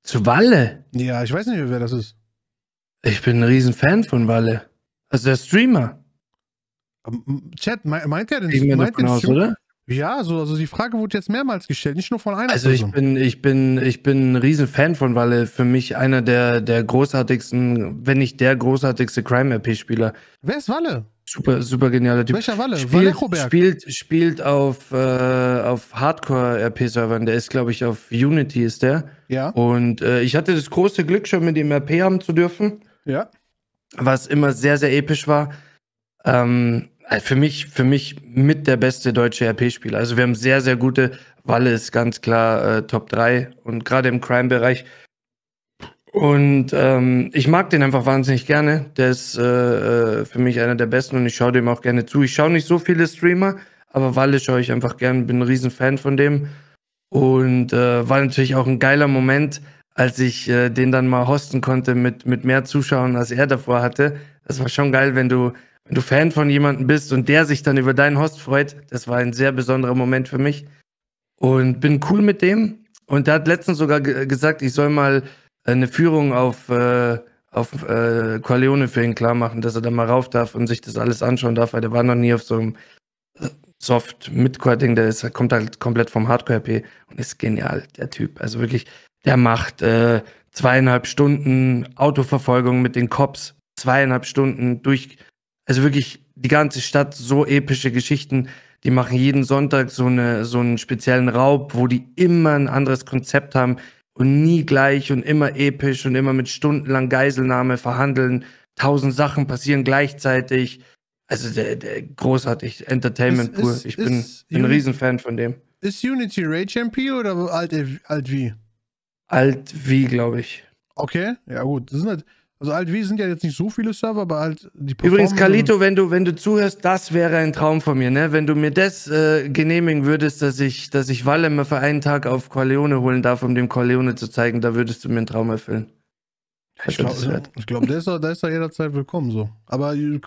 Zu Walle? Ja, ich weiß nicht, wer das ist. Ich bin ein Riesenfan von Walle. Also der Streamer. Ähm, Chat, meint er denn meint er aus, oder? Ja, so, also die Frage wurde jetzt mehrmals gestellt, nicht nur von einer also Also ich bin, ich bin, ich bin ein riesen Fan von Walle. Für mich einer der, der großartigsten, wenn nicht der großartigste Crime-RP-Spieler. Wer ist Walle? Super, super genialer Typ. Welcher Walle? Spielt, spielt, spielt auf, äh, auf Hardcore-RP-Servern. Der ist, glaube ich, auf Unity ist der. Ja. Und äh, ich hatte das große Glück, schon mit ihm RP haben zu dürfen. Ja. Was immer sehr, sehr episch war. Ähm, äh, für mich, für mich mit der beste deutsche RP-Spieler. Also wir haben sehr, sehr gute. Walle ist ganz klar äh, Top 3 und gerade im Crime-Bereich. Und ähm, ich mag den einfach wahnsinnig gerne. Der ist äh, äh, für mich einer der besten und ich schaue dem auch gerne zu. Ich schaue nicht so viele Streamer, aber Walle schaue ich einfach gerne, bin ein riesen Fan von dem. Und äh, war natürlich auch ein geiler Moment, als ich äh, den dann mal hosten konnte mit, mit mehr Zuschauern, als er davor hatte. Das war schon geil, wenn du wenn du Fan von jemandem bist und der sich dann über deinen Host freut, das war ein sehr besonderer Moment für mich. Und bin cool mit dem. Und der hat letztens sogar gesagt, ich soll mal äh, eine Führung auf, äh, auf äh, Corleone für ihn klar machen, dass er da mal rauf darf und sich das alles anschauen darf, weil der war noch nie auf so einem äh, soft midcore ding der ist, kommt halt komplett vom Hardcore-RP und ist genial, der Typ. Also wirklich, der macht äh, zweieinhalb Stunden Autoverfolgung mit den Cops, zweieinhalb Stunden durch also wirklich die ganze Stadt, so epische Geschichten. Die machen jeden Sonntag so, eine, so einen speziellen Raub, wo die immer ein anderes Konzept haben und nie gleich und immer episch und immer mit stundenlang Geiselnahme verhandeln. Tausend Sachen passieren gleichzeitig. Also der, der großartig, Entertainment pur. Ich bin, ist, ein Riesenfan von dem. Ist Unity Rage MP oder alt, alt wie? Alt wie, glaube ich. Okay, ja gut. Das sind halt, also halt, wir sind ja jetzt nicht so viele Server, aber halt die Übrigens, Kalito, wenn du, wenn du zuhörst, das wäre ein Traum von mir, ne? Wenn du mir das äh, genehmigen würdest, dass ich, dass ich Wallemmer für einen Tag auf Corleone holen darf, um dem Corleone zu zeigen, da würdest du mir einen Traum erfüllen. Ich glaube, ich glaub, da ist da ist er jederzeit willkommen so. Aber äh,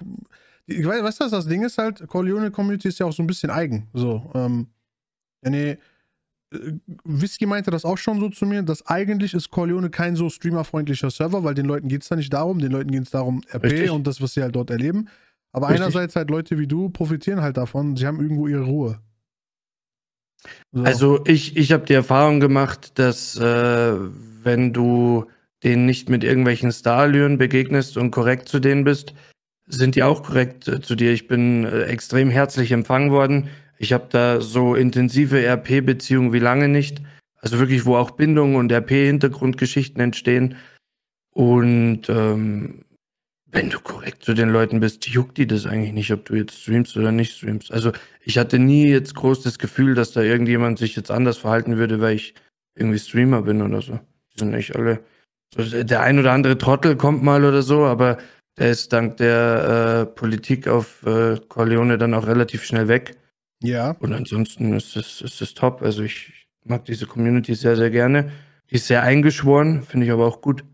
ich weiß, weißt du, das Ding ist halt, Corleone Community ist ja auch so ein bisschen eigen. So, ähm, ja, nee, Whisky meinte das auch schon so zu mir, dass eigentlich ist Corleone kein so streamerfreundlicher Server, weil den Leuten geht es da nicht darum, den Leuten geht es darum, RP Richtig. und das, was sie halt dort erleben. Aber Richtig. einerseits halt Leute wie du profitieren halt davon, sie haben irgendwo ihre Ruhe. So. Also ich, ich habe die Erfahrung gemacht, dass äh, wenn du denen nicht mit irgendwelchen Starlüren begegnest und korrekt zu denen bist, sind die auch korrekt äh, zu dir. Ich bin äh, extrem herzlich empfangen worden ich habe da so intensive e RP-Beziehungen wie lange nicht. Also wirklich, wo auch Bindungen und e RP-Hintergrundgeschichten entstehen. Und ähm, wenn du korrekt zu den Leuten bist, juckt die das eigentlich nicht, ob du jetzt streamst oder nicht streamst. Also ich hatte nie jetzt groß das Gefühl, dass da irgendjemand sich jetzt anders verhalten würde, weil ich irgendwie Streamer bin oder so. Die sind nicht alle. der ein oder andere Trottel kommt mal oder so, aber der ist dank der äh, Politik auf äh, Corleone dann auch relativ schnell weg. Ja. Und ansonsten ist es, ist es top. Also ich mag diese Community sehr, sehr gerne. Die ist sehr eingeschworen, finde ich aber auch gut.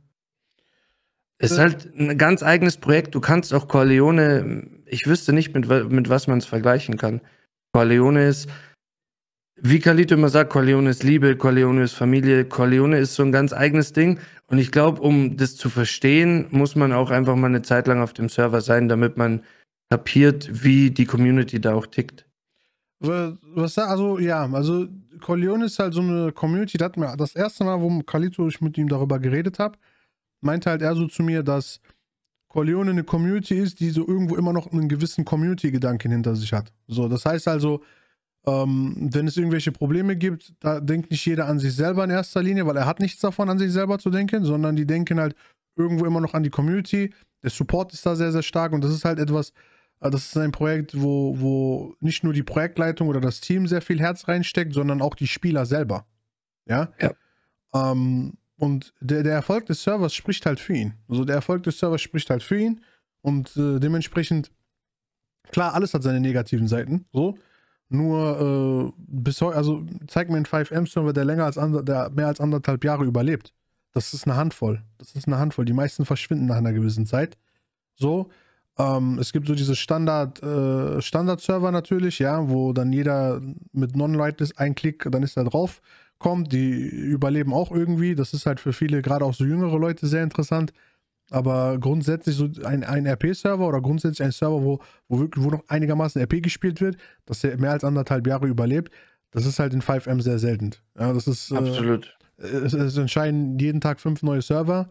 Es ist äh. halt ein ganz eigenes Projekt. Du kannst auch Corleone, ich wüsste nicht, mit, mit was man es vergleichen kann. Corleone ist, wie Kalito immer sagt, Corleone ist Liebe, Corleone ist Familie, Corleone ist so ein ganz eigenes Ding. Und ich glaube, um das zu verstehen, muss man auch einfach mal eine Zeit lang auf dem Server sein, damit man kapiert, wie die Community da auch tickt was da, also ja, also Corleone ist halt so eine Community, das, mir, das erste Mal, wo Kalito ich mit ihm darüber geredet habe, meinte halt er so zu mir, dass Corleone eine Community ist, die so irgendwo immer noch einen gewissen Community-Gedanken hinter sich hat. So, das heißt also, ähm, wenn es irgendwelche Probleme gibt, da denkt nicht jeder an sich selber in erster Linie, weil er hat nichts davon, an sich selber zu denken, sondern die denken halt irgendwo immer noch an die Community. Der Support ist da sehr, sehr stark und das ist halt etwas, Ah, das ist ein Projekt, wo, wo nicht nur die Projektleitung oder das Team sehr viel Herz reinsteckt, sondern auch die Spieler selber. Ja. ja. Ähm, und der, der Erfolg des Servers spricht halt für ihn. Also der Erfolg des Servers spricht halt für ihn. Und äh, dementsprechend, klar, alles hat seine negativen Seiten. So. Nur äh, bis heute, also zeig mir einen 5M-Server, der länger als ander, der mehr als anderthalb Jahre überlebt. Das ist eine Handvoll. Das ist eine Handvoll. Die meisten verschwinden nach einer gewissen Zeit. So, ähm, es gibt so diese Standard, äh, Standard-Server natürlich, ja, wo dann jeder mit Non-Whitelist ein Klick, dann ist er drauf, kommt. Die überleben auch irgendwie. Das ist halt für viele, gerade auch so jüngere Leute, sehr interessant. Aber grundsätzlich so ein, ein RP-Server oder grundsätzlich ein Server, wo, wo, wirklich, wo noch einigermaßen RP gespielt wird, dass der mehr als anderthalb Jahre überlebt, das ist halt in 5M sehr selten. Ja, das ist. Äh, Absolut. Äh, es, es entscheiden jeden Tag fünf neue Server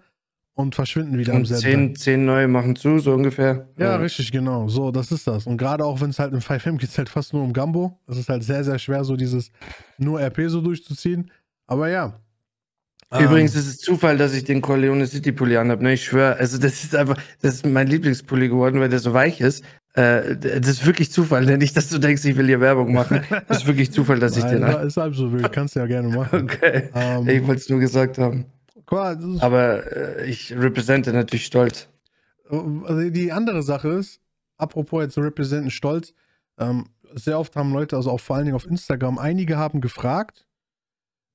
und verschwinden wieder und am selben zehn, Tag. Zehn neue machen zu, so ungefähr. Ja, ja. richtig, genau. So, das ist das. Und gerade auch, wenn es halt im 5M geht, es halt fast nur um Gambo. Es ist halt sehr, sehr schwer, so dieses nur RP so durchzuziehen. Aber ja. Ähm, Übrigens ist es Zufall, dass ich den Corleone City Pulli anhabe. Ne? Ich schwöre, also das ist einfach, das ist mein Lieblingspulli geworden, weil der so weich ist. Äh, das ist wirklich Zufall, denn ne? nicht, dass du denkst, ich will hier Werbung machen. Das ist wirklich Zufall, dass ich Nein, den habe. Ist halb so wild, kannst du ja gerne machen. Okay. Ähm, ich wollte es nur gesagt haben. Aber äh, ich represente natürlich stolz. Also die andere Sache ist, apropos jetzt representen stolz, ähm, sehr oft haben Leute, also auch vor allen Dingen auf Instagram, einige haben gefragt,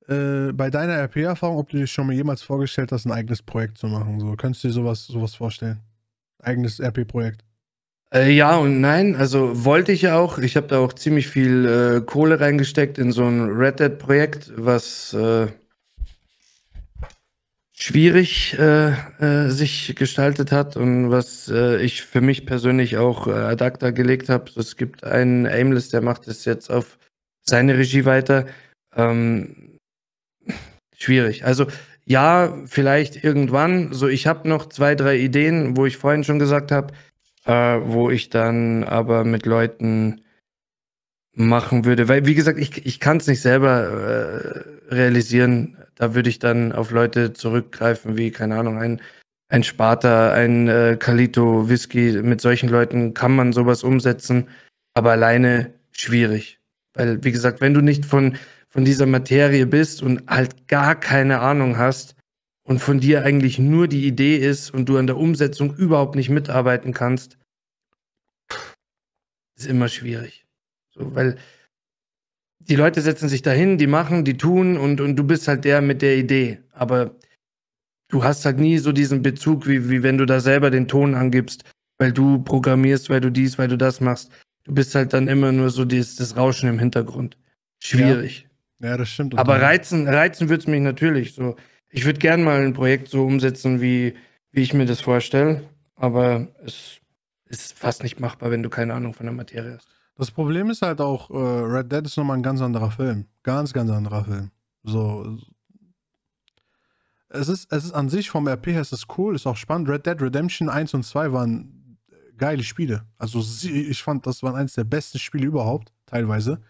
äh, bei deiner RP-Erfahrung, ob du dir schon mal jemals vorgestellt hast, ein eigenes Projekt zu machen. So, könntest du dir sowas, sowas vorstellen? Eigenes RP-Projekt? Äh, ja und nein, also wollte ich ja auch. Ich habe da auch ziemlich viel äh, Kohle reingesteckt in so ein Red Dead-Projekt, was äh, schwierig äh, äh, sich gestaltet hat und was äh, ich für mich persönlich auch äh, ad acta gelegt habe. Es gibt einen Aimless, der macht es jetzt auf seine Regie weiter. Ähm, schwierig. Also ja, vielleicht irgendwann. So, ich habe noch zwei, drei Ideen, wo ich vorhin schon gesagt habe, äh, wo ich dann aber mit Leuten machen würde. Weil, wie gesagt, ich, ich kann es nicht selber äh, realisieren da würde ich dann auf Leute zurückgreifen, wie, keine Ahnung, ein, ein Sparta, ein äh, Calito, Whisky. Mit solchen Leuten kann man sowas umsetzen, aber alleine schwierig. Weil, wie gesagt, wenn du nicht von, von dieser Materie bist und halt gar keine Ahnung hast und von dir eigentlich nur die Idee ist und du an der Umsetzung überhaupt nicht mitarbeiten kannst, ist immer schwierig. So, weil die Leute setzen sich dahin, die machen, die tun und, und du bist halt der mit der Idee. Aber du hast halt nie so diesen Bezug, wie, wie wenn du da selber den Ton angibst, weil du programmierst, weil du dies, weil du das machst. Du bist halt dann immer nur so dieses, das Rauschen im Hintergrund. Schwierig. Ja, ja das stimmt. Aber reizen, reizen würde es mich natürlich so. Ich würde gern mal ein Projekt so umsetzen, wie, wie ich mir das vorstelle, aber es ist fast nicht machbar, wenn du keine Ahnung von der Materie hast. Das Problem ist halt auch, äh, Red Dead ist nochmal ein ganz anderer Film. Ganz, ganz anderer Film. So. Äh, es ist, es ist an sich vom RP her, es cool, ist auch spannend. Red Dead Redemption 1 und 2 waren geile Spiele. Also ich fand, das waren eines der besten Spiele überhaupt, teilweise.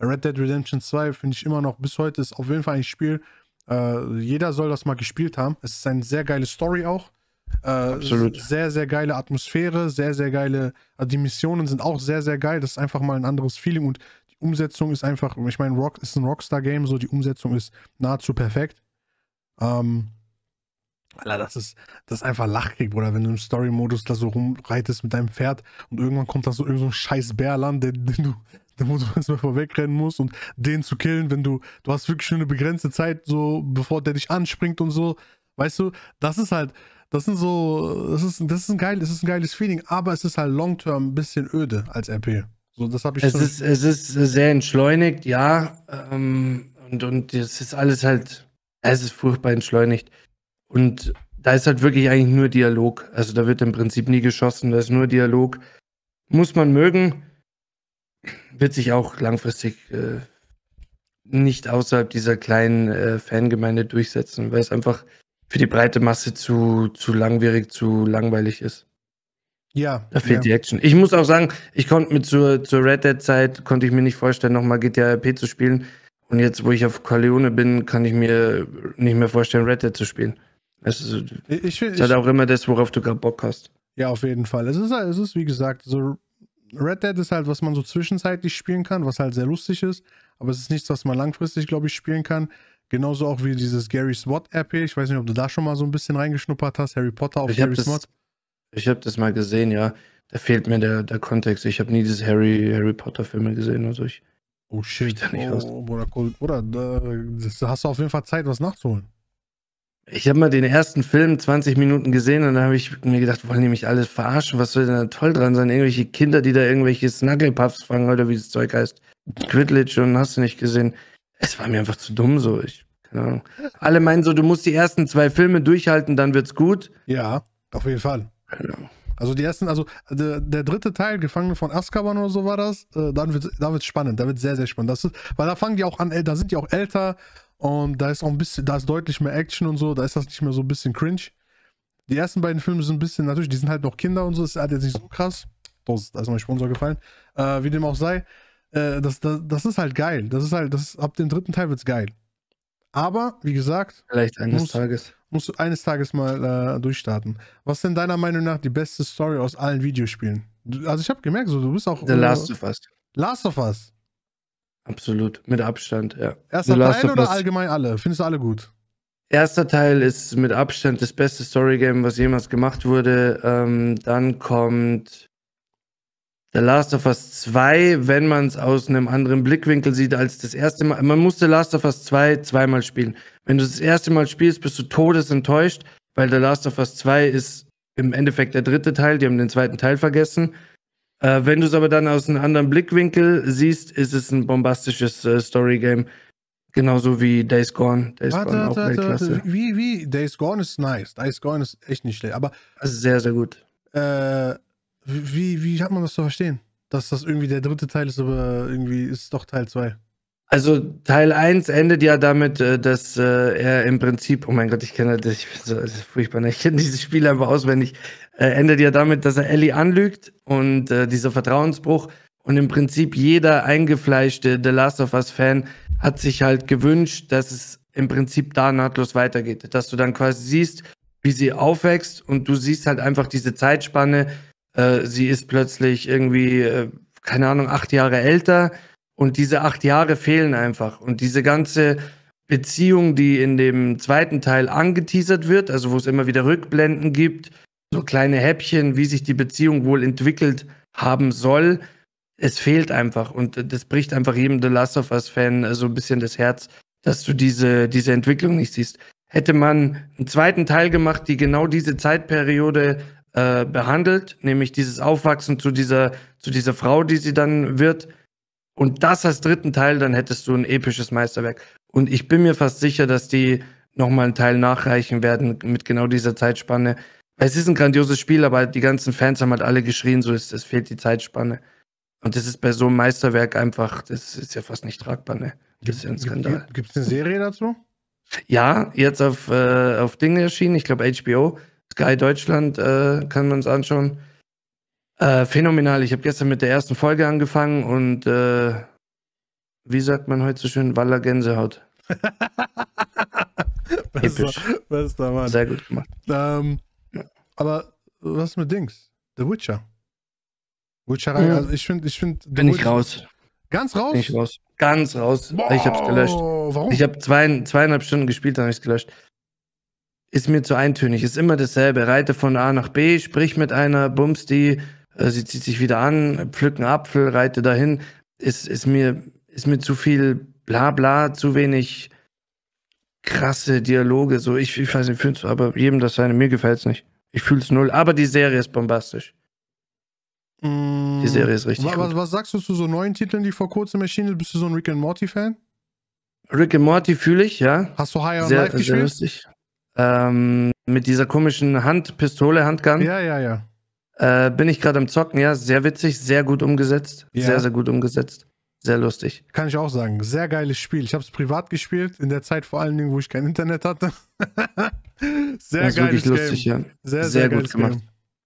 Red Dead Redemption 2 finde ich immer noch bis heute ist auf jeden Fall ein Spiel. Äh, jeder soll das mal gespielt haben. Es ist eine sehr geile Story auch. Äh, Absolut. Sehr, sehr geile Atmosphäre, sehr, sehr geile. Also die Missionen sind auch sehr, sehr geil. Das ist einfach mal ein anderes Feeling und die Umsetzung ist einfach. Ich meine, Rock ist ein Rockstar-Game, so die Umsetzung ist nahezu perfekt. Ähm, Alter, das ist, das ist einfach lachkrieg, Bruder, wenn du im Story-Modus da so rumreitest mit deinem Pferd und irgendwann kommt da so irgendein so ein scheiß Bärlamm, den, den du, den, du erstmal vorwegrennen musst und den zu killen, wenn du, du hast wirklich nur eine begrenzte Zeit, so bevor der dich anspringt und so. Weißt du, das ist halt, das sind so, das ist, das ist ein geiles, das ist ein geiles Feeling, aber es ist halt long-term ein bisschen öde als RP. So, das habe ich es ist, es ist sehr entschleunigt, ja. Ähm, und, und es ist alles halt, es ist furchtbar entschleunigt. Und da ist halt wirklich eigentlich nur Dialog. Also da wird im Prinzip nie geschossen, da ist nur Dialog. Muss man mögen, wird sich auch langfristig äh, nicht außerhalb dieser kleinen äh, Fangemeinde durchsetzen, weil es einfach für die breite Masse zu, zu langwierig, zu langweilig ist. Ja. Da fehlt ja. die Action. Ich muss auch sagen, ich konnte mir zur, zur Red Dead-Zeit, konnte ich mir nicht vorstellen, nochmal GTA RP zu spielen. Und jetzt, wo ich auf Corleone bin, kann ich mir nicht mehr vorstellen, Red Dead zu spielen. Es ist, ich, ich, ist halt ich, auch immer das, worauf du gerade Bock hast. Ja, auf jeden Fall. Es ist, es ist, wie gesagt, so Red Dead ist halt, was man so zwischenzeitlich spielen kann, was halt sehr lustig ist. Aber es ist nichts, was man langfristig, glaube ich, spielen kann. Genauso auch wie dieses Gary Swat-RP. Ich weiß nicht, ob du da schon mal so ein bisschen reingeschnuppert hast. Harry Potter auf ich Gary Swat. Ich habe das mal gesehen, ja. Da fehlt mir der, der Kontext. Ich habe nie dieses Harry, Harry Potter-Filme gesehen. Also ich. Oh shit. Da nicht oh, Bruder, cool. Bruder, da, hast du auf jeden Fall Zeit, was nachzuholen. Ich habe mal den ersten Film 20 Minuten gesehen und dann habe ich mir gedacht, wollen die mich alles verarschen? Was soll denn da toll dran sein? Irgendwelche Kinder, die da irgendwelche Snugglepuffs fangen oder wie das Zeug heißt. Quidditch und hast du nicht gesehen. Es war mir einfach zu dumm so. Ich, keine Ahnung. Alle meinen so, du musst die ersten zwei Filme durchhalten, dann wird's gut. Ja, auf jeden Fall. Genau. Also die ersten, also der, der dritte Teil, Gefangene von Azkaban oder so war das, äh, dann wird da wird's spannend, da wird sehr sehr spannend. Das ist, weil da fangen die auch an, da sind die auch älter und da ist auch ein bisschen, da ist deutlich mehr Action und so, da ist das nicht mehr so ein bisschen cringe. Die ersten beiden Filme sind ein bisschen, natürlich, die sind halt noch Kinder und so, das ist halt jetzt nicht so krass. Das ist also mein Sponsor gefallen. Äh, wie dem auch sei. Äh, das, das, das ist halt geil. Das ist halt, das ab dem dritten Teil wird es geil. Aber, wie gesagt, vielleicht eines musst, Tages. Musst du eines Tages mal äh, durchstarten. Was ist denn deiner Meinung nach die beste Story aus allen Videospielen? Du, also ich habe gemerkt, so, du bist auch. The Last of Us. Last of Us. Absolut, mit Abstand, ja. Erster The Teil oder allgemein alle? Findest du alle gut? Erster Teil ist mit Abstand das beste Story-Game, was jemals gemacht wurde. Ähm, dann kommt The Last of Us 2, wenn man es aus einem anderen Blickwinkel sieht als das erste Mal. Man muss The Last of Us 2 zweimal spielen. Wenn du das erste Mal spielst, bist du todesenttäuscht, weil The Last of Us 2 ist im Endeffekt der dritte Teil. Die haben den zweiten Teil vergessen. Äh, wenn du es aber dann aus einem anderen Blickwinkel siehst, ist es ein bombastisches äh, story Genauso wie Days Gone. Days warte, Gone auch warte, Weltklasse. Warte. Wie, wie? Days Gone ist nice. Days Gone ist echt nicht schlecht. Aber. Also sehr, sehr gut. Äh, wie, wie hat man das zu verstehen? Dass das irgendwie der dritte Teil ist, aber irgendwie ist es doch Teil 2. Also Teil 1 endet ja damit, äh, dass äh, er im Prinzip, oh mein Gott, ich kenne das, ich bin so das furchtbar, ne? ich kenne dieses Spiel einfach auswendig, äh, endet ja damit, dass er Ellie anlügt und dieser Vertrauensbruch und im Prinzip jeder eingefleischte The Last of Us-Fan hat sich halt gewünscht, dass es im Prinzip da nahtlos weitergeht, dass du dann quasi siehst, wie sie aufwächst und du siehst halt einfach diese Zeitspanne, äh, sie ist plötzlich irgendwie, äh, keine Ahnung, acht Jahre älter und diese acht Jahre fehlen einfach. Und diese ganze Beziehung, die in dem zweiten Teil angeteasert wird, also wo es immer wieder Rückblenden gibt, so kleine Häppchen, wie sich die Beziehung wohl entwickelt haben soll, es fehlt einfach und äh, das bricht einfach jedem The Last of Us-Fan äh, so ein bisschen das Herz, dass du diese, diese Entwicklung nicht siehst. Hätte man einen zweiten Teil gemacht, die genau diese Zeitperiode äh, behandelt, nämlich dieses Aufwachsen zu dieser, zu dieser Frau, die sie dann wird. Und das als dritten Teil, dann hättest du ein episches Meisterwerk. Und ich bin mir fast sicher, dass die nochmal einen Teil nachreichen werden mit genau dieser Zeitspanne. es ist ein grandioses Spiel, aber die ganzen Fans haben halt alle geschrien, so ist, es fehlt die Zeitspanne. Und das ist bei so einem Meisterwerk einfach, das ist ja fast nicht tragbar, ne? Das ist ja ein Skandal. Gibt es eine Serie dazu? Ja, jetzt auf, äh, auf Dinge erschienen, ich glaube HBO. Sky Deutschland äh, kann man es anschauen. Äh, phänomenal. Ich habe gestern mit der ersten Folge angefangen und äh, wie sagt man heute so schön, Waller Gänsehaut. bester, bester Mann. Sehr gut gemacht. Ähm, aber was mit Dings? The Witcher. Witcher ja. also ich finde, ich finde. Bin ich raus. Ganz raus? Bin ich raus. Ganz raus. Wow. Ich hab's gelöscht. Warum? Ich habe zwei, zweieinhalb Stunden gespielt, dann habe ich es gelöscht ist mir zu eintönig, ist immer dasselbe. Reite von A nach B, sprich mit einer, bumst die, äh, sie zieht sich wieder an, pflück einen Apfel, reite dahin. Ist, ist, mir, ist mir zu viel Blabla, zu wenig krasse Dialoge. So, ich, ich weiß nicht, es aber jedem das seine, mir gefällt es nicht. Ich fühle es null, aber die Serie ist bombastisch. die mm. Serie ist richtig. Was, gut. was sagst du zu so neuen Titeln, die vor kurzem erschienen sind? Bist du so ein Rick and Morty-Fan? Rick and Morty fühle ich, ja. Hast du High on sehr, Life gespielt? Sehr lustig. Ähm, mit dieser komischen Handpistole, Handgun. Ja, ja, ja. Äh, bin ich gerade am Zocken, ja. Sehr witzig, sehr gut umgesetzt. Ja. Sehr, sehr gut umgesetzt. Sehr lustig. Kann ich auch sagen. Sehr geiles Spiel. Ich habe es privat gespielt, in der Zeit vor allen Dingen, wo ich kein Internet hatte. sehr das geiles ist wirklich lustig, Game. ja. Sehr, sehr, sehr gut gemacht. Game.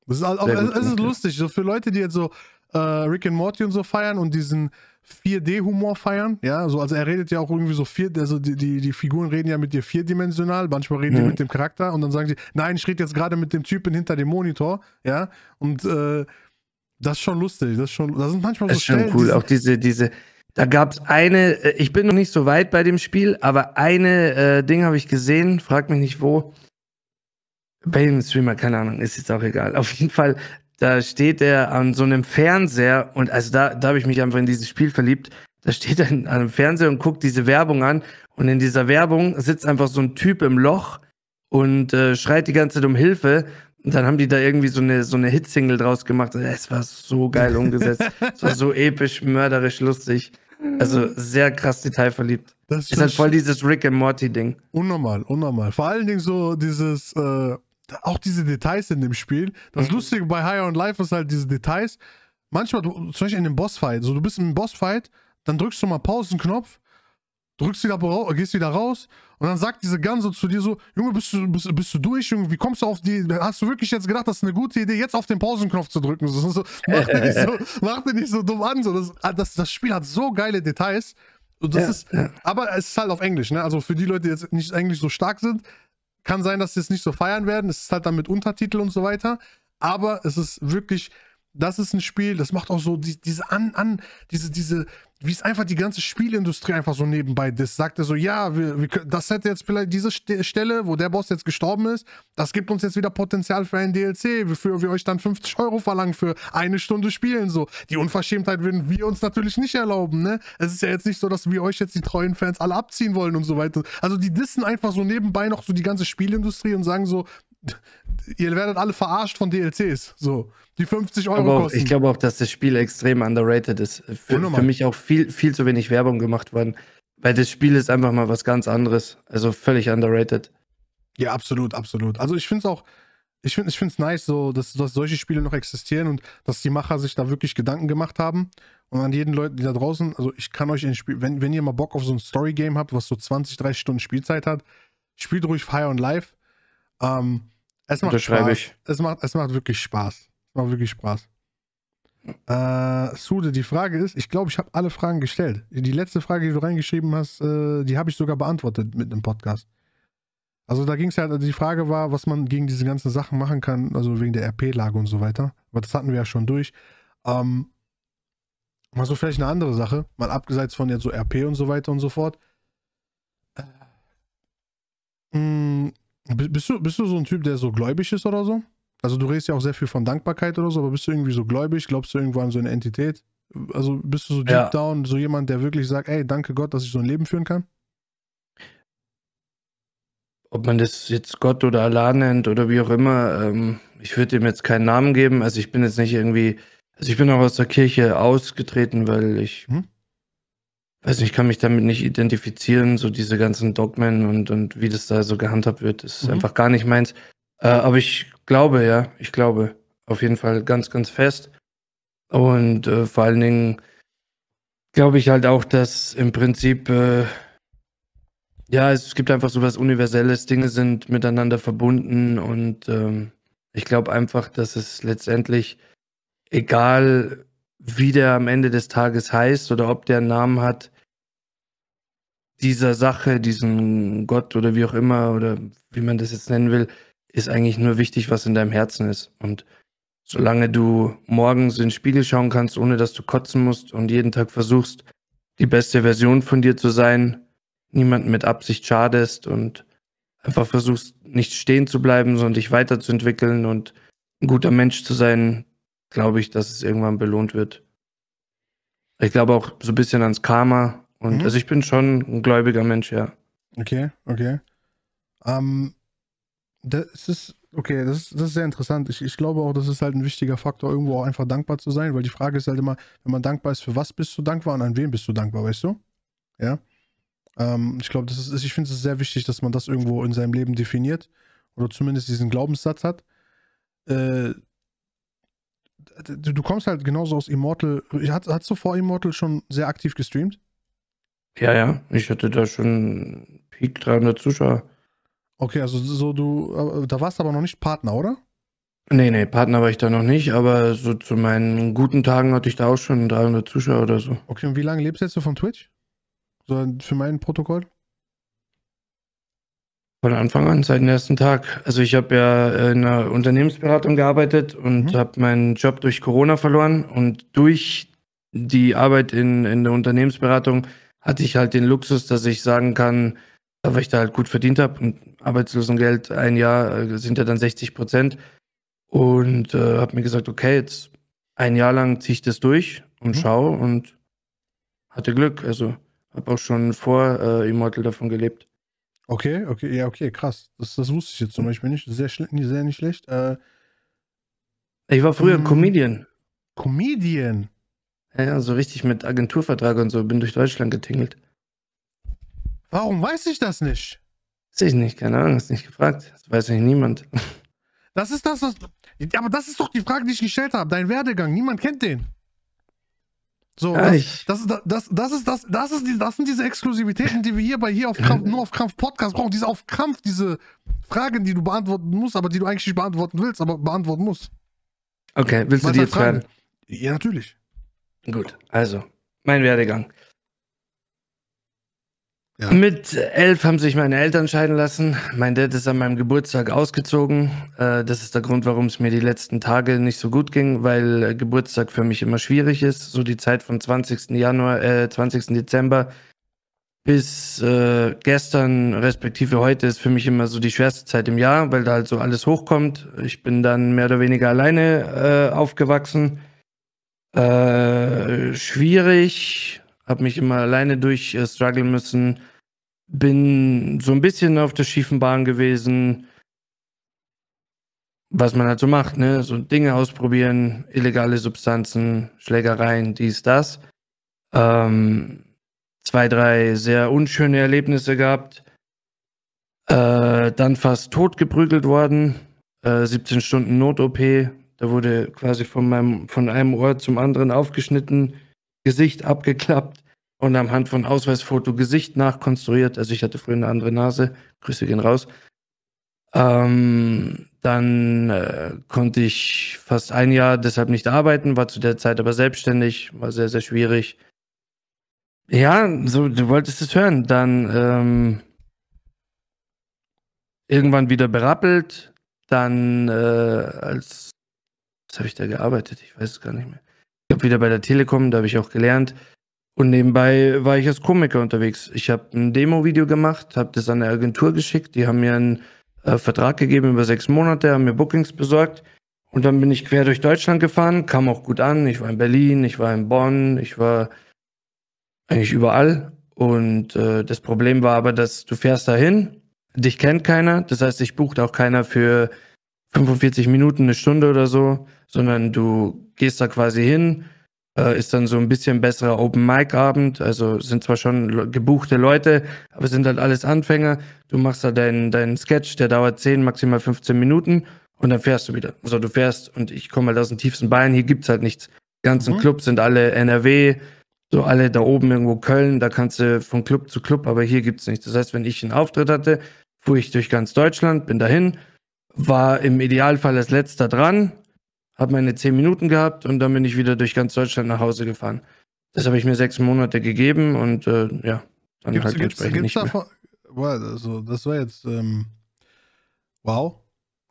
Das ist auch, es, es ist lustig, so für Leute, die jetzt so äh, Rick and Morty und so feiern und diesen 4D-Humor feiern. Ja, so, also er redet ja auch irgendwie so vier, also die, die, die Figuren reden ja mit dir vierdimensional, manchmal reden mhm. die mit dem Charakter und dann sagen sie, nein, ich rede jetzt gerade mit dem Typen hinter dem Monitor, ja, und äh, das ist schon lustig, das ist schon, das sind manchmal das so ist cool, diese, auch diese, diese, da gab es eine, äh, ich bin noch nicht so weit bei dem Spiel, aber eine äh, Ding habe ich gesehen, frag mich nicht wo, bei dem Streamer, keine Ahnung, ist jetzt auch egal. Auf jeden Fall, da steht er an so einem Fernseher und also da, da habe ich mich einfach in dieses Spiel verliebt. Da steht er an einem Fernseher und guckt diese Werbung an und in dieser Werbung sitzt einfach so ein Typ im Loch und äh, schreit die ganze Zeit um Hilfe. Und dann haben die da irgendwie so eine, so eine Hitsingle draus gemacht. Äh, es war so geil umgesetzt. es war so episch, mörderisch, lustig. Also sehr krass detailverliebt. Das ist, ist halt voll dieses Rick and Morty Ding. Unnormal, unnormal. Vor allen Dingen so dieses äh, auch diese Details in dem Spiel. Das mhm. Lustige bei Higher on Life ist halt diese Details. Manchmal, du, zum Beispiel in dem Bossfight, so du bist im Bossfight, dann drückst du mal Pausenknopf, drückst wieder, gehst wieder raus und dann sagt diese Gun so zu dir so, Junge, bist du, bist, bist du durch, Junge, wie kommst du auf die, hast du wirklich jetzt gedacht, das ist eine gute Idee, jetzt auf den Pausenknopf zu drücken? So, so, mach, dir nicht so mach dir nicht so dumm an. So, das, ah, das, das Spiel hat so geile Details. Und das ja, ist, Aber es ist halt auf Englisch, ne? Also für die Leute, die jetzt nicht Englisch so stark sind, kann sein, dass sie es nicht so feiern werden. Es ist halt dann mit Untertitel und so weiter. Aber es ist wirklich das ist ein Spiel, das macht auch so die, diese an, an, diese, diese, wie es einfach die ganze Spielindustrie einfach so nebenbei das sagt er so, ja, wir, wir, das hätte jetzt vielleicht diese Stelle, wo der Boss jetzt gestorben ist, das gibt uns jetzt wieder Potenzial für einen DLC, wofür wir euch dann 50 Euro verlangen für eine Stunde spielen, so. Die Unverschämtheit würden wir uns natürlich nicht erlauben, ne? Es ist ja jetzt nicht so, dass wir euch jetzt die treuen Fans alle abziehen wollen und so weiter. Also die dissen einfach so nebenbei noch so die ganze Spielindustrie und sagen so, ihr werdet alle verarscht von DLCs. So, die 50 Euro auch, kosten. Ich glaube auch, dass das Spiel extrem underrated ist. Für, für, mich auch viel, viel zu wenig Werbung gemacht worden. Weil das Spiel ist einfach mal was ganz anderes. Also völlig underrated. Ja, absolut, absolut. Also ich finde es auch, ich finde ich es nice, so, dass, dass solche Spiele noch existieren und dass die Macher sich da wirklich Gedanken gemacht haben. Und an jeden Leuten, die da draußen, also ich kann euch ein Spiel, wenn, wenn ihr mal Bock auf so ein Story-Game habt, was so 20, 30 Stunden Spielzeit hat, spielt ruhig Fire und Life. Ähm, es macht Spaß. ich. Es macht, es macht wirklich Spaß. Es macht wirklich Spaß. Äh, Sude, die Frage ist, ich glaube, ich habe alle Fragen gestellt. Die letzte Frage, die du reingeschrieben hast, äh, die habe ich sogar beantwortet mit einem Podcast. Also da ging es ja, halt, also die Frage war, was man gegen diese ganzen Sachen machen kann, also wegen der RP-Lage und so weiter. Aber das hatten wir ja schon durch. Ähm, mal so vielleicht eine andere Sache, mal abgesehen von jetzt so RP und so weiter und so fort. Äh, mh, mm, bist du, bist du so ein Typ, der so gläubig ist oder so? Also du redest ja auch sehr viel von Dankbarkeit oder so, aber bist du irgendwie so gläubig? Glaubst du irgendwo an so eine Entität? Also bist du so deep ja. down so jemand, der wirklich sagt, ey, danke Gott, dass ich so ein Leben führen kann? Ob man das jetzt Gott oder Allah nennt oder wie auch immer, ähm, ich würde ihm jetzt keinen Namen geben. Also ich bin jetzt nicht irgendwie, also ich bin auch aus der Kirche ausgetreten, weil ich hm? Also ich kann mich damit nicht identifizieren, so diese ganzen Dogmen und, und wie das da so gehandhabt wird, ist mhm. einfach gar nicht meins. Äh, aber ich glaube, ja, ich glaube auf jeden Fall ganz, ganz fest. Und äh, vor allen Dingen glaube ich halt auch, dass im Prinzip, äh, ja, es gibt einfach so was Universelles, Dinge sind miteinander verbunden und ähm, ich glaube einfach, dass es letztendlich, egal wie der am Ende des Tages heißt oder ob der einen Namen hat, dieser Sache, diesen Gott oder wie auch immer oder wie man das jetzt nennen will, ist eigentlich nur wichtig, was in deinem Herzen ist. Und solange du morgens in den Spiegel schauen kannst, ohne dass du kotzen musst und jeden Tag versuchst, die beste Version von dir zu sein, niemanden mit Absicht schadest und einfach versuchst, nicht stehen zu bleiben, sondern dich weiterzuentwickeln und ein guter Mensch zu sein, glaube ich, dass es irgendwann belohnt wird. Ich glaube auch so ein bisschen ans Karma, und mhm. also ich bin schon ein gläubiger Mensch, ja. Okay, okay. Ähm, das ist, okay, das ist, das ist sehr interessant. Ich, ich glaube auch, das ist halt ein wichtiger Faktor, irgendwo auch einfach dankbar zu sein, weil die Frage ist halt immer, wenn man dankbar ist, für was bist du dankbar und an wen bist du dankbar, weißt du? Ja. Ähm, ich glaube, das ist, ich finde es sehr wichtig, dass man das irgendwo in seinem Leben definiert oder zumindest diesen Glaubenssatz hat. Äh, du, kommst halt genauso aus Immortal. hast du vor Immortal schon sehr aktiv gestreamt? Ja, ja, ich hatte da schon Peak 300 Zuschauer. Okay, also so du, da warst aber noch nicht Partner, oder? Nee, nee, Partner war ich da noch nicht, aber so zu meinen guten Tagen hatte ich da auch schon 300 Zuschauer oder so. Okay, und wie lange lebst du jetzt so von Twitch? So für mein Protokoll? Von Anfang an, seit dem ersten Tag. Also ich habe ja in einer Unternehmensberatung gearbeitet und mhm. habe meinen Job durch Corona verloren und durch die Arbeit in, in der Unternehmensberatung hatte ich halt den Luxus, dass ich sagen kann, äh, weil ich da halt gut verdient habe, und Arbeitslosengeld ein Jahr äh, sind ja dann 60 Prozent. Und äh, habe mir gesagt, okay, jetzt ein Jahr lang ziehe ich das durch und mhm. schaue und hatte Glück. Also habe auch schon vor äh, Immortal davon gelebt. Okay, okay, ja, okay, krass. Das, das wusste ich jetzt zum mhm. Beispiel nicht. Sehr, sehr nicht schlecht. Äh, ich war früher ähm, Comedian. Comedian? Ja, so richtig mit Agenturvertrag und so, bin durch Deutschland getingelt. Warum weiß ich das nicht? Weiß ich nicht, keine Ahnung, ist nicht gefragt. Das weiß eigentlich niemand. Das ist das, was. Aber das ist doch die Frage, die ich gestellt habe. Dein Werdegang, niemand kennt den. So, ja, das, das, das, das, ist, das, das, ist die, das sind diese Exklusivitäten, die wir hier bei hier auf Krampf, nur auf Krampf Podcast brauchen. Diese auf Krampf, diese Fragen, die du beantworten musst, aber die du eigentlich nicht beantworten willst, aber beantworten musst. Okay, willst du die halt jetzt fragen? Ja, natürlich. Gut, also, mein Werdegang. Ja. Mit elf haben sich meine Eltern scheiden lassen. Mein Dad ist an meinem Geburtstag ausgezogen. Äh, das ist der Grund, warum es mir die letzten Tage nicht so gut ging, weil äh, Geburtstag für mich immer schwierig ist. So die Zeit vom 20. Januar, äh, 20. Dezember bis äh, gestern respektive heute ist für mich immer so die schwerste Zeit im Jahr, weil da halt so alles hochkommt. Ich bin dann mehr oder weniger alleine äh, aufgewachsen äh, schwierig, habe mich immer alleine durch äh, strugglen müssen, bin so ein bisschen auf der schiefen Bahn gewesen, was man halt so macht, ne? So Dinge ausprobieren, illegale Substanzen, Schlägereien, dies, das. Ähm, zwei, drei sehr unschöne Erlebnisse gehabt. Äh, dann fast tot geprügelt worden. Äh, 17 Stunden Not-OP da wurde quasi von, meinem, von einem Ohr zum anderen aufgeschnitten, Gesicht abgeklappt und anhand von Ausweisfoto Gesicht nachkonstruiert. Also ich hatte früher eine andere Nase. Grüße gehen raus. Ähm, dann äh, konnte ich fast ein Jahr deshalb nicht arbeiten, war zu der Zeit aber selbstständig, war sehr, sehr schwierig. Ja, so, du wolltest es hören. Dann ähm, irgendwann wieder berappelt, dann äh, als was habe ich da gearbeitet? Ich weiß es gar nicht mehr. Ich habe wieder bei der Telekom, da habe ich auch gelernt. Und nebenbei war ich als Komiker unterwegs. Ich habe ein Demo-Video gemacht, habe das an eine Agentur geschickt. Die haben mir einen äh, Vertrag gegeben über sechs Monate, haben mir Bookings besorgt. Und dann bin ich quer durch Deutschland gefahren, kam auch gut an. Ich war in Berlin, ich war in Bonn, ich war eigentlich überall. Und äh, das Problem war aber, dass du fährst dahin, dich kennt keiner. Das heißt, ich buchte auch keiner für 45 Minuten, eine Stunde oder so, sondern du gehst da quasi hin, äh, ist dann so ein bisschen besserer Open-Mic-Abend, also sind zwar schon gebuchte Leute, aber sind halt alles Anfänger. Du machst da deinen, deinen Sketch, der dauert 10, maximal 15 Minuten und dann fährst du wieder. Also du fährst und ich komme halt aus dem tiefsten Bayern, hier gibt es halt nichts. Die ganzen mhm. Clubs sind alle NRW, so alle da oben irgendwo Köln, da kannst du von Club zu Club, aber hier gibt es nichts. Das heißt, wenn ich einen Auftritt hatte, fuhr ich durch ganz Deutschland, bin dahin, war im Idealfall als letzter dran, habe meine zehn Minuten gehabt und dann bin ich wieder durch ganz Deutschland nach Hause gefahren. Das habe ich mir sechs Monate gegeben und äh, ja, dann gibt's, halt gibt's, entsprechend gibt's nicht davon, wow, also, das war jetzt ähm, wow.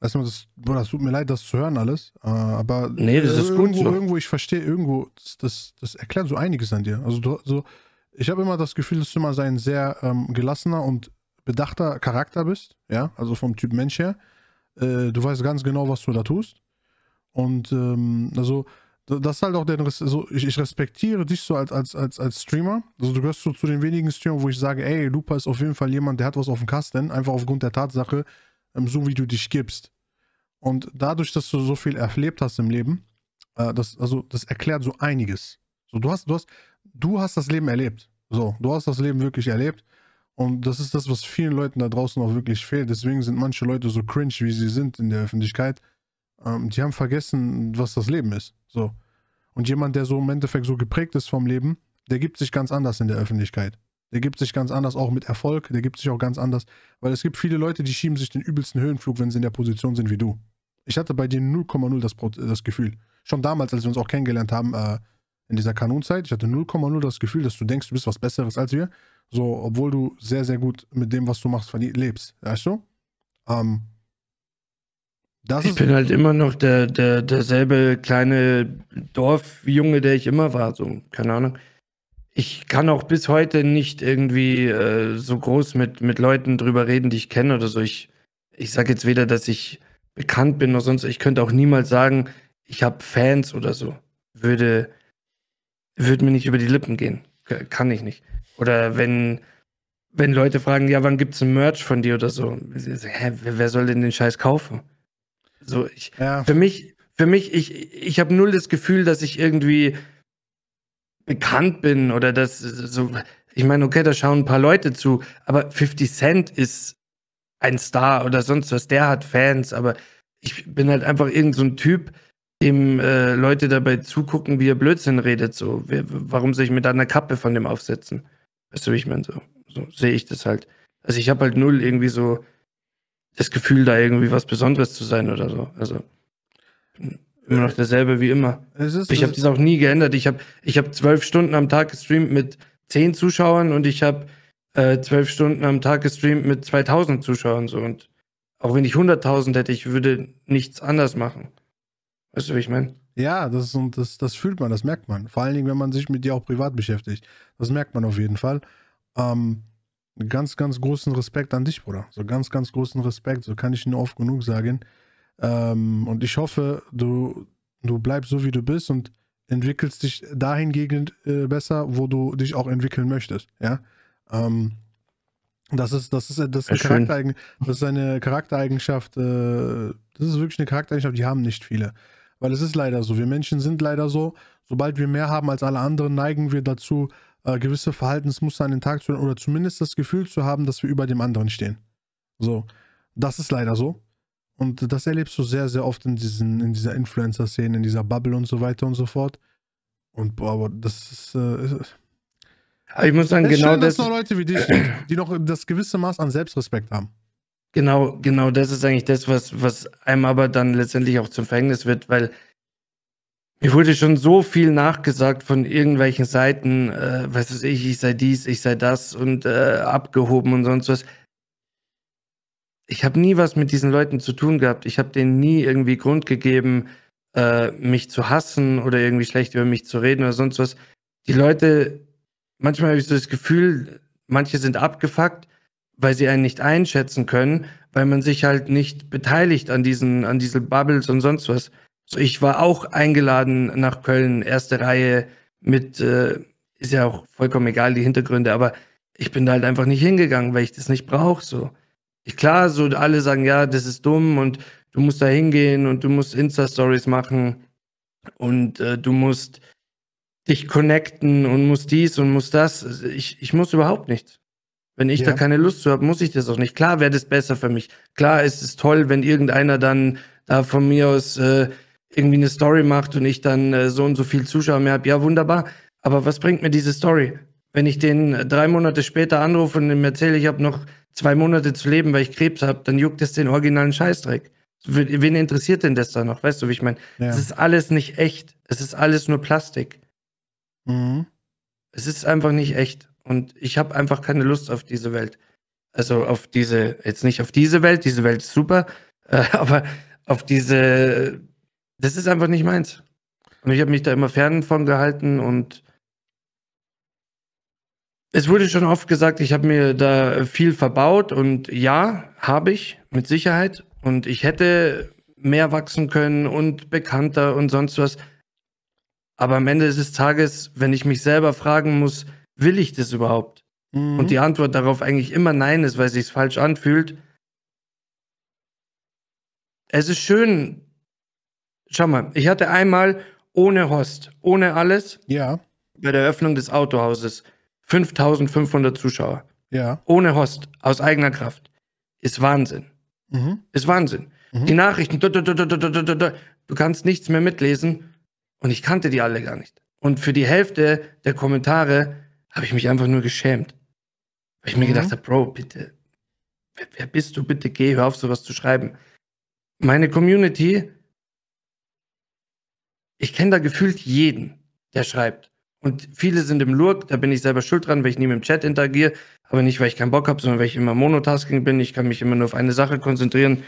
Erstmal, das, boah, das tut mir leid, das zu hören alles. Äh, aber nee, das ist irgendwo, gut so. irgendwo, ich verstehe irgendwo, das, das, das, erklärt so einiges an dir. Also du, so, ich habe immer das Gefühl, dass du immer ein sehr ähm, gelassener und bedachter Charakter bist, ja, also vom Typ Mensch her. Äh, du weißt ganz genau, was du da tust. Und ähm, also, das ist halt auch der, also ich, ich, respektiere dich so als, als, als, als Streamer. Also du gehörst so zu den wenigen Streamern, wo ich sage, ey, Lupa ist auf jeden Fall jemand, der hat was auf dem Kasten, einfach aufgrund der Tatsache, ähm, so wie du dich gibst. Und dadurch, dass du so viel erlebt hast im Leben, äh, das, also das erklärt so einiges. So, du hast, du hast, du hast das Leben erlebt. So, du hast das Leben wirklich erlebt. Und das ist das, was vielen Leuten da draußen auch wirklich fehlt. Deswegen sind manche Leute so cringe, wie sie sind in der Öffentlichkeit. Ähm, die haben vergessen, was das Leben ist. So. Und jemand, der so im Endeffekt so geprägt ist vom Leben, der gibt sich ganz anders in der Öffentlichkeit. Der gibt sich ganz anders auch mit Erfolg, der gibt sich auch ganz anders, weil es gibt viele Leute, die schieben sich den übelsten Höhenflug, wenn sie in der Position sind wie du. Ich hatte bei dir 0,0 das, das, Gefühl. Schon damals, als wir uns auch kennengelernt haben, äh, in dieser Kanonzeit, ich hatte 0,0 das Gefühl, dass du denkst, du bist was Besseres als wir. So, obwohl du sehr, sehr gut mit dem, was du machst, lebst. Weißt du? Ähm, ich bin halt immer noch der, der, derselbe kleine Dorfjunge, der ich immer war. So, keine Ahnung. Ich kann auch bis heute nicht irgendwie äh, so groß mit, mit Leuten drüber reden, die ich kenne oder so. Ich, ich sage jetzt weder, dass ich bekannt bin oder sonst. Ich könnte auch niemals sagen, ich habe Fans oder so. Würde, würde mir nicht über die Lippen gehen. Kann ich nicht. Oder wenn, wenn Leute fragen, ja, wann gibt es ein Merch von dir oder so, hä, wer soll denn den Scheiß kaufen? So, ich, ja. für mich, für mich, ich, ich habe null das Gefühl, dass ich irgendwie bekannt bin oder dass so, ich meine, okay, da schauen ein paar Leute zu, aber 50 Cent ist ein Star oder sonst was, der hat Fans, aber ich bin halt einfach irgendein so ein Typ, dem äh, Leute dabei zugucken, wie er Blödsinn redet, so, wer, warum soll ich mir da eine Kappe von dem aufsetzen? Weißt du, wie ich meine? So, so sehe ich das halt. Also ich habe halt null irgendwie so das Gefühl, da irgendwie was Besonderes zu sein oder so. Also hm, immer noch derselbe wie immer. Ist, ich habe das auch nie geändert. Ich habe ich hab zwölf Stunden am Tag gestreamt mit zehn Zuschauern und ich habe äh, zwölf Stunden am Tag gestreamt mit 2000 Zuschauern so und auch wenn ich 100.000 hätte, ich würde nichts anders machen. Weißt du, wie ich meine? Ja, das, und das, das fühlt man, das merkt man. Vor allen Dingen, wenn man sich mit dir auch privat beschäftigt. Das merkt man auf jeden Fall. Ähm, ganz, ganz großen Respekt an dich, Bruder. So ganz, ganz großen Respekt. So kann ich nur oft genug sagen. Ähm, und ich hoffe, du, du bleibst so, wie du bist und entwickelst dich dahingegen äh, besser, wo du dich auch entwickeln möchtest. Ja. Ähm, das ist, das ist, äh, das ist, eine, Charaktereigenschaft, das ist eine Charaktereigenschaft, äh, das ist wirklich eine Charaktereigenschaft, die haben nicht viele. Weil es ist leider so. Wir Menschen sind leider so. Sobald wir mehr haben als alle anderen, neigen wir dazu, äh, gewisse Verhaltensmuster an den Tag zu legen oder zumindest das Gefühl zu haben, dass wir über dem anderen stehen. So. Das ist leider so. Und das erlebst du sehr, sehr oft in, diesen, in dieser Influencer-Szene, in dieser Bubble und so weiter und so fort. Und boah, aber das ist. Äh, äh ich muss sagen, genau schön, das. dass es noch Leute wie dich gibt, die noch das gewisse Maß an Selbstrespekt haben. Genau, genau, das ist eigentlich das, was, was einem aber dann letztendlich auch zum Verhängnis wird, weil mir wurde schon so viel nachgesagt von irgendwelchen Seiten, äh, was weiß ich, ich sei dies, ich sei das und äh, abgehoben und sonst was. Ich habe nie was mit diesen Leuten zu tun gehabt. Ich habe denen nie irgendwie Grund gegeben, äh, mich zu hassen oder irgendwie schlecht über mich zu reden oder sonst was. Die Leute, manchmal habe ich so das Gefühl, manche sind abgefuckt weil sie einen nicht einschätzen können, weil man sich halt nicht beteiligt an diesen, an diesen Bubbles und sonst was. So, also ich war auch eingeladen nach Köln, erste Reihe mit, äh, ist ja auch vollkommen egal, die Hintergründe, aber ich bin da halt einfach nicht hingegangen, weil ich das nicht brauche. So. Ich, klar, so alle sagen, ja, das ist dumm und du musst da hingehen und du musst Insta-Stories machen und äh, du musst dich connecten und musst dies und musst das. Also ich, ich muss überhaupt nichts. Wenn ich ja. da keine Lust zu habe, muss ich das auch nicht. Klar wäre das besser für mich. Klar ist es toll, wenn irgendeiner dann da von mir aus äh, irgendwie eine Story macht und ich dann äh, so und so viel Zuschauer mehr habe. Ja, wunderbar. Aber was bringt mir diese Story? Wenn ich den äh, drei Monate später anrufe und ihm erzähle, ich habe noch zwei Monate zu leben, weil ich Krebs habe, dann juckt es den originalen Scheißdreck. Wen interessiert denn das da noch? Weißt du, wie ich meine? Ja. Es ist alles nicht echt. Es ist alles nur Plastik. Mhm. Es ist einfach nicht echt. Und ich habe einfach keine Lust auf diese Welt. Also auf diese, jetzt nicht auf diese Welt, diese Welt ist super, äh, aber auf diese, das ist einfach nicht meins. Und ich habe mich da immer fern von gehalten und es wurde schon oft gesagt, ich habe mir da viel verbaut und ja, habe ich, mit Sicherheit. Und ich hätte mehr wachsen können und bekannter und sonst was. Aber am Ende des Tages, wenn ich mich selber fragen muss, will ich das überhaupt? Mhm. Und die Antwort darauf eigentlich immer nein ist, weil sich falsch anfühlt. Es ist schön. Schau mal, ich hatte einmal ohne Host, ohne alles. Ja. Bei der Eröffnung des Autohauses 5500 Zuschauer. Ja. Ohne Host, aus eigener Kraft. Ist Wahnsinn. Mhm. Ist Wahnsinn. Mhm. Die Nachrichten, du, du, du, du kannst nichts mehr mitlesen. Und ich kannte die alle gar nicht. Und für die Hälfte der Kommentare habe ich mich einfach nur geschämt. Weil ich mir mhm. gedacht habe, Bro, bitte, wer, wer, bist du? Bitte geh, hör auf, sowas zu schreiben. Meine Community, ich kenne da gefühlt jeden, der schreibt. Und viele sind im Lurk, da bin ich selber schuld dran, weil ich nie mit dem Chat interagiere. Aber nicht, weil ich keinen Bock habe, sondern weil ich immer Monotasking bin. Ich kann mich immer nur auf eine Sache konzentrieren,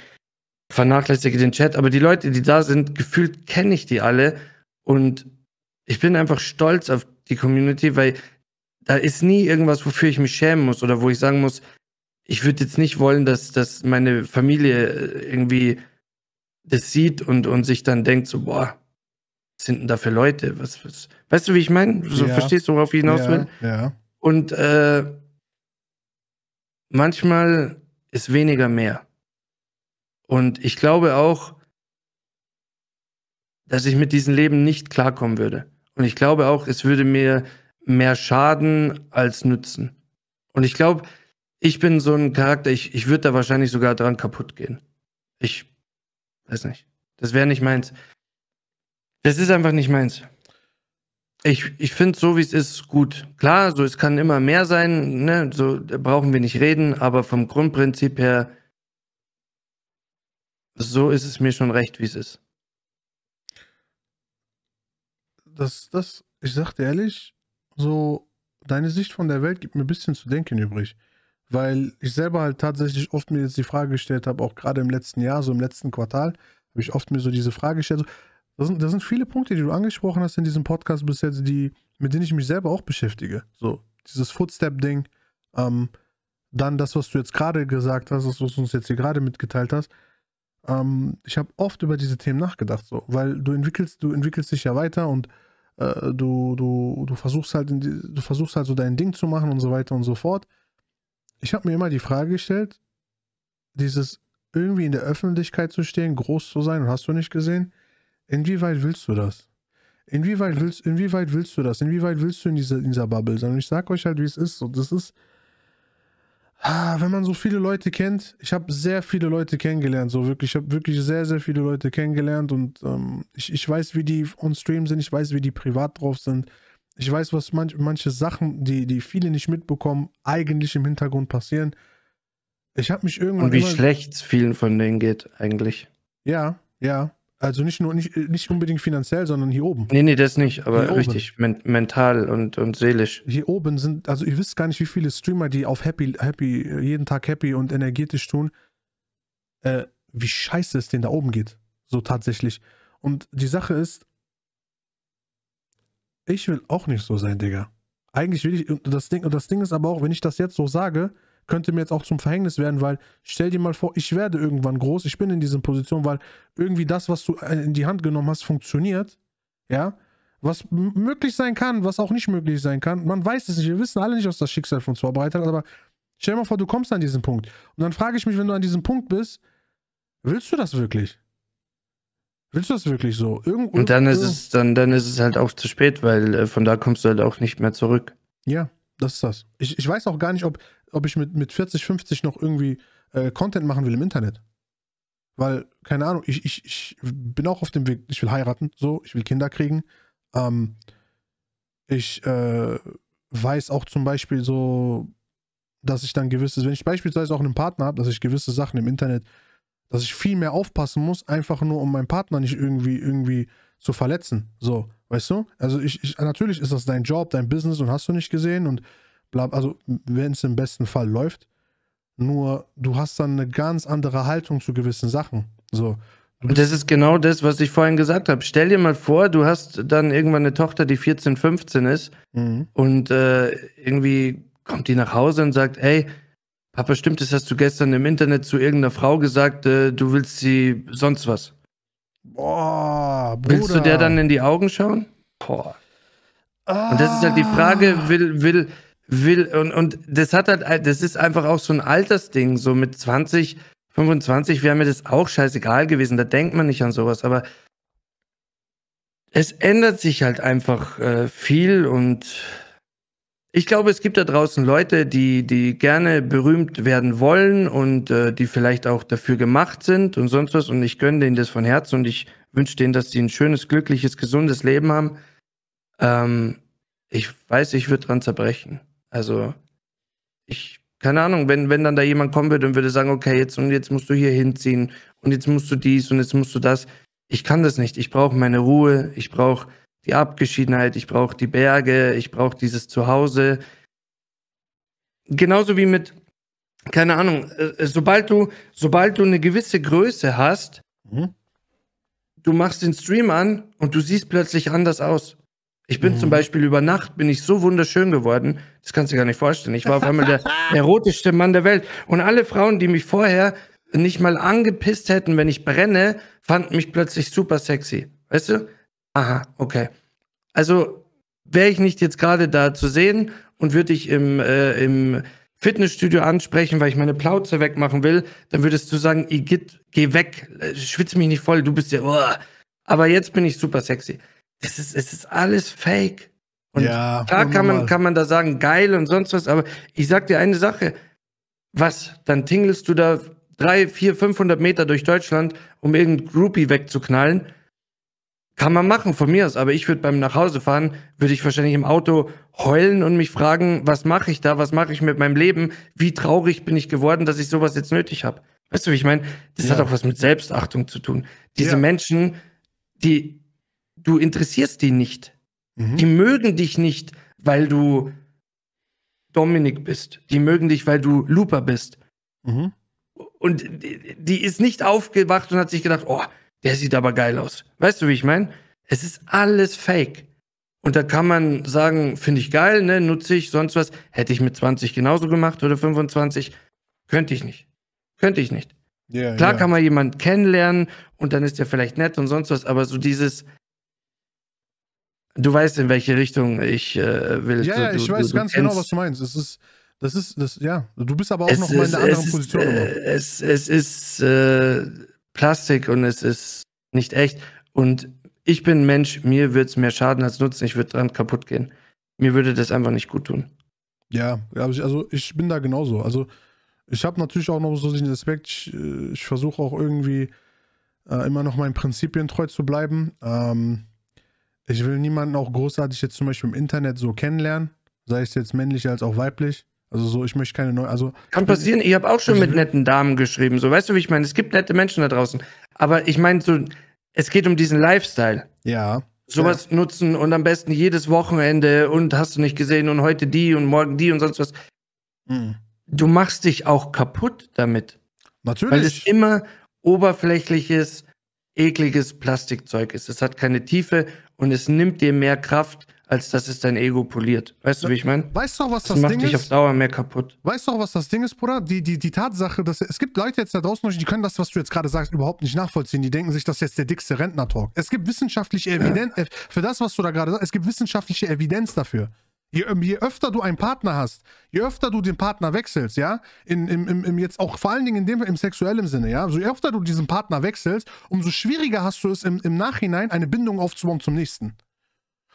vernachlässige den Chat. Aber die Leute, die da sind, gefühlt kenne ich die alle. Und ich bin einfach stolz auf die Community, weil da ist nie irgendwas, wofür ich mich schämen muss oder wo ich sagen muss, ich würde jetzt nicht wollen, dass, dass meine Familie äh, irgendwie das sieht und, und sich dann denkt, so, boah, was sind denn da für Leute? Was, was? Weißt du, wie ich meine? So, ja. Verstehst du, worauf ich hinaus ja, will? Ja. Und äh, manchmal ist weniger mehr. Und ich glaube auch, dass ich mit diesem Leben nicht klarkommen würde. Und ich glaube auch, es würde mir mehr Schaden als Nützen. Und ich glaube, ich bin so ein Charakter, ich, ich würde da wahrscheinlich sogar dran kaputt gehen. Ich weiß nicht. Das wäre nicht meins. Das ist einfach nicht meins. Ich, ich finde so, wie es ist, gut. Klar, so es kann immer mehr sein, ne? So brauchen wir nicht reden, aber vom Grundprinzip her, so ist es mir schon recht, wie es ist. Das, das, ich sag dir ehrlich, so, deine Sicht von der Welt gibt mir ein bisschen zu denken übrig. Weil ich selber halt tatsächlich oft mir jetzt die Frage gestellt habe, auch gerade im letzten Jahr, so im letzten Quartal, habe ich oft mir so diese Frage gestellt. So, das, sind, das sind viele Punkte, die du angesprochen hast in diesem Podcast bis jetzt, die, mit denen ich mich selber auch beschäftige. So, dieses Footstep-Ding, ähm, dann das, was du jetzt gerade gesagt hast, das, was du uns jetzt hier gerade mitgeteilt hast. Ähm, ich habe oft über diese Themen nachgedacht, so, weil du entwickelst, du entwickelst dich ja weiter und äh, du, du, du versuchst halt, du versuchst halt so dein Ding zu machen und so weiter und so fort. Ich habe mir immer die Frage gestellt, dieses irgendwie in der Öffentlichkeit zu stehen, groß zu sein, hast du nicht gesehen, inwieweit willst du das? Inwieweit willst, inwieweit willst du das? Inwieweit willst du in dieser, in dieser Bubble sein? Und ich sag euch halt, wie es ist. So, das ist, Ah, wenn man so viele Leute kennt, ich habe sehr viele Leute kennengelernt, so wirklich, ich habe wirklich sehr, sehr viele Leute kennengelernt und ähm, ich, ich weiß, wie die on Stream sind, ich weiß, wie die privat drauf sind, ich weiß, was manch, manche Sachen, die, die viele nicht mitbekommen, eigentlich im Hintergrund passieren. Ich habe mich irgendwann. Und wie schlecht es vielen von denen geht, eigentlich. Ja, ja. Also nicht nur nicht, nicht unbedingt finanziell, sondern hier oben. Nee, nee, das nicht, aber richtig men mental und, und seelisch. Hier oben sind, also ihr wisst gar nicht, wie viele Streamer, die auf happy, happy, jeden Tag happy und energetisch tun, äh, wie scheiße es denen da oben geht. So tatsächlich. Und die Sache ist, ich will auch nicht so sein, Digga. Eigentlich will ich, und das Ding, und das Ding ist aber auch, wenn ich das jetzt so sage, könnte mir jetzt auch zum Verhängnis werden, weil stell dir mal vor, ich werde irgendwann groß, ich bin in dieser Position, weil irgendwie das, was du äh, in die Hand genommen hast, funktioniert. Ja, was möglich sein kann, was auch nicht möglich sein kann. Man weiß es nicht. Wir wissen alle nicht, was das Schicksal von uns vorbereitet hat, aber stell dir mal vor, du kommst an diesen Punkt. Und dann frage ich mich, wenn du an diesem Punkt bist, willst du das wirklich? Willst du das wirklich so? Irgend und dann ist es, dann, dann ist es halt auch zu spät, weil äh, von da kommst du halt auch nicht mehr zurück. Ja, das ist das. Ich, ich weiß auch gar nicht, ob ob ich mit, mit 40, 50 noch irgendwie äh, Content machen will im Internet. Weil, keine Ahnung, ich, ich, ich bin auch auf dem Weg, ich will heiraten, so, ich will Kinder kriegen. Ähm, ich äh, weiß auch zum Beispiel so, dass ich dann gewisse, wenn ich beispielsweise auch einen Partner habe, dass ich gewisse Sachen im Internet, dass ich viel mehr aufpassen muss, einfach nur um meinen Partner nicht irgendwie, irgendwie zu verletzen. So, weißt du? Also ich, ich natürlich ist das dein Job, dein Business und hast du nicht gesehen und also wenn es im besten Fall läuft. Nur du hast dann eine ganz andere Haltung zu gewissen Sachen. So. Und das ist genau das, was ich vorhin gesagt habe. Stell dir mal vor, du hast dann irgendwann eine Tochter, die 14, 15 ist mhm. und äh, irgendwie kommt die nach Hause und sagt, ey, Papa, stimmt das, hast du gestern im Internet zu irgendeiner Frau gesagt, äh, du willst sie sonst was? Boah, Bruder. Willst du der dann in die Augen schauen? Boah. Ah. Und das ist halt die ah. Frage, will, will, will und, und das hat halt, das ist einfach auch so ein Altersding, so mit 20, 25 wäre mir das auch scheißegal gewesen, da denkt man nicht an sowas, aber es ändert sich halt einfach äh, viel und ich glaube, es gibt da draußen Leute, die, die gerne berühmt werden wollen und äh, die vielleicht auch dafür gemacht sind und sonst was und ich gönne denen das von Herzen und ich wünsche denen, dass sie ein schönes, glückliches, gesundes Leben haben. Ähm, ich weiß, ich würde dran zerbrechen. Also, ich, keine Ahnung, wenn, wenn dann da jemand kommen würde und würde sagen, okay, jetzt und jetzt musst du hier hinziehen und jetzt musst du dies und jetzt musst du das. Ich kann das nicht. Ich brauche meine Ruhe, ich brauche die Abgeschiedenheit, ich brauche die Berge, ich brauche dieses Zuhause. Genauso wie mit, keine Ahnung, äh, äh, sobald du, sobald du eine gewisse Größe hast, mhm. du machst den Stream an und du siehst plötzlich anders aus. Ich bin mhm. zum Beispiel über Nacht bin ich so wunderschön geworden, das kannst du dir gar nicht vorstellen. Ich war auf einmal der erotischste Mann der Welt. Und alle Frauen, die mich vorher nicht mal angepisst hätten, wenn ich brenne, fanden mich plötzlich super sexy. Weißt du? Aha, okay. Also wäre ich nicht jetzt gerade da zu sehen und würde ich im, äh, im Fitnessstudio ansprechen, weil ich meine Plauze wegmachen will, dann würdest du sagen, Igitt, geh weg, äh, schwitz mich nicht voll, du bist ja, oh. aber jetzt bin ich super sexy es ist, es ist alles fake. Und ja, klar kann man, kann man da sagen, geil und sonst was, aber ich sag dir eine Sache. Was? Dann tingelst du da drei, vier, 500 Meter durch Deutschland, um irgendeinen Groupie wegzuknallen. Kann man machen, von mir aus. Aber ich würde beim Nachhausefahren, würde ich wahrscheinlich im Auto heulen und mich fragen, was mache ich da? Was mache ich mit meinem Leben? Wie traurig bin ich geworden, dass ich sowas jetzt nötig habe? Weißt du, wie ich meine? Das ja. hat auch was mit Selbstachtung zu tun. Diese ja. Menschen, die du interessierst die nicht. Mhm. Die mögen dich nicht, weil du Dominik bist. Die mögen dich, weil du Looper bist. Mhm. Und die ist nicht aufgewacht und hat sich gedacht, oh, der sieht aber geil aus. Weißt du, wie ich meine? Es ist alles fake. Und da kann man sagen, finde ich geil, ne, nutze ich, sonst was. Hätte ich mit 20 genauso gemacht oder 25, könnte ich nicht. Könnte ich nicht. Yeah, Klar yeah. kann man jemanden kennenlernen und dann ist der vielleicht nett und sonst was, aber so dieses, Du weißt, in welche Richtung ich äh, will. Ja, du, ja, ich weiß du, ganz genau, was du meinst. Es ist, das ist, das, ja. Du bist aber auch es noch ist, mal in einer anderen ist, Position. Äh, es, es ist äh, Plastik und es ist nicht echt. Und ich bin Mensch, mir würde es mehr schaden als nutzen. Ich würde dran kaputt gehen. Mir würde das einfach nicht gut tun. Ja, also ich bin da genauso. Also ich habe natürlich auch noch so den Aspekt, ich, äh, ich versuche auch irgendwie äh, immer noch meinen Prinzipien treu zu bleiben. Ähm, ich will niemanden auch großartig jetzt zum Beispiel im Internet so kennenlernen, sei es jetzt männlich als auch weiblich. Also so, ich möchte keine neue. Also kann passieren. Ich habe auch schon mit netten Damen geschrieben. So, weißt du, wie ich meine? Es gibt nette Menschen da draußen, aber ich meine so, es geht um diesen Lifestyle. Ja. Sowas ja. nutzen und am besten jedes Wochenende und hast du nicht gesehen und heute die und morgen die und sonst was. Mhm. Du machst dich auch kaputt damit. Natürlich. Weil es immer oberflächliches, ekliges Plastikzeug ist. Es hat keine Tiefe und es nimmt dir mehr Kraft, als dass es dein Ego poliert. Weißt du, wie ich meine? Weißt du auch, was das, das macht Ding dich auf Dauer mehr kaputt. Weißt du auch, was das Ding ist, Bruder? Die, die, die Tatsache, dass es gibt Leute jetzt da draußen, die können das, was du jetzt gerade sagst, überhaupt nicht nachvollziehen. Die denken sich, das ist jetzt der dickste Rentner-Talk. Es gibt wissenschaftliche Evidenz, ja. Äh, für das, was du da gerade sagst, es gibt wissenschaftliche Evidenz dafür. Je, ähm, je, öfter du einen Partner hast, je öfter du den Partner wechselst, ja, in, im, im, im jetzt auch vor allen Dingen in dem, im sexuellen Sinne, ja, also je öfter du diesen Partner wechselst, umso schwieriger hast du es im, im Nachhinein, eine Bindung aufzubauen zum nächsten.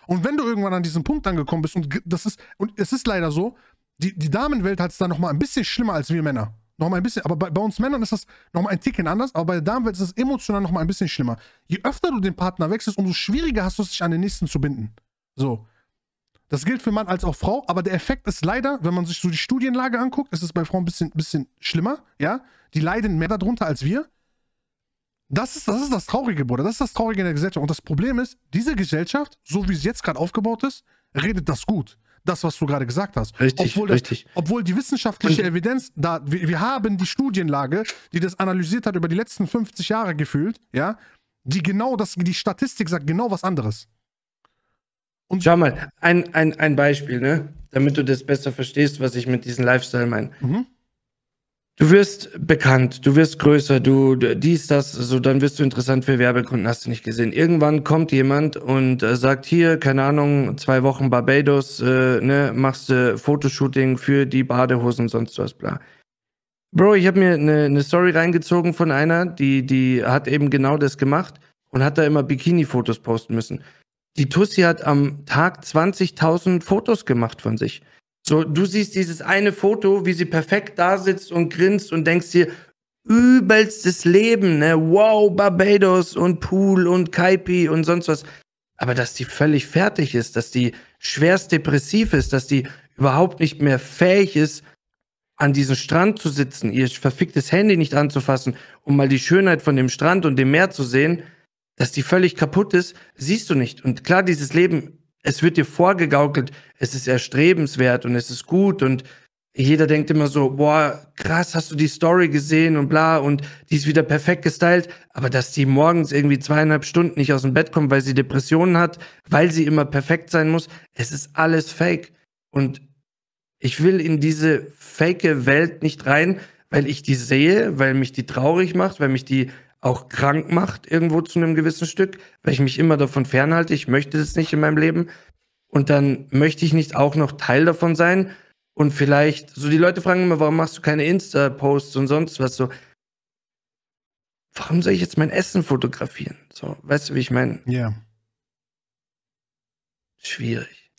Und wenn du irgendwann an diesem Punkt angekommen bist, und das ist, und es ist leider so, die, die Damenwelt hat es dann nochmal ein bisschen schlimmer als wir Männer. Nochmal ein bisschen, aber bei, bei uns Männern ist das nochmal ein Ticken anders, aber bei der Damenwelt ist es emotional nochmal ein bisschen schlimmer. Je öfter du den Partner wechselst, umso schwieriger hast du es, dich an den nächsten zu binden. So. Das gilt für Mann als auch Frau, aber der Effekt ist leider, wenn man sich so die Studienlage anguckt, ist es bei Frauen ein bisschen, bisschen schlimmer, ja? Die leiden mehr darunter als wir. Das ist, das ist das Traurige, Bruder. Das ist das Traurige in der Gesellschaft. Und das Problem ist, diese Gesellschaft, so wie sie jetzt gerade aufgebaut ist, redet das gut. Das, was du gerade gesagt hast. Richtig, obwohl das, richtig. Obwohl die wissenschaftliche Evidenz da, wir, wir haben die Studienlage, die das analysiert hat über die letzten 50 Jahre gefühlt, ja, die genau das, die Statistik sagt genau was anderes. Und Schau mal, ein, ein, ein Beispiel, ne? damit du das besser verstehst, was ich mit diesem Lifestyle meine. Mhm. Du wirst bekannt, du wirst größer, du, du dies, das, so dann wirst du interessant für Werbekunden, hast du nicht gesehen. Irgendwann kommt jemand und äh, sagt hier, keine Ahnung, zwei Wochen Barbados, äh, ne, machst du äh, Fotoshooting für die Badehosen und sonst was, bla. Bro, ich habe mir eine ne Story reingezogen von einer, die, die hat eben genau das gemacht und hat da immer Bikini-Fotos posten müssen die Tussi hat am Tag 20.000 Fotos gemacht von sich. So, du siehst dieses eine Foto, wie sie perfekt da sitzt und grinst und denkst dir, übelstes Leben, ne? Wow, Barbados und Pool und Kaipi und sonst was. Aber dass die völlig fertig ist, dass die schwerst depressiv ist, dass die überhaupt nicht mehr fähig ist, an diesem Strand zu sitzen, ihr verficktes Handy nicht anzufassen, um mal die Schönheit von dem Strand und dem Meer zu sehen, dass die völlig kaputt ist, siehst du nicht. Und klar, dieses Leben, es wird dir vorgegaukelt, es ist erstrebenswert und es ist gut und jeder denkt immer so, boah, krass, hast du die Story gesehen und bla und die ist wieder perfekt gestylt, aber dass die morgens irgendwie zweieinhalb Stunden nicht aus dem Bett kommt, weil sie Depressionen hat, weil sie immer perfekt sein muss, es ist alles fake. Und ich will in diese fake Welt nicht rein, weil ich die sehe, weil mich die traurig macht, weil mich die auch krank macht irgendwo zu einem gewissen Stück, weil ich mich immer davon fernhalte. Ich möchte das nicht in meinem Leben. Und dann möchte ich nicht auch noch Teil davon sein. Und vielleicht, so die Leute fragen immer, warum machst du keine Insta-Posts und sonst was so. Warum soll ich jetzt mein Essen fotografieren? So, weißt du, wie ich meine? Ja. Yeah. Schwierig.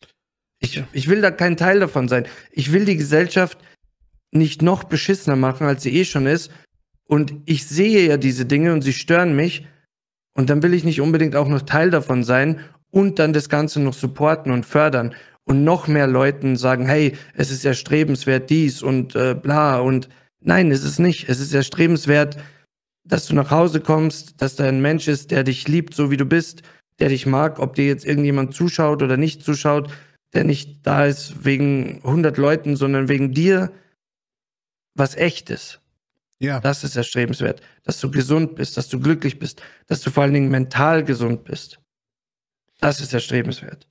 Ich, ich will da kein Teil davon sein. Ich will die Gesellschaft nicht noch beschissener machen, als sie eh schon ist und ich sehe ja diese Dinge und sie stören mich und dann will ich nicht unbedingt auch noch Teil davon sein und dann das Ganze noch supporten und fördern und noch mehr Leuten sagen, hey, es ist erstrebenswert dies und äh, bla und nein, es ist nicht. Es ist erstrebenswert, dass du nach Hause kommst, dass da ein Mensch ist, der dich liebt, so wie du bist, der dich mag, ob dir jetzt irgendjemand zuschaut oder nicht zuschaut, der nicht da ist wegen 100 Leuten, sondern wegen dir, was echt ist. Ja. Das ist erstrebenswert. Dass du gesund bist, dass du glücklich bist, dass du vor allen Dingen mental gesund bist. Das ist erstrebenswert.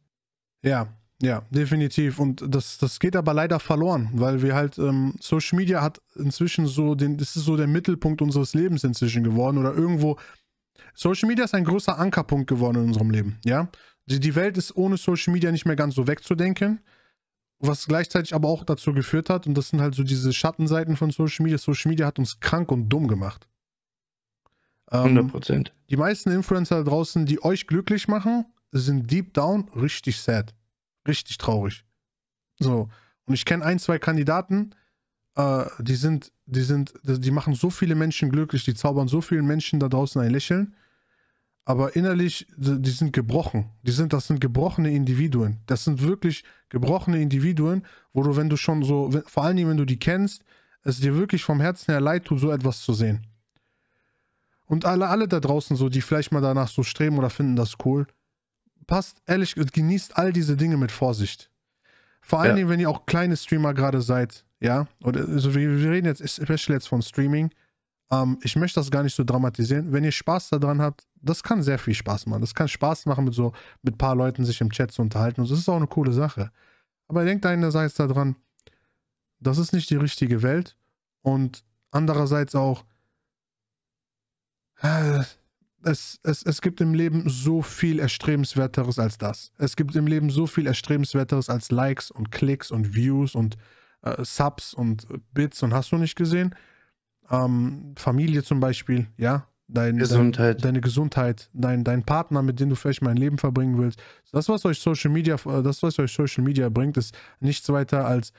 Ja, ja, definitiv. Und das, das geht aber leider verloren, weil wir halt, ähm, Social Media hat inzwischen so den, das ist so der Mittelpunkt unseres Lebens inzwischen geworden oder irgendwo. Social Media ist ein großer Ankerpunkt geworden in unserem Leben, ja. Die, die Welt ist ohne Social Media nicht mehr ganz so wegzudenken was gleichzeitig aber auch dazu geführt hat, und das sind halt so diese Schattenseiten von Social Media. Social Media hat uns krank und dumm gemacht. Ähm, 100%. Die meisten Influencer da draußen, die euch glücklich machen, sind deep down richtig sad. Richtig traurig. So. Und ich kenne ein, zwei Kandidaten, äh, die sind, die sind, die machen so viele Menschen glücklich, die zaubern so vielen Menschen da draußen ein Lächeln aber innerlich, die sind gebrochen. Die sind, das sind gebrochene Individuen. Das sind wirklich gebrochene Individuen, wo du, wenn du schon so, vor allen Dingen, wenn du die kennst, es dir wirklich vom Herzen her leid tut, so etwas zu sehen. Und alle, alle da draußen so, die vielleicht mal danach so streben oder finden das cool, passt ehrlich, genießt all diese Dinge mit Vorsicht. Vor allen ja. Dingen, wenn ihr auch kleine Streamer gerade seid, ja, oder also wir, wir reden jetzt, especially jetzt von Streaming, ähm, ich möchte das gar nicht so dramatisieren. Wenn ihr Spaß daran habt, das kann sehr viel Spaß machen. Das kann Spaß machen, mit so mit ein paar Leuten sich im Chat zu unterhalten. Und das ist auch eine coole Sache. Aber denkt einerseits daran, das ist nicht die richtige Welt. Und andererseits auch, äh, es, es, es gibt im Leben so viel Erstrebenswerteres als das. Es gibt im Leben so viel Erstrebenswerteres als Likes und Klicks und Views und äh, Subs und Bits und hast du nicht gesehen ähm, Familie zum Beispiel, ja, dein, Gesundheit. Dein, deine Gesundheit, dein, dein Partner, mit dem du vielleicht mein Leben verbringen willst. Das, was euch Social Media, äh, das, was euch Social Media bringt, ist nichts weiter als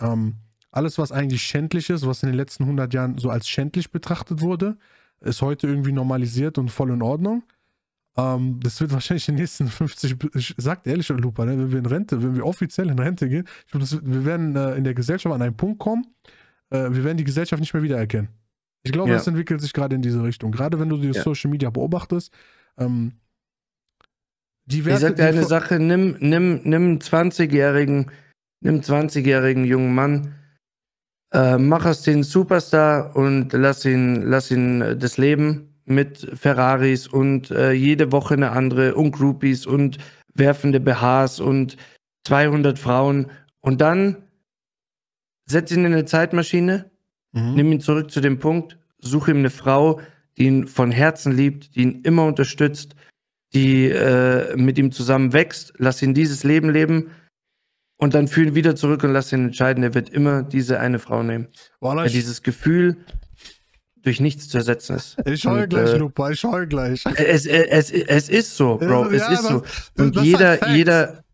ähm, alles, was eigentlich schändlich ist, was in den letzten 100 Jahren so als schändlich betrachtet wurde, ist heute irgendwie normalisiert und voll in Ordnung. Um, ähm, das wird wahrscheinlich in den nächsten 50, ich sag ehrlich, Lupa, ne, wenn wir in Rente, wenn wir offiziell in Rente gehen, ich glaub, das, wir werden äh, in der Gesellschaft an einen Punkt kommen, äh, wir werden die Gesellschaft nicht mehr wiedererkennen. Ich glaube, ja. es entwickelt sich gerade in diese Richtung. Gerade wenn du die ja. Social Media beobachtest, ähm, die Werte, Ich sag dir eine Sache, nimm, nimm, nimm einen 20-jährigen, nimm 20-jährigen jungen Mann, äh, mach aus den Superstar und lass ihn, lass ihn äh, das Leben mit Ferraris und äh, jede Woche eine andere und Groupies und werfende BHs und 200 Frauen und dann setz ihn in eine Zeitmaschine Mhm. Nimm ihn zurück zu dem Punkt, suche ihm eine Frau, die ihn von Herzen liebt, die ihn immer unterstützt, die äh, mit ihm zusammen wächst. Lass ihn dieses Leben leben und dann fühl ihn wieder zurück und lass ihn entscheiden. Er wird immer diese eine Frau nehmen. Voilà, Weil dieses Gefühl durch nichts zu ersetzen ist. Ich heule gleich, äh, Lupa, ich heule gleich. Es, es, es, es ist so, äh, Bro, es ja, ist das, so. Und jeder, jeder,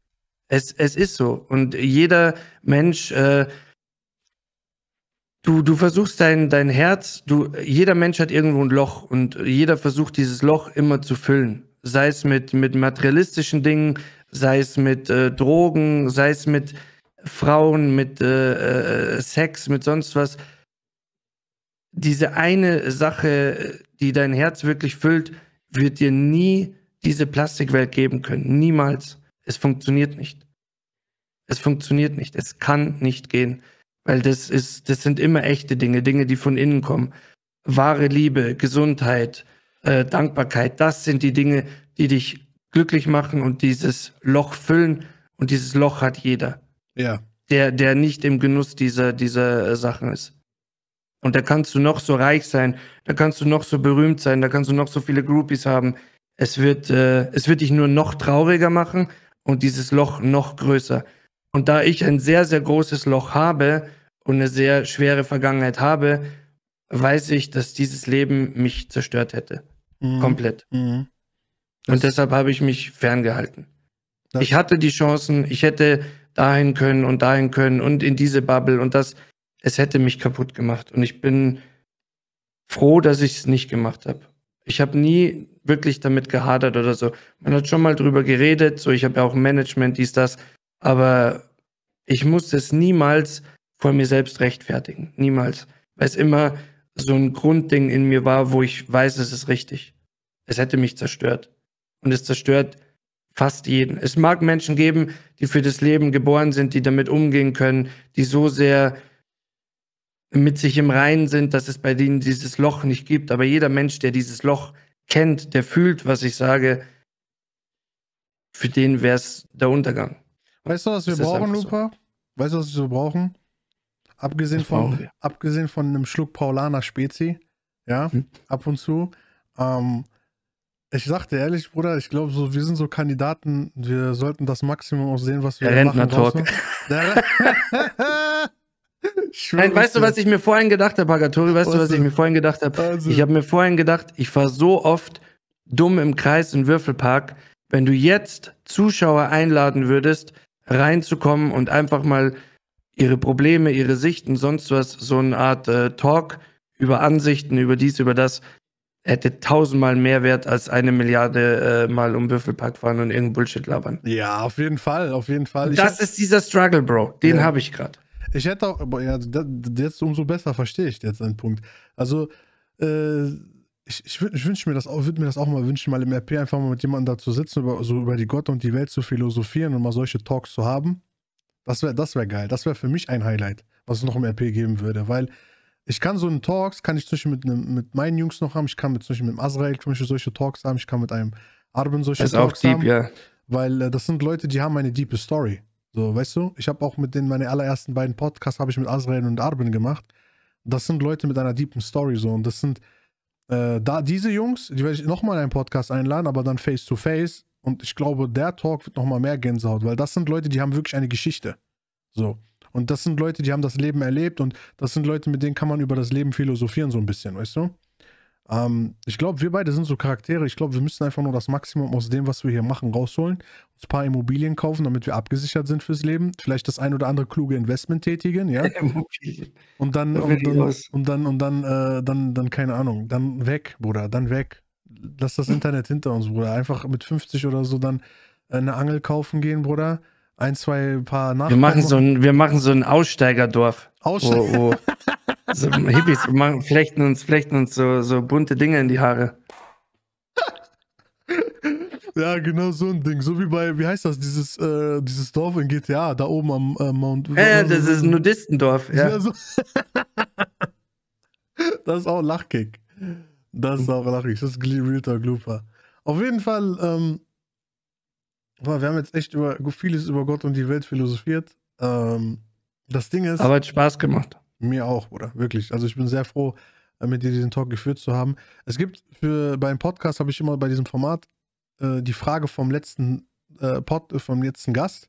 es, es ist so. Und jeder Mensch, äh, Du, du versuchst dein, dein Herz, du, jeder Mensch hat irgendwo ein Loch und jeder versucht dieses Loch immer zu füllen. Sei es mit, mit materialistischen Dingen, sei es mit äh, Drogen, sei es mit Frauen, mit äh, äh Sex, mit sonst was. Diese eine Sache, die dein Herz wirklich füllt, wird dir nie diese Plastikwelt geben können. Niemals. Es funktioniert nicht. Es funktioniert nicht. Es kann nicht gehen. Weil das ist, das sind immer echte Dinge, Dinge, die von innen kommen. Wahre Liebe, Gesundheit, äh, Dankbarkeit, das sind die Dinge, die dich glücklich machen und dieses Loch füllen. Und dieses Loch hat jeder. Ja. Der, der nicht im Genuss dieser, dieser äh, Sachen ist. Und da kannst du noch so reich sein, da kannst du noch so berühmt sein, da kannst du noch so viele Groupies haben. Es wird, äh, es wird dich nur noch trauriger machen und dieses Loch noch größer. Und da ich ein sehr, sehr großes Loch habe und eine sehr schwere Vergangenheit habe, weiß ich, dass dieses Leben mich zerstört hätte. Mhm. Komplett. Mhm. Und deshalb habe ich mich ferngehalten. Ich hatte die Chancen, ich hätte dahin können und dahin können und in diese Bubble und das. Es hätte mich kaputt gemacht. Und ich bin froh, dass ich es nicht gemacht habe. Ich habe nie wirklich damit gehadert oder so. Man hat schon mal drüber geredet, so ich habe ja auch Management, dies, das aber ich muss das niemals vor mir selbst rechtfertigen. Niemals. Weil es immer so ein Grundding in mir war, wo ich weiß, es ist richtig. Es hätte mich zerstört. Und es zerstört fast jeden. Es mag Menschen geben, die für das Leben geboren sind, die damit umgehen können, die so sehr mit sich im Reinen sind, dass es bei denen dieses Loch nicht gibt. Aber jeder Mensch, der dieses Loch kennt, der fühlt, was ich sage, für den wäre es der Untergang. Weißt du, was wir brauchen, Lupa? So. Weißt du, was wir brauchen? Abgesehen von, abgesehen von einem Schluck Paulaner Spezi, ja, hm. ab und zu. Ähm, ich sagte ehrlich, Bruder, ich glaube, so, wir sind so Kandidaten, wir sollten das Maximum auch sehen, was wir Der machen. Rentner-Talk. Nein, weißt du, was ich mir vorhin gedacht habe, Pagatori? Weißt was du, was ich mir vorhin gedacht habe? Also. Ich habe mir vorhin gedacht, ich fahre so oft dumm im Kreis in Würfelpark. Wenn du jetzt Zuschauer einladen würdest, reinzukommen und einfach mal ihre Probleme, ihre Sichten, sonst was, so eine Art äh, Talk über Ansichten, über dies, über das, hätte tausendmal mehr Wert als eine Milliarde äh, mal um Würfelpark fahren und irgendeinen Bullshit labern. Ja, auf jeden Fall, auf jeden Fall. Ich das ist dieser Struggle, Bro. Den ja. habe ich gerade. Ich hätte auch, aber ja, das, jetzt umso besser verstehe ich jetzt einen Punkt. Also, äh, ich, ich, ich wünsche mir das auch, würde mir das auch mal wünschen, mal im RP einfach mal mit jemandem da zu sitzen, über, so über die Gott und die Welt zu philosophieren und mal solche Talks zu haben. Das wäre das wär geil. Das wäre für mich ein Highlight, was es noch im RP geben würde, weil ich kann so einen Talks, kann ich zum Beispiel mit, einem, mit meinen Jungs noch haben, ich kann mit, zum Beispiel mit dem Azrael zum Beispiel solche Talks haben, ich kann mit einem Arben solche das Talks ist auch deep, haben, ja. weil äh, das sind Leute, die haben eine diepe Story. So, weißt du, ich habe auch mit denen meine allerersten beiden Podcasts habe ich mit Azrael und Arben gemacht. Das sind Leute mit einer deepen Story so und das sind äh, da diese Jungs, die werde ich nochmal in einen Podcast einladen, aber dann face to face. Und ich glaube, der Talk wird nochmal mehr Gänsehaut, weil das sind Leute, die haben wirklich eine Geschichte. So. Und das sind Leute, die haben das Leben erlebt und das sind Leute, mit denen kann man über das Leben philosophieren, so ein bisschen, weißt du? Ähm, ich glaube, wir beide sind so Charaktere. Ich glaube, wir müssen einfach nur das Maximum aus dem, was wir hier machen, rausholen. Uns ein paar Immobilien kaufen, damit wir abgesichert sind fürs Leben. Vielleicht das ein oder andere kluge Investment tätigen, ja. Und dann, und dann, und dann, und dann, äh, dann, dann, keine Ahnung, dann weg, Bruder, dann weg. Lass das Internet hinter uns, Bruder. Einfach mit 50 oder so dann äh, eine Angel kaufen gehen, Bruder. Ein, zwei paar Nachrichten. Wir machen so ein, wir machen so ein Aussteigerdorf. Aussteiger. Oh, oh. So Hippies machen, flechten uns, flechten uns so, so bunte Dinge in die Haare. Ja, genau so ein Ding. So wie bei, wie heißt das, dieses, äh, dieses Dorf in GTA, da oben am äh, Mount. Ja, ja, das ist ein Nudistendorf, ja. ja so. das ist auch Lachkick. Das ist auch lachig. Das ist Realtor Glooper. Auf jeden Fall, ähm, wir haben jetzt echt über vieles über Gott und die Welt philosophiert. Ähm, das Ding ist. Aber hat Spaß gemacht. Mir auch, Bruder. Wirklich. Also ich bin sehr froh, äh, mit dir diesen Talk geführt zu haben. Es gibt für beim Podcast habe ich immer bei diesem Format äh, die Frage vom letzten äh, Pod, äh, vom letzten Gast.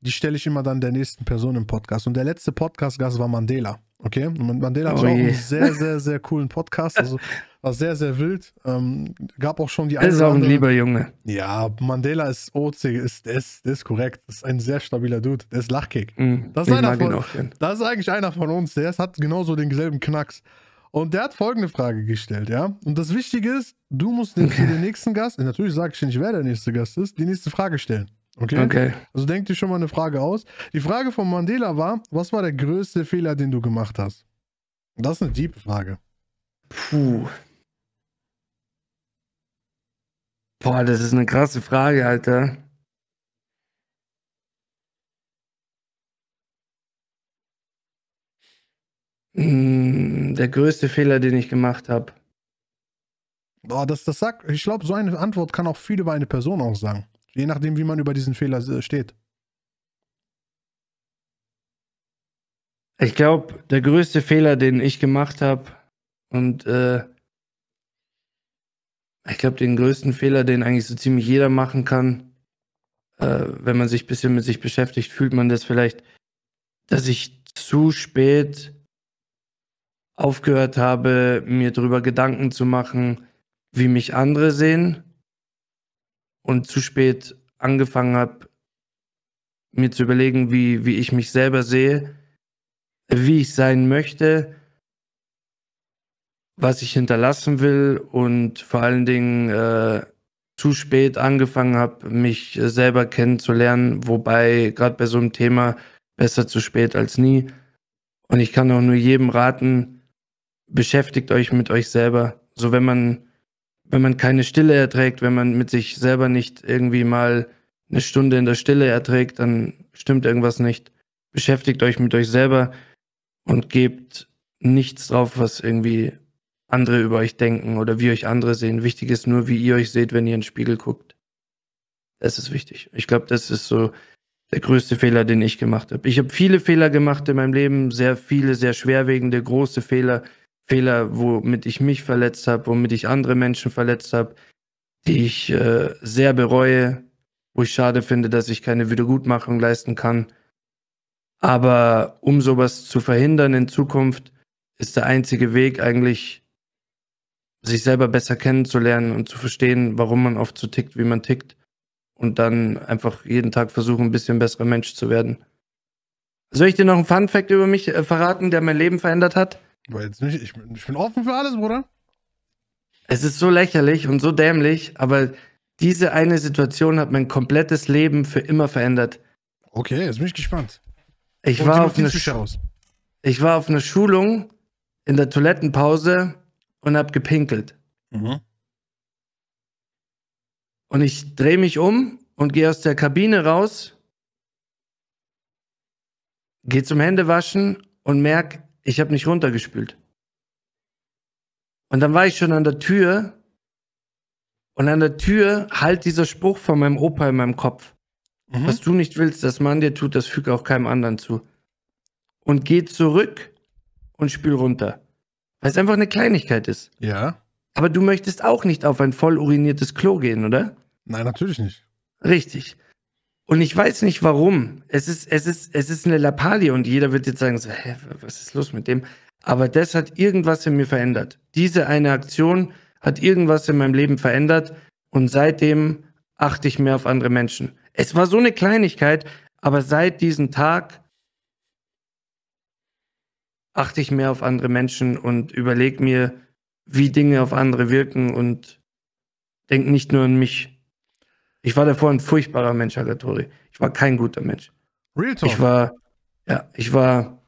Die stelle ich immer dann der nächsten Person im Podcast. Und der letzte Podcast-Gast war Mandela. Okay? Und Mandela oh hat auch einen sehr, sehr, sehr coolen Podcast. Also War sehr, sehr wild. Ähm, gab auch schon die Das ist auch ein lieber Junge. Ja, Mandela ist OC, ist, ist, ist korrekt. Ist ein sehr stabiler Dude. Der ist Lachkick. Mm, das, ist einer von, das ist eigentlich einer von uns. Der ist, hat genauso denselben Knacks. Und der hat folgende Frage gestellt, ja. Und das Wichtige ist, du musst den, für den nächsten Gast, natürlich sage ich nicht, wer der nächste Gast ist, die nächste Frage stellen. Okay? okay. Also denk dir schon mal eine Frage aus. Die Frage von Mandela war: Was war der größte Fehler, den du gemacht hast? Das ist eine tiefe Frage. Puh. Boah, das ist eine krasse Frage, Alter. Hm, der größte Fehler, den ich gemacht habe. Boah, das, das sagt, ich glaube, so eine Antwort kann auch viel über eine Person aussagen. Je nachdem, wie man über diesen Fehler äh, steht. Ich glaube, der größte Fehler, den ich gemacht habe, und äh, ich glaube, den größten Fehler, den eigentlich so ziemlich jeder machen kann, äh, wenn man sich ein bisschen mit sich beschäftigt, fühlt man das vielleicht, dass ich zu spät aufgehört habe, mir darüber Gedanken zu machen, wie mich andere sehen und zu spät angefangen habe, mir zu überlegen, wie, wie ich mich selber sehe, wie ich sein möchte was ich hinterlassen will und vor allen Dingen äh, zu spät angefangen habe, mich äh, selber kennenzulernen, wobei gerade bei so einem Thema besser zu spät als nie. Und ich kann auch nur jedem raten, beschäftigt euch mit euch selber. So wenn man, wenn man keine Stille erträgt, wenn man mit sich selber nicht irgendwie mal eine Stunde in der Stille erträgt, dann stimmt irgendwas nicht. Beschäftigt euch mit euch selber und gebt nichts drauf, was irgendwie andere über euch denken oder wie euch andere sehen. Wichtig ist nur, wie ihr euch seht, wenn ihr in den Spiegel guckt. Das ist wichtig. Ich glaube, das ist so der größte Fehler, den ich gemacht habe. Ich habe viele Fehler gemacht in meinem Leben, sehr viele, sehr schwerwiegende, große Fehler. Fehler, womit ich mich verletzt habe, womit ich andere Menschen verletzt habe, die ich äh, sehr bereue, wo ich schade finde, dass ich keine Wiedergutmachung leisten kann. Aber um sowas zu verhindern in Zukunft, ist der einzige Weg eigentlich sich selber besser kennenzulernen und zu verstehen, warum man oft so tickt, wie man tickt. Und dann einfach jeden Tag versuchen, ein bisschen besserer Mensch zu werden. Soll ich dir noch einen Fun Fact über mich äh, verraten, der mein Leben verändert hat? Aber jetzt nicht. Ich, ich bin offen für alles, Bruder. Es ist so lächerlich und so dämlich, aber diese eine Situation hat mein komplettes Leben für immer verändert. Okay, jetzt bin ich gespannt. Ich, war auf, eine ich war auf einer Schulung in der Toilettenpause und habe gepinkelt. Mhm. Und ich drehe mich um und gehe aus der Kabine raus, gehe zum Händewaschen und merke, ich habe nicht runtergespült. Und dann war ich schon an der Tür und an der Tür halt dieser Spruch von meinem Opa in meinem Kopf. Mhm. Was du nicht willst, dass man dir tut, das füge auch keinem anderen zu. Und geh zurück und spül runter. Weil es einfach eine Kleinigkeit ist. Ja. Aber du möchtest auch nicht auf ein voll uriniertes Klo gehen, oder? Nein, natürlich nicht. Richtig. Und ich weiß nicht warum. Es ist, es ist, es ist eine Lappalie und jeder wird jetzt sagen, so, hä, was ist los mit dem? Aber das hat irgendwas in mir verändert. Diese eine Aktion hat irgendwas in meinem Leben verändert und seitdem achte ich mehr auf andere Menschen. Es war so eine Kleinigkeit, aber seit diesem Tag achte ich mehr auf andere Menschen und überlege mir, wie Dinge auf andere wirken und denke nicht nur an mich. Ich war davor ein furchtbarer Mensch, Agatori. Ich war kein guter Mensch. Real Talk. Ich war, ja, ich war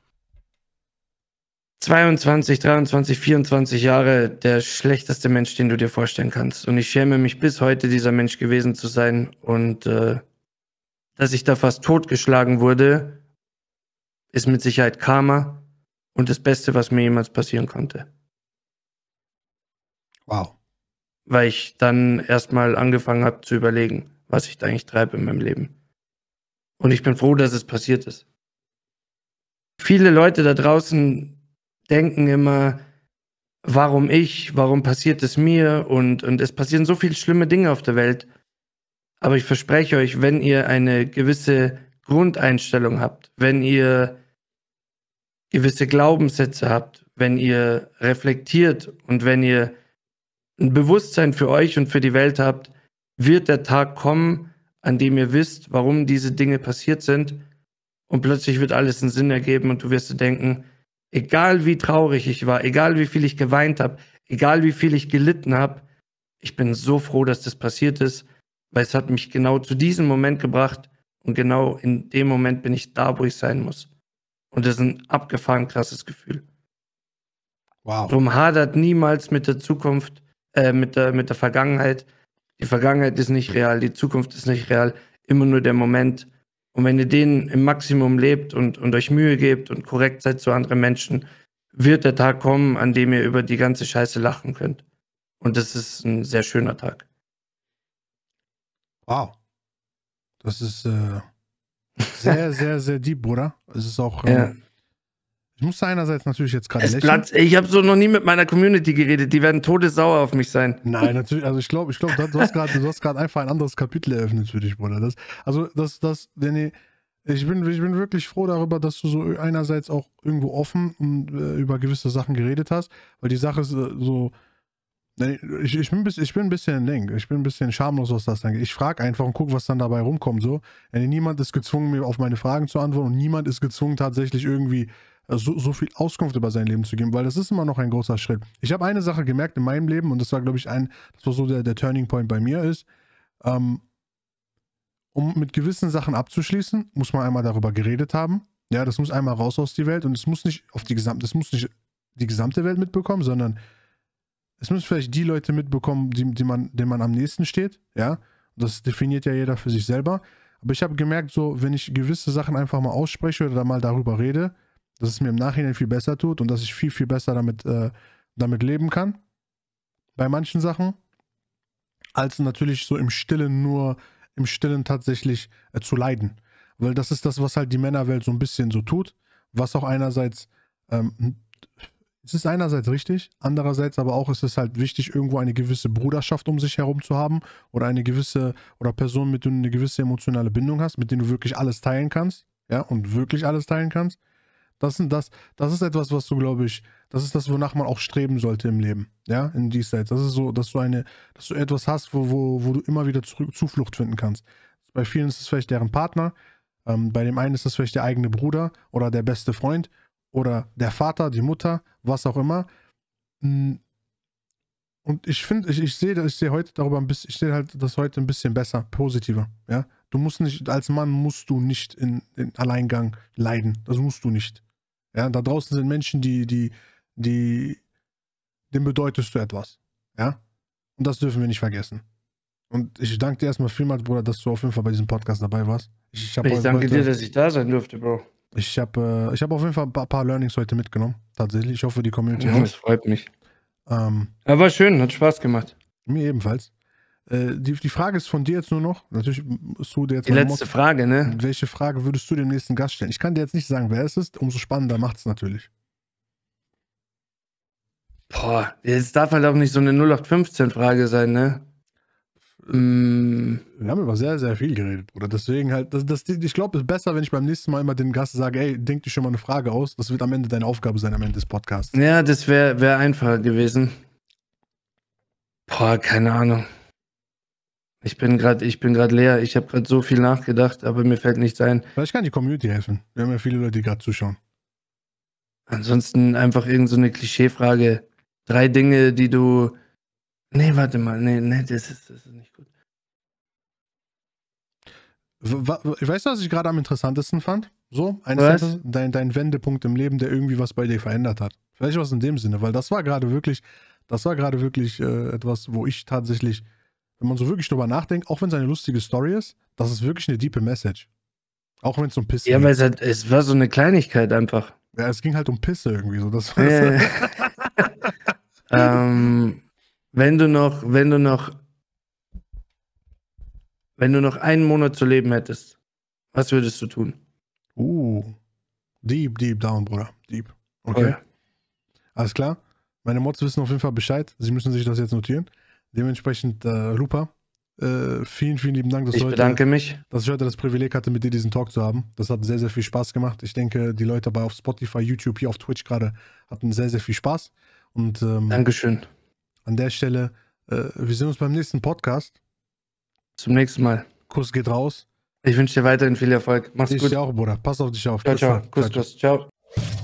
22, 23, 24 Jahre der schlechteste Mensch, den du dir vorstellen kannst. Und ich schäme mich bis heute, dieser Mensch gewesen zu sein und äh, dass ich da fast totgeschlagen wurde, ist mit Sicherheit Karma und das Beste, was mir jemals passieren konnte. Wow. Weil ich dann erstmal angefangen habe zu überlegen, was ich da eigentlich treibe in meinem Leben. Und ich bin froh, dass es passiert ist. Viele Leute da draußen denken immer, warum ich, warum passiert es mir und, und es passieren so viele schlimme Dinge auf der Welt. Aber ich verspreche euch, wenn ihr eine gewisse Grundeinstellung habt, wenn ihr gewisse Glaubenssätze habt, wenn ihr reflektiert und wenn ihr ein Bewusstsein für euch und für die Welt habt, wird der Tag kommen, an dem ihr wisst, warum diese Dinge passiert sind und plötzlich wird alles einen Sinn ergeben und du wirst dir denken, egal wie traurig ich war, egal wie viel ich geweint habe, egal wie viel ich gelitten habe, ich bin so froh, dass das passiert ist, weil es hat mich genau zu diesem Moment gebracht und genau in dem Moment bin ich da, wo ich sein muss. Und das ist ein abgefahren krasses Gefühl. Wow. Drum hadert niemals mit der Zukunft, äh, mit, der, mit der Vergangenheit. Die Vergangenheit ist nicht real, die Zukunft ist nicht real, immer nur der Moment. Und wenn ihr den im Maximum lebt und, und euch Mühe gebt und korrekt seid zu anderen Menschen, wird der Tag kommen, an dem ihr über die ganze Scheiße lachen könnt. Und das ist ein sehr schöner Tag. Wow. Das ist, äh, sehr, sehr, sehr deep, Bruder. Es ist auch. Ja. Ähm, ich musste einerseits natürlich jetzt gerade Platz, ich habe so noch nie mit meiner Community geredet. Die werden todessauer auf mich sein. Nein, natürlich. Also ich glaube, ich glaube, du hast gerade einfach ein anderes Kapitel eröffnet für dich, Bruder. Das, also das, das, Danny, ich bin, ich bin wirklich froh darüber, dass du so einerseits auch irgendwo offen und, äh, über gewisse Sachen geredet hast, weil die Sache ist äh, so ich, ich, bin ein bisschen, ich bin ein bisschen link. Ich bin ein bisschen schamlos, was das angeht. Ich frage einfach und gucke, was dann dabei rumkommt. So. Äh, niemand ist gezwungen, mir auf meine Fragen zu antworten und niemand ist gezwungen, tatsächlich irgendwie äh, so, so viel Auskunft über sein Leben zu geben, weil das ist immer noch ein großer Schritt. Ich habe eine Sache gemerkt in meinem Leben und das war, glaube ich, ein, das war so der, der Turning Point bei mir ist. Ähm, um mit gewissen Sachen abzuschließen, muss man einmal darüber geredet haben. Ja, das muss einmal raus aus die Welt und es muss nicht auf die gesamte, das muss nicht die gesamte Welt mitbekommen, sondern es müssen vielleicht die Leute mitbekommen, die, die man, denen man am nächsten steht, ja. Das definiert ja jeder für sich selber. Aber ich habe gemerkt, so, wenn ich gewisse Sachen einfach mal ausspreche oder mal darüber rede, dass es mir im Nachhinein viel besser tut und dass ich viel, viel besser damit, äh, damit leben kann. Bei manchen Sachen. Als natürlich so im Stillen nur, im Stillen tatsächlich äh, zu leiden. Weil das ist das, was halt die Männerwelt so ein bisschen so tut. Was auch einerseits ähm, es ist einerseits richtig, andererseits aber auch ist es halt wichtig, irgendwo eine gewisse Bruderschaft um sich herum zu haben oder eine gewisse oder Person, mit der du eine gewisse emotionale Bindung hast, mit denen du wirklich alles teilen kannst, ja, und wirklich alles teilen kannst. Das, sind das, das ist etwas, was du, glaube ich, das ist das, wonach man auch streben sollte im Leben, ja, in Diesseits. Das ist so, dass du eine, dass du etwas hast, wo, wo, wo du immer wieder zurück, Zuflucht finden kannst. Bei vielen ist es vielleicht deren Partner, ähm, bei dem einen ist es vielleicht der eigene Bruder oder der beste Freund, oder der Vater, die Mutter, was auch immer. Mm. Und ich finde, ich, ich sehe ich seh heute darüber ein bisschen, ich sehe halt das heute ein bisschen besser, positiver. Ja? Du musst nicht, als Mann musst du nicht in, in Alleingang leiden. Das musst du nicht. Ja? Da draußen sind Menschen, die, die, die, dem bedeutest du etwas. Ja? Und das dürfen wir nicht vergessen. Und ich danke dir erstmal vielmals, Bruder, dass du auf jeden Fall bei diesem Podcast dabei warst. Ich, ich, ich danke heute, dir, dass ich da sein durfte, Bro ich habe äh, hab auf jeden Fall ein paar, paar, Learnings heute mitgenommen. Tatsächlich. Ich hoffe, die Community. Ja, das freut mich. Ähm, ja, war schön, hat Spaß gemacht. Mir ebenfalls. Äh, die, die Frage ist von dir jetzt nur noch. Natürlich musst du dir jetzt. Die letzte Mod Frage, ne? Welche Frage würdest du dem nächsten Gast stellen? Ich kann dir jetzt nicht sagen, wer es ist. Umso spannender macht es natürlich. Boah, jetzt darf halt auch nicht so eine 0815-Frage sein, ne? Mm. Wir haben über sehr, sehr viel geredet, Bruder. Deswegen halt, das, das, ich glaube, es ist besser, wenn ich beim nächsten Mal immer den Gast sage, ey, denk dir schon mal eine Frage aus. Das wird am Ende deine Aufgabe sein, am Ende des Podcasts. Ja, das wäre wär einfacher gewesen. Boah, keine Ahnung. Ich bin gerade, ich bin gerade leer. Ich habe gerade so viel nachgedacht, aber mir fällt nichts ein. Vielleicht kann die Community helfen. Wir haben ja viele Leute, die gerade zuschauen. Ansonsten einfach irgendeine so Klischeefrage. Drei Dinge, die du Nee, warte mal, nee, nee, das ist, das ist nicht gut. Weißt du, was ich gerade am interessantesten fand? So, ein dein, dein Wendepunkt im Leben, der irgendwie was bei dir verändert hat. Vielleicht was in dem Sinne, weil das war gerade wirklich, das war gerade wirklich äh, etwas, wo ich tatsächlich, wenn man so wirklich drüber nachdenkt, auch wenn es eine lustige Story ist, das ist wirklich eine diepe Message. Auch wenn es um Pisse geht. Ja, weil es, halt, es war so eine Kleinigkeit einfach. Ja, es ging halt um Pisse irgendwie so. Das war's. ähm, wenn du noch, wenn du noch, wenn du noch einen Monat zu leben hättest, was würdest du tun? Uh, deep, deep down, Bruder. Deep. Okay. Oh ja. Alles klar. Meine Mods wissen auf jeden Fall Bescheid. Sie müssen sich das jetzt notieren. Dementsprechend, äh, Rupa, äh, vielen, vielen lieben Dank, dass, ich du heute, mich. dass ich heute das Privileg hatte, mit dir diesen Talk zu haben. Das hat sehr, sehr viel Spaß gemacht. Ich denke, die Leute bei auf Spotify, YouTube, hier auf Twitch gerade hatten sehr, sehr viel Spaß. Und, ähm, Dankeschön an der Stelle, äh, wir sehen uns beim nächsten Podcast. Zum nächsten Mal. Kuss geht raus. Ich wünsche dir weiterhin viel Erfolg. Mach's ich gut. Ich dir auch, Bruder. Pass auf dich auf. Ciao, ciao. Kuss, ciao. Kuss. Ciao.